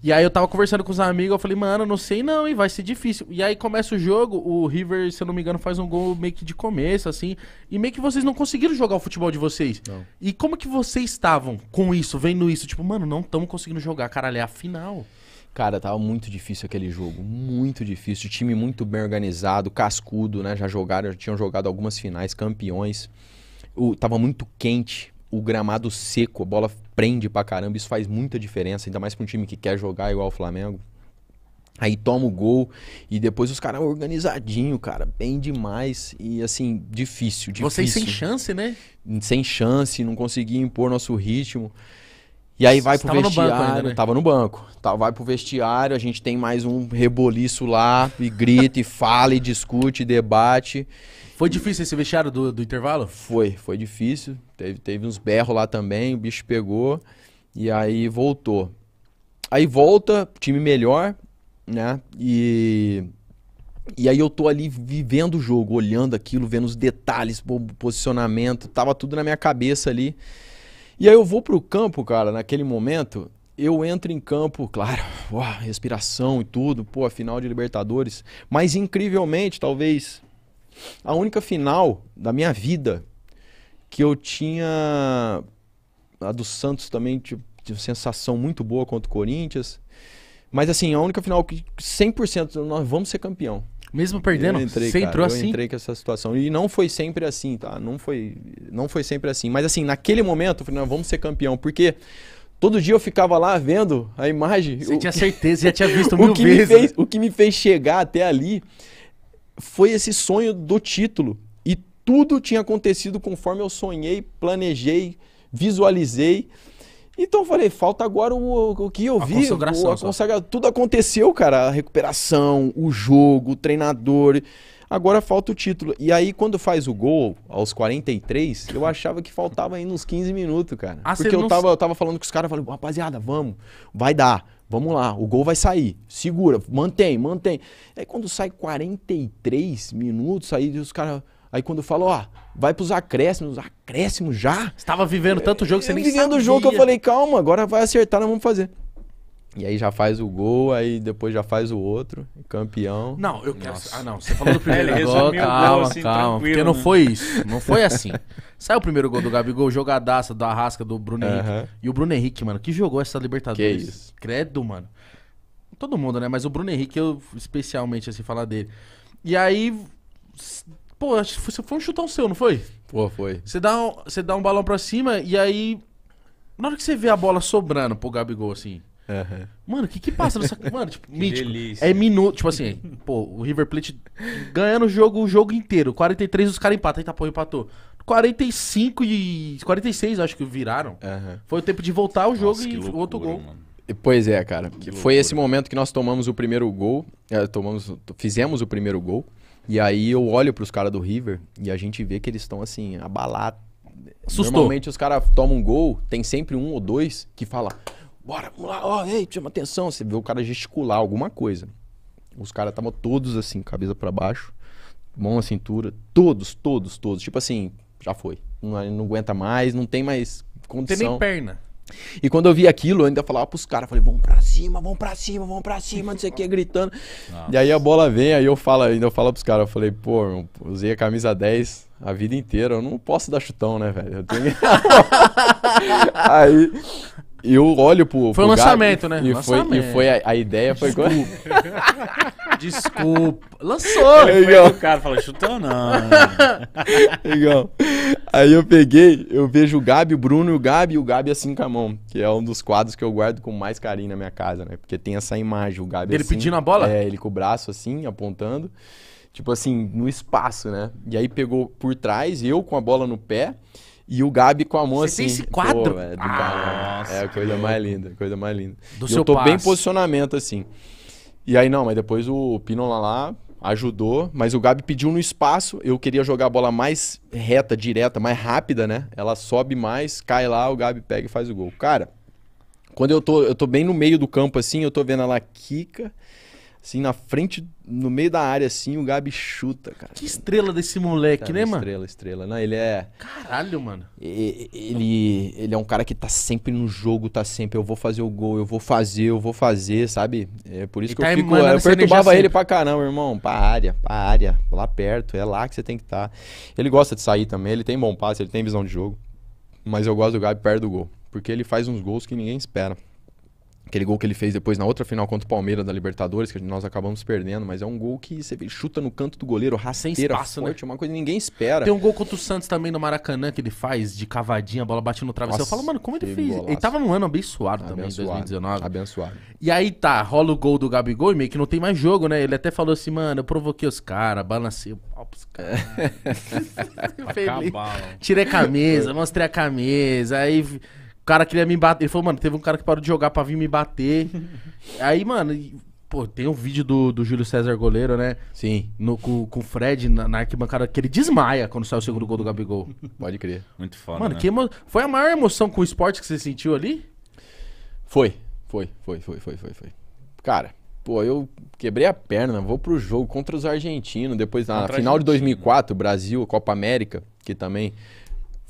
E aí eu tava conversando com os amigos, eu falei, mano, não sei não, e vai ser difícil. E aí começa o jogo, o River, se eu não me engano, faz um gol meio que de começo, assim. E meio que vocês não conseguiram jogar o futebol de vocês. Não. E como que vocês estavam com isso, vendo isso? Tipo, mano, não estamos conseguindo jogar, caralho, é a final. Cara, tava muito difícil aquele jogo, muito difícil. Time muito bem organizado, cascudo, né? Já jogaram, já tinham jogado algumas finais, campeões. O, tava muito quente, o gramado seco, a bola prende pra caramba, isso faz muita diferença, ainda mais pra um time que quer jogar igual o Flamengo. Aí toma o gol e depois os caras organizadinho, cara, bem demais e assim, difícil, difícil. Vocês sem chance, né? Sem chance, não conseguia impor nosso ritmo. E aí vai Você pro tava vestiário. No ainda, né? Tava no banco. vai pro vestiário, a gente tem mais um reboliço lá, e grita, e fala, e discute, e debate. Foi difícil esse vestiário do, do intervalo? Foi, foi difícil. Teve, teve uns berros lá também, o bicho pegou e aí voltou. Aí volta, time melhor, né? E. E aí eu tô ali vivendo o jogo, olhando aquilo, vendo os detalhes, posicionamento, tava tudo na minha cabeça ali. E aí eu vou pro campo, cara, naquele momento, eu entro em campo, claro, uau, respiração e tudo, pô, a final de Libertadores. Mas incrivelmente, talvez, a única final da minha vida que eu tinha. A do Santos também, tipo, tinha uma sensação muito boa contra o Corinthians. Mas assim, a única final que 100% nós vamos ser campeão. Mesmo perdendo, eu entrei, você cara, entrou eu assim? Eu entrei com essa situação. E não foi sempre assim, tá? Não foi, não foi sempre assim. Mas assim, naquele momento, eu falei, não, vamos ser campeão. Porque todo dia eu ficava lá vendo a imagem. Você o... tinha certeza, já tinha visto mil o que vezes. Me fez, o que me fez chegar até ali foi esse sonho do título. E tudo tinha acontecido conforme eu sonhei, planejei, visualizei. Então eu falei, falta agora o, o que eu a vi. Consagração, o, a Tudo aconteceu, cara. A recuperação, o jogo, o treinador. Agora falta o título. E aí, quando faz o gol, aos 43, eu achava que faltava ainda uns 15 minutos, cara. Ah, Porque eu, não... tava, eu tava falando com os caras, falei, rapaziada, vamos, vai dar, vamos lá, o gol vai sair, segura, mantém, mantém. Aí quando sai 43 minutos, aí os caras. Aí quando falou, ó, vai pros acréscimos, acréscimos já? Estava vivendo tanto jogo que você nem vivendo sabia. Vivendo o jogo, eu falei, calma, agora vai acertar, nós vamos fazer. E aí já faz o gol, aí depois já faz o outro, campeão. Não, eu quero. Nossa. Ah, não, você falou do primeiro é, gol. Calma, assim, calma. Porque né? não foi isso. Não foi assim. Saiu o primeiro gol do Gabigol, jogadaça da rasca do Bruno Henrique. Uh -huh. E o Bruno Henrique, mano, que jogou essa Libertadores. Que isso? Credo, mano. Todo mundo, né? Mas o Bruno Henrique, eu especialmente, assim, falar dele. E aí, Pô, acho que foi, foi um chutão seu, não foi? Pô, foi. Você dá, um, você dá um balão pra cima e aí. Na hora que você vê a bola sobrando pro Gabigol, assim. Uhum. Mano, o que que passa nessa. Mano, tipo, que mítico. Delícia. É minuto. Tipo assim, pô, o River Plate ganhando o jogo o jogo inteiro. 43 os caras empatam. Eita, pô, empatou. 45 e. 46, acho que viraram. Uhum. Foi o tempo de voltar o jogo Nossa, e loucura, outro gol. Mano. Pois é, cara. Que foi loucura. esse momento que nós tomamos o primeiro gol. Eh, tomamos, fizemos o primeiro gol. E aí eu olho pros caras do River e a gente vê que eles estão assim, abalados. Assustou. Normalmente os caras tomam um gol, tem sempre um ou dois que fala, bora, vamos lá, ó, ei, chama atenção. Você vê o cara gesticular alguma coisa. Os caras estavam todos assim, cabeça para baixo, mão na cintura, todos, todos, todos. Tipo assim, já foi. Não, não aguenta mais, não tem mais condição. Não tem nem perna. E quando eu vi aquilo, eu ainda falava pros caras, falei, vamos pra cima, vamos pra cima, vamos pra cima, não sei o que, gritando. Nossa. E aí a bola vem, aí eu falo, ainda eu falo pros caras, eu falei, pô, eu usei a camisa 10 a vida inteira, eu não posso dar chutão, né, velho? Eu tenho... aí eu olho pro. Foi o lançamento, Gabi, né? E lançamento. foi, e foi a, a ideia Desculpa. foi. Desculpa. Lançou. É O cara falou, chutou não. legal. Aí eu peguei, eu vejo o Gabi, o Bruno e o Gabi, e o Gabi assim com a mão, que é um dos quadros que eu guardo com mais carinho na minha casa, né? Porque tem essa imagem, o Gabi Ele assim, pedindo a bola? É, ele com o braço assim, apontando. Tipo assim, no espaço, né? E aí pegou por trás, eu com a bola no pé. E o Gabi com a mão Você assim. Você tem esse quadro? Pô, é, do ah, cara, é, nossa, é a coisa mais linda, coisa mais linda. Do e seu eu tô passo. bem posicionamento assim. E aí não, mas depois o Pinola lá ajudou, mas o Gabi pediu no espaço, eu queria jogar a bola mais reta, direta, mais rápida, né? Ela sobe mais, cai lá, o Gabi pega e faz o gol. Cara, quando eu tô, eu tô bem no meio do campo assim, eu tô vendo ela quica Assim, na frente, no meio da área, assim, o Gabi chuta, cara. Que estrela desse moleque, né, mano? Estrela, estrela. Não, ele é. Caralho, mano. Ele, ele é um cara que tá sempre no jogo, tá sempre. Eu vou fazer o gol, eu vou fazer, eu vou fazer, sabe? É por isso ele que tá eu fico. Eu perturbava ele pra caramba, irmão. Pra área, pra área. Lá perto, é lá que você tem que estar. Tá. Ele gosta de sair também, ele tem bom passe, ele tem visão de jogo. Mas eu gosto do Gabi perto do gol. Porque ele faz uns gols que ninguém espera. Aquele gol que ele fez depois na outra final contra o Palmeiras da Libertadores, que nós acabamos perdendo, mas é um gol que você vê, chuta no canto do goleiro, rasteira, passa espaço, né? forte, né? uma coisa que ninguém espera. Tem um gol contra o Santos também no Maracanã que ele faz de cavadinha, a bola bate no travesseiro Nossa, eu falo, mano, como ele fez? Golaço. Ele tava num ano abençoado, abençoado também, em 2019. Abençoado. E aí tá, rola o gol do Gabigol e meio que não tem mais jogo, né? Ele até falou assim, mano, eu provoquei os caras, balancei o pau pros caras. Tirei a camisa, mostrei a camisa, aí o cara queria me bater. Ele falou, mano, teve um cara que parou de jogar pra vir me bater. Aí, mano, pô, tem um vídeo do, do Júlio César Goleiro, né? Sim. No, com, com o Fred na, na arquibancada, que ele desmaia quando sai o segundo gol do Gabigol. Pode crer. Muito foda. Mano, né? que emo... foi a maior emoção com o esporte que você sentiu ali? Foi, foi, foi, foi, foi, foi, foi. Cara, pô, eu quebrei a perna, vou pro jogo contra os argentinos, depois na final de 2004, Brasil, Copa América, que também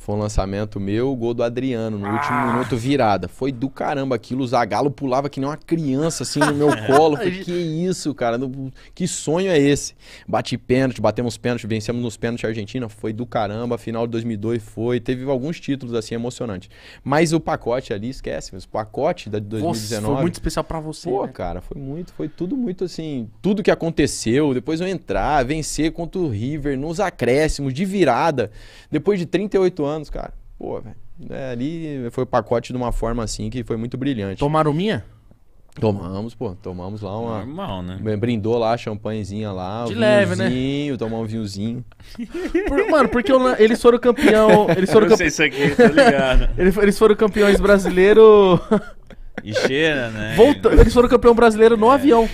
foi um lançamento meu, gol do Adriano, no último ah. minuto virada. Foi do caramba aquilo, o Zagalo pulava que nem uma criança assim no meu colo. Falei, que isso, cara? Que sonho é esse? Bati pênalti, batemos pênalti, vencemos nos pênaltis Argentina, foi do caramba. Final de 2002 foi, teve alguns títulos assim emocionantes. Mas o pacote ali, esquece, mas o pacote da de 2019. Nossa, foi muito especial para você. Pô, né? cara, foi muito, foi tudo muito assim, tudo que aconteceu, depois eu entrar, vencer contra o River nos acréscimos de virada, depois de 38 anos anos, cara. Pô, velho. É, ali foi o pacote de uma forma assim que foi muito brilhante. Tomaram minha? Tomamos, pô, tomamos lá uma. Normal, né? Brindou lá, champanhezinha lá. De um leve, né? Tomar um vinhozinho. Por, mano, porque eu, eles foram campeão. Eles foram eu campe... sei isso aqui, tá ligado. eles, foram campeões brasileiro. E cheira, né? Volta... Eles foram campeão brasileiro no é. avião.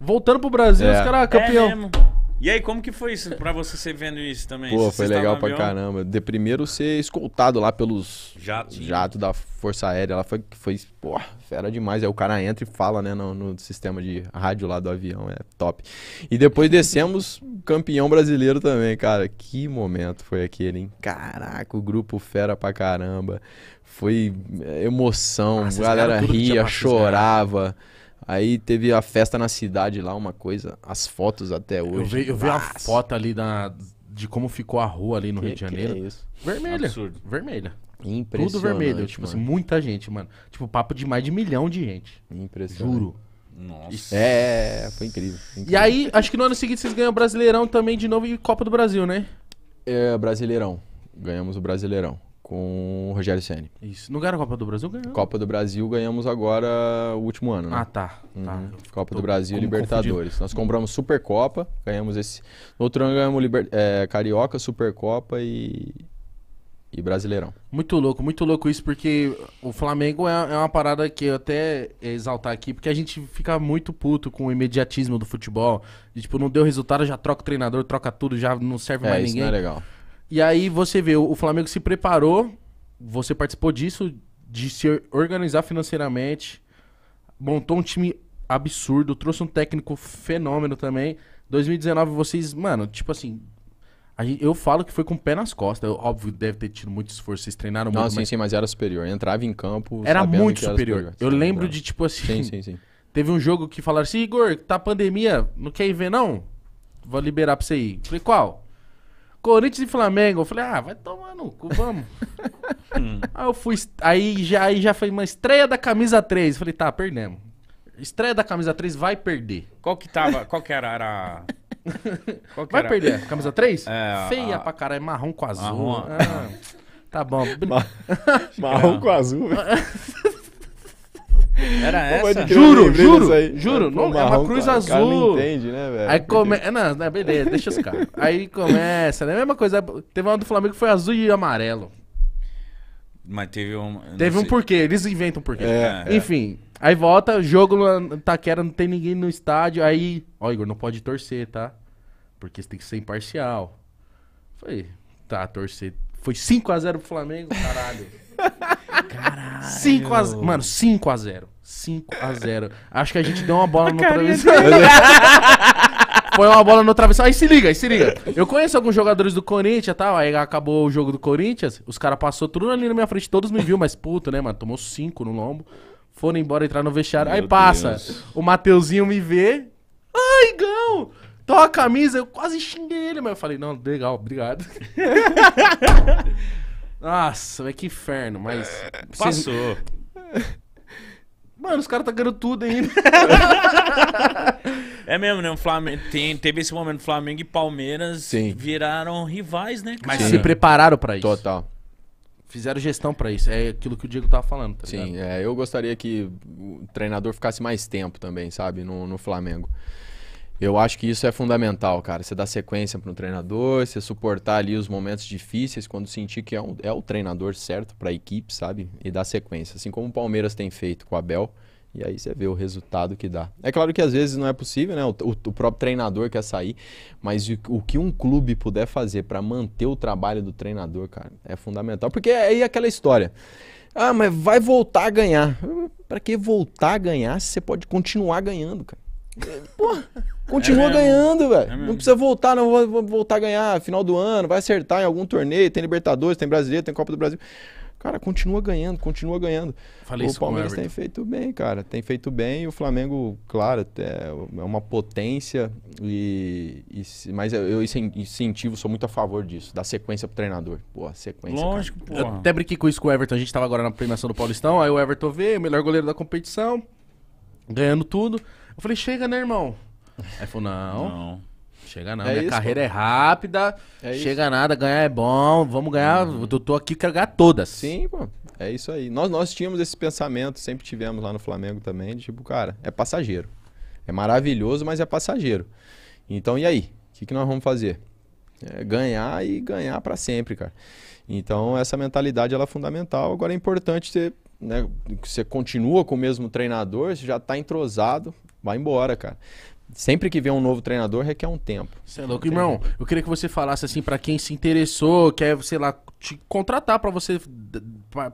Voltando pro Brasil, é. os caras é campeão. É mesmo. E aí, como que foi isso pra você ser vendo isso também? Pô, foi legal pra caramba. De primeiro ser escoltado lá pelos jatos jato da Força Aérea. ela foi, foi pô, fera demais. Aí o cara entra e fala, né, no, no, sistema de rádio lá do avião. É top. E depois descemos campeão brasileiro também, cara. Que momento foi aquele, hein? Caraca, o grupo fera pra caramba. Foi emoção, Nossa, galera ria, chorava. Cara. Aí teve a festa na cidade lá, uma coisa. As fotos até hoje. Eu vi, eu vi a foto ali da, de como ficou a rua ali no que, Rio de Janeiro. É isso? Vermelha. Absurdo. Vermelha. Impressionante. Tudo vermelho. Tipo mano. assim, muita gente, mano. Tipo, papo de mais de milhão de gente. Impressionante. Juro. Nossa. É, foi incrível, incrível, E aí, acho que no ano seguinte vocês ganham Brasileirão também de novo e Copa do Brasil, né? É, Brasileirão. Ganhamos o Brasileirão com o Rogério Ceni. Isso. Não ganharam a Copa do Brasil? Ganharam. Copa do Brasil ganhamos agora o último ano, né? Ah, tá. tá. Uhum. tá. Copa Tô do Brasil e Libertadores. Confundido. Nós compramos Supercopa, ganhamos esse. No outro ano ganhamos Liber... é, Carioca, Supercopa e... e Brasileirão. Muito louco, muito louco isso, porque o Flamengo é, é uma parada que eu até exaltar aqui, porque a gente fica muito puto com o imediatismo do futebol. E, tipo, não deu resultado, já troca o treinador, troca tudo, já não serve é, mais isso ninguém. Não é legal. E aí você vê, o Flamengo se preparou, você participou disso, de se organizar financeiramente, montou um time absurdo, trouxe um técnico fenômeno também. 2019 vocês, mano, tipo assim, Gente, eu falo que foi com o pé nas costas. Eu, óbvio, deve ter tido muito esforço. Vocês treinaram muito. Não, sim, mas... sim, mas era superior. entrava em campo. Era muito superior. Era superior. Eu lembro de, tipo assim. Sim, sim, sim. Teve um jogo que falaram assim: Igor, tá pandemia, não quer ir ver, não? Vou liberar pra você ir. Falei, qual? Corinthians e Flamengo. Eu falei, ah, vai tomar no cu, vamos. Hum. Aí eu fui. Aí já, aí já foi uma estreia da camisa 3. Eu falei, tá, perdemos. Estreia da camisa 3 vai perder. Qual que tava. Qual que era? era... Qual que vai era? perder. Camisa 3? É, Feia a... pra caralho, marrom com azul. Marrom. Ah, tá bom. marrom com azul. Era essa? Juro, juro, juro. Não, marrom, é uma cruz cara, azul. Cara entende, né, velho? Aí começa. Não, não, beleza, deixa os caras. Aí começa, né? Mesma coisa. Teve uma do Flamengo que foi azul e amarelo. Mas teve um. Teve um sei. porquê, eles inventam um porquê. É, é. é. Enfim, é. aí volta, jogo no Taquera, não tem ninguém no estádio. Aí, ó, Igor, não pode torcer, tá? Porque você tem que ser imparcial. foi tá, torcer. Foi 5x0 pro Flamengo, caralho. Caralho. 5 a, mano, 5 a 0. 5 a 0. Acho que a gente deu uma bola no travessão. Foi uma bola no travessão. Aí se liga, aí se liga. Eu conheço alguns jogadores do Corinthians e tal. Aí acabou o jogo do Corinthians. Os caras passou tudo ali na minha frente. Todos me viu, mas puto, né, mano? Tomou 5 no lombo. Foram embora entrar no vestiário. Meu aí passa. Deus. O Mateuzinho me vê. Ai, Gão! Toca a camisa. Eu quase xinguei ele, mas eu falei, não, legal, obrigado. Nossa, mas que inferno, mas. É, passou. Vocês... Mano, os caras tá ganhando tudo ainda. é mesmo, né? O Flamengo, tem, teve esse momento Flamengo e Palmeiras Sim. viraram rivais, né? Mas Sim. se prepararam para isso. Total. Fizeram gestão para isso. É aquilo que o Diego tava tá falando, tá Sim, é, eu gostaria que o treinador ficasse mais tempo também, sabe? No, no Flamengo. Eu acho que isso é fundamental, cara. Você dá sequência para um treinador, você suportar ali os momentos difíceis quando sentir que é, um, é o treinador certo para a equipe, sabe? E dar sequência. Assim como o Palmeiras tem feito com o Abel. E aí você vê o resultado que dá. É claro que às vezes não é possível, né? O, o, o próprio treinador quer sair, mas o, o que um clube puder fazer para manter o trabalho do treinador, cara, é fundamental. Porque é aí é, é aquela história. Ah, mas vai voltar a ganhar. Para que voltar a ganhar se você pode continuar ganhando, cara? Pô, continua é ganhando, é velho. É não precisa voltar, não vou, voltar a ganhar final do ano, vai acertar em algum torneio, tem Libertadores, tem Brasileiro, tem Copa do Brasil. Cara, continua ganhando, continua ganhando. Falei o Palmeiras tem feito bem, cara. Tem feito bem e o Flamengo, claro, é, é uma potência. E, e mas eu incentivo, sou muito a favor disso, da sequência pro treinador. Pô, sequência. Lógico, pô. até brinquei com isso com o Everton. A gente tava agora na premiação do Paulistão, aí o Everton veio, melhor goleiro da competição, ganhando tudo. Eu falei, chega, né, irmão? Aí falou, não. Não. Chega nada, é minha isso, carreira pô. é rápida, é chega isso. nada, ganhar é bom, vamos ganhar, uhum. eu tô aqui, quero ganhar todas. Sim, pô, é isso aí. Nós, nós tínhamos esse pensamento, sempre tivemos lá no Flamengo também, de tipo, cara, é passageiro. É maravilhoso, mas é passageiro. Então, e aí? O que, que nós vamos fazer? É ganhar e ganhar para sempre, cara. Então, essa mentalidade ela é fundamental. Agora é importante ter né, você continua com o mesmo treinador, você já está entrosado, vai embora, cara. Sempre que vem um novo treinador requer um tempo. Você é louco, irmão. Eu queria que você falasse assim para quem se interessou, quer, sei lá, te contratar para você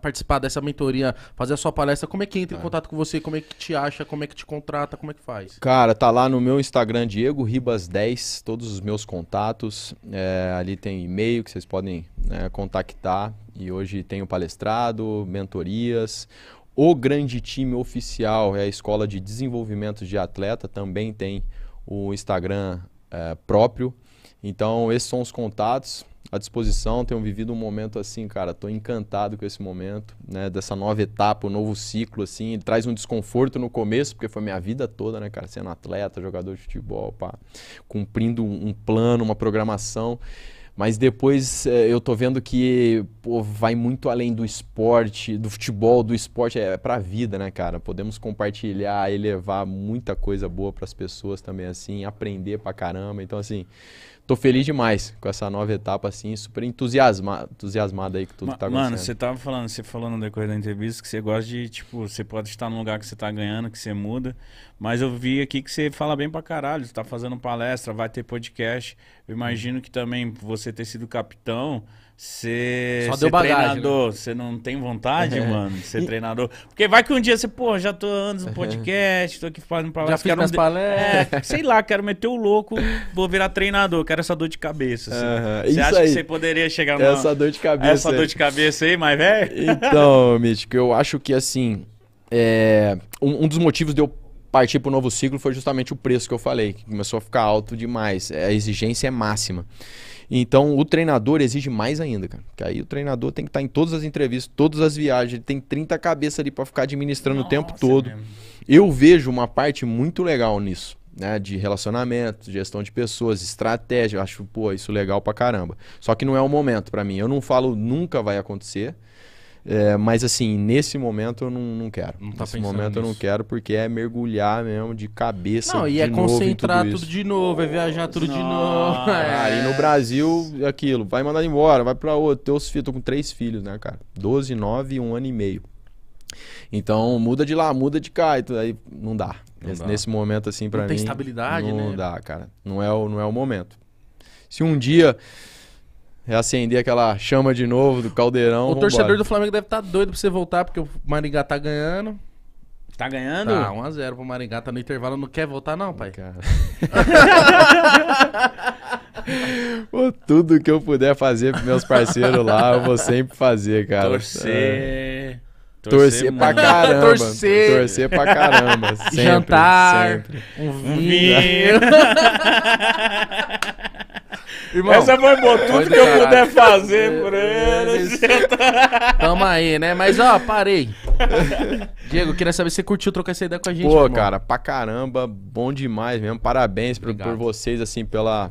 participar dessa mentoria, fazer a sua palestra, como é que entra é. em ah. contato com você, como é que te acha, como é que te contrata, como é que faz? Cara, tá lá no meu Instagram, Diego Ribas 10, todos os meus contatos. É, ali tem e-mail que vocês podem né, contactar. E hoje tenho palestrado, mentorias o grande time oficial é a Escola de Desenvolvimento de Atleta, também tem o Instagram é, próprio. Então, esses são os contatos à disposição. Tenho vivido um momento assim, cara, estou encantado com esse momento, né? Dessa nova etapa, o um novo ciclo, assim. Ele traz um desconforto no começo, porque foi minha vida toda, né, cara? Sendo atleta, jogador de futebol, pá. Cumprindo um plano, uma programação. Mas depois eh, eu tô vendo que pô, vai muito além do esporte, do futebol, do esporte, é, é pra vida, né, cara? Podemos compartilhar e levar muita coisa boa para as pessoas também, assim, aprender pra caramba. Então, assim, tô feliz demais com essa nova etapa, assim, super entusiasma, entusiasmado aí que tudo Ma tá acontecendo. Mano, você tava falando, você falou no decorrer da entrevista que você gosta de, tipo, você pode estar num lugar que você tá ganhando, que você muda, mas eu vi aqui que você fala bem pra caralho. Você tá fazendo palestra, vai ter podcast. Eu imagino que também você ter sido capitão. Você Só deu bagagem, né? treinador, você né? não tem vontade, é. mano, de ser e... treinador. Porque vai que um dia você, pô, já tô anos no podcast, tô aqui fazendo palestra. Já fiz minhas um... palestras. É, sei lá, quero meter o louco, vou virar treinador, quero essa dor de cabeça. Assim. Uh -huh. Você acha aí. que você poderia chegar numa... Essa dor de cabeça Essa aí. dor de cabeça aí, mais velho? Então, Mítico, eu acho que assim, é... um, um dos motivos de eu partir para o novo ciclo foi justamente o preço que eu falei, que começou a ficar alto demais. É, a exigência é máxima. Então o treinador exige mais ainda, cara. Porque aí o treinador tem que estar tá em todas as entrevistas, todas as viagens, ele tem 30 cabeças ali para ficar administrando Nossa, o tempo todo. É eu vejo uma parte muito legal nisso. Né, de relacionamento, gestão de pessoas, estratégia, eu acho, pô, isso legal pra caramba. Só que não é o momento para mim. Eu não falo nunca vai acontecer, é, mas assim, nesse momento eu não, não quero. Não tá nesse momento nisso. eu não quero, porque é mergulhar mesmo de cabeça. Não, e é concentrar tudo, tudo, de novo, é viajar tudo Nossa. de novo. É. e no Brasil, aquilo, vai mandar embora, vai pra outro. Teus filhos, tô com três filhos, né, cara? 12, 9 e um ano e meio. Então, muda de lá, muda de cá, e aí não dá. Não dá. Nesse momento, assim, para mim. Não tem estabilidade, não né? Não dá, cara. Não é, o, não é o momento. Se um dia reacender aquela chama de novo do caldeirão. O torcedor do Flamengo deve estar tá doido pra você voltar, porque o Maringá tá ganhando. Tá ganhando? Tá, 1x0 pro Maringá, tá no intervalo, não quer voltar não, pai. Cara. Pô, tudo que eu puder fazer pros meus parceiros lá, eu vou sempre fazer, cara. Torcer. É. Torcer, torcer pra caramba. torcer. torcer pra caramba. Sempre, Jantar. Sempre. Um vinho. Um vinho. Irmão, Essa foi boa. Tudo que eu puder fazer é, por eles. É Tamo aí, né? Mas ó, parei. Diego, queria saber se você curtiu trocar essa ideia com a gente. Pô, irmão. cara, pra caramba, bom demais mesmo. Parabéns por, por vocês, assim, pela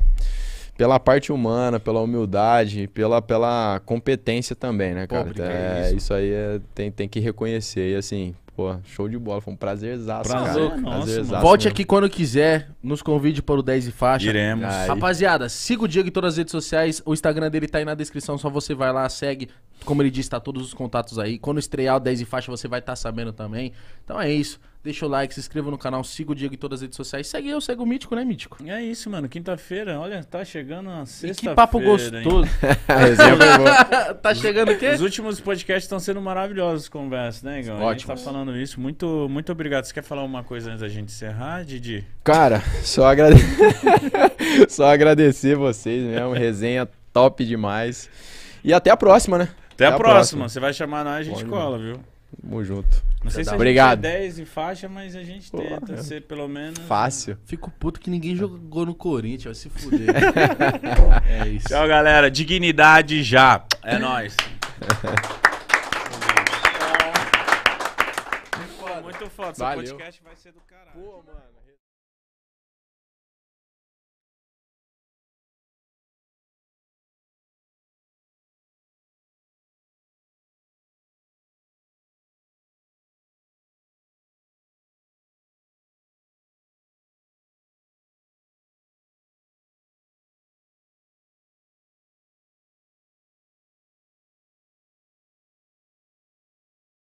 pela parte humana, pela humildade, pela, pela competência também, né, cara? Pô, é, é, isso. isso. aí é, tem, tem que reconhecer. E assim, Pô, show de bola. Foi um prazerzaço. Prazer, cara. Nossa, prazerzaço Volte aqui quando quiser. Nos convide para o 10 e faixa. Iremos. Aí. Rapaziada, siga o Diego em todas as redes sociais. O Instagram dele tá aí na descrição. Só você vai lá, segue. Como ele disse, tá todos os contatos aí. Quando estrear o 10 e faixa, você vai estar tá sabendo também. Então é isso. Deixa o like, se inscreva no canal, siga o Diego em todas as redes sociais. Segue eu, segue o Mítico, né, Mítico? É isso, mano. Quinta-feira, olha, tá chegando a sexta-feira. que papo gostoso. tá chegando o quê? Os últimos podcasts estão sendo maravilhosos conversas, né, Igão? Ótimo. A gente tá falando isso. Muito, muito obrigado. Você quer falar uma coisa antes da gente encerrar, Didi? Cara, só, agrade... só agradecer vocês mesmo. Resenha top demais. E até a próxima, né? Até, até a, próxima. próxima. Você vai chamar nós, a gente Pode cola, viu? Tamo junto. Não sei se a Obrigado. gente é 10 em faixa, mas a gente Porra. tenta ser pelo menos. Fácil. Fico puto que ninguém é. jogou no Corinthians, vai se fuder. é isso. Tchau, galera. Dignidade já. É nóis. Muito foda. Seu Valeu. podcast vai ser do caralho. Pô, mano.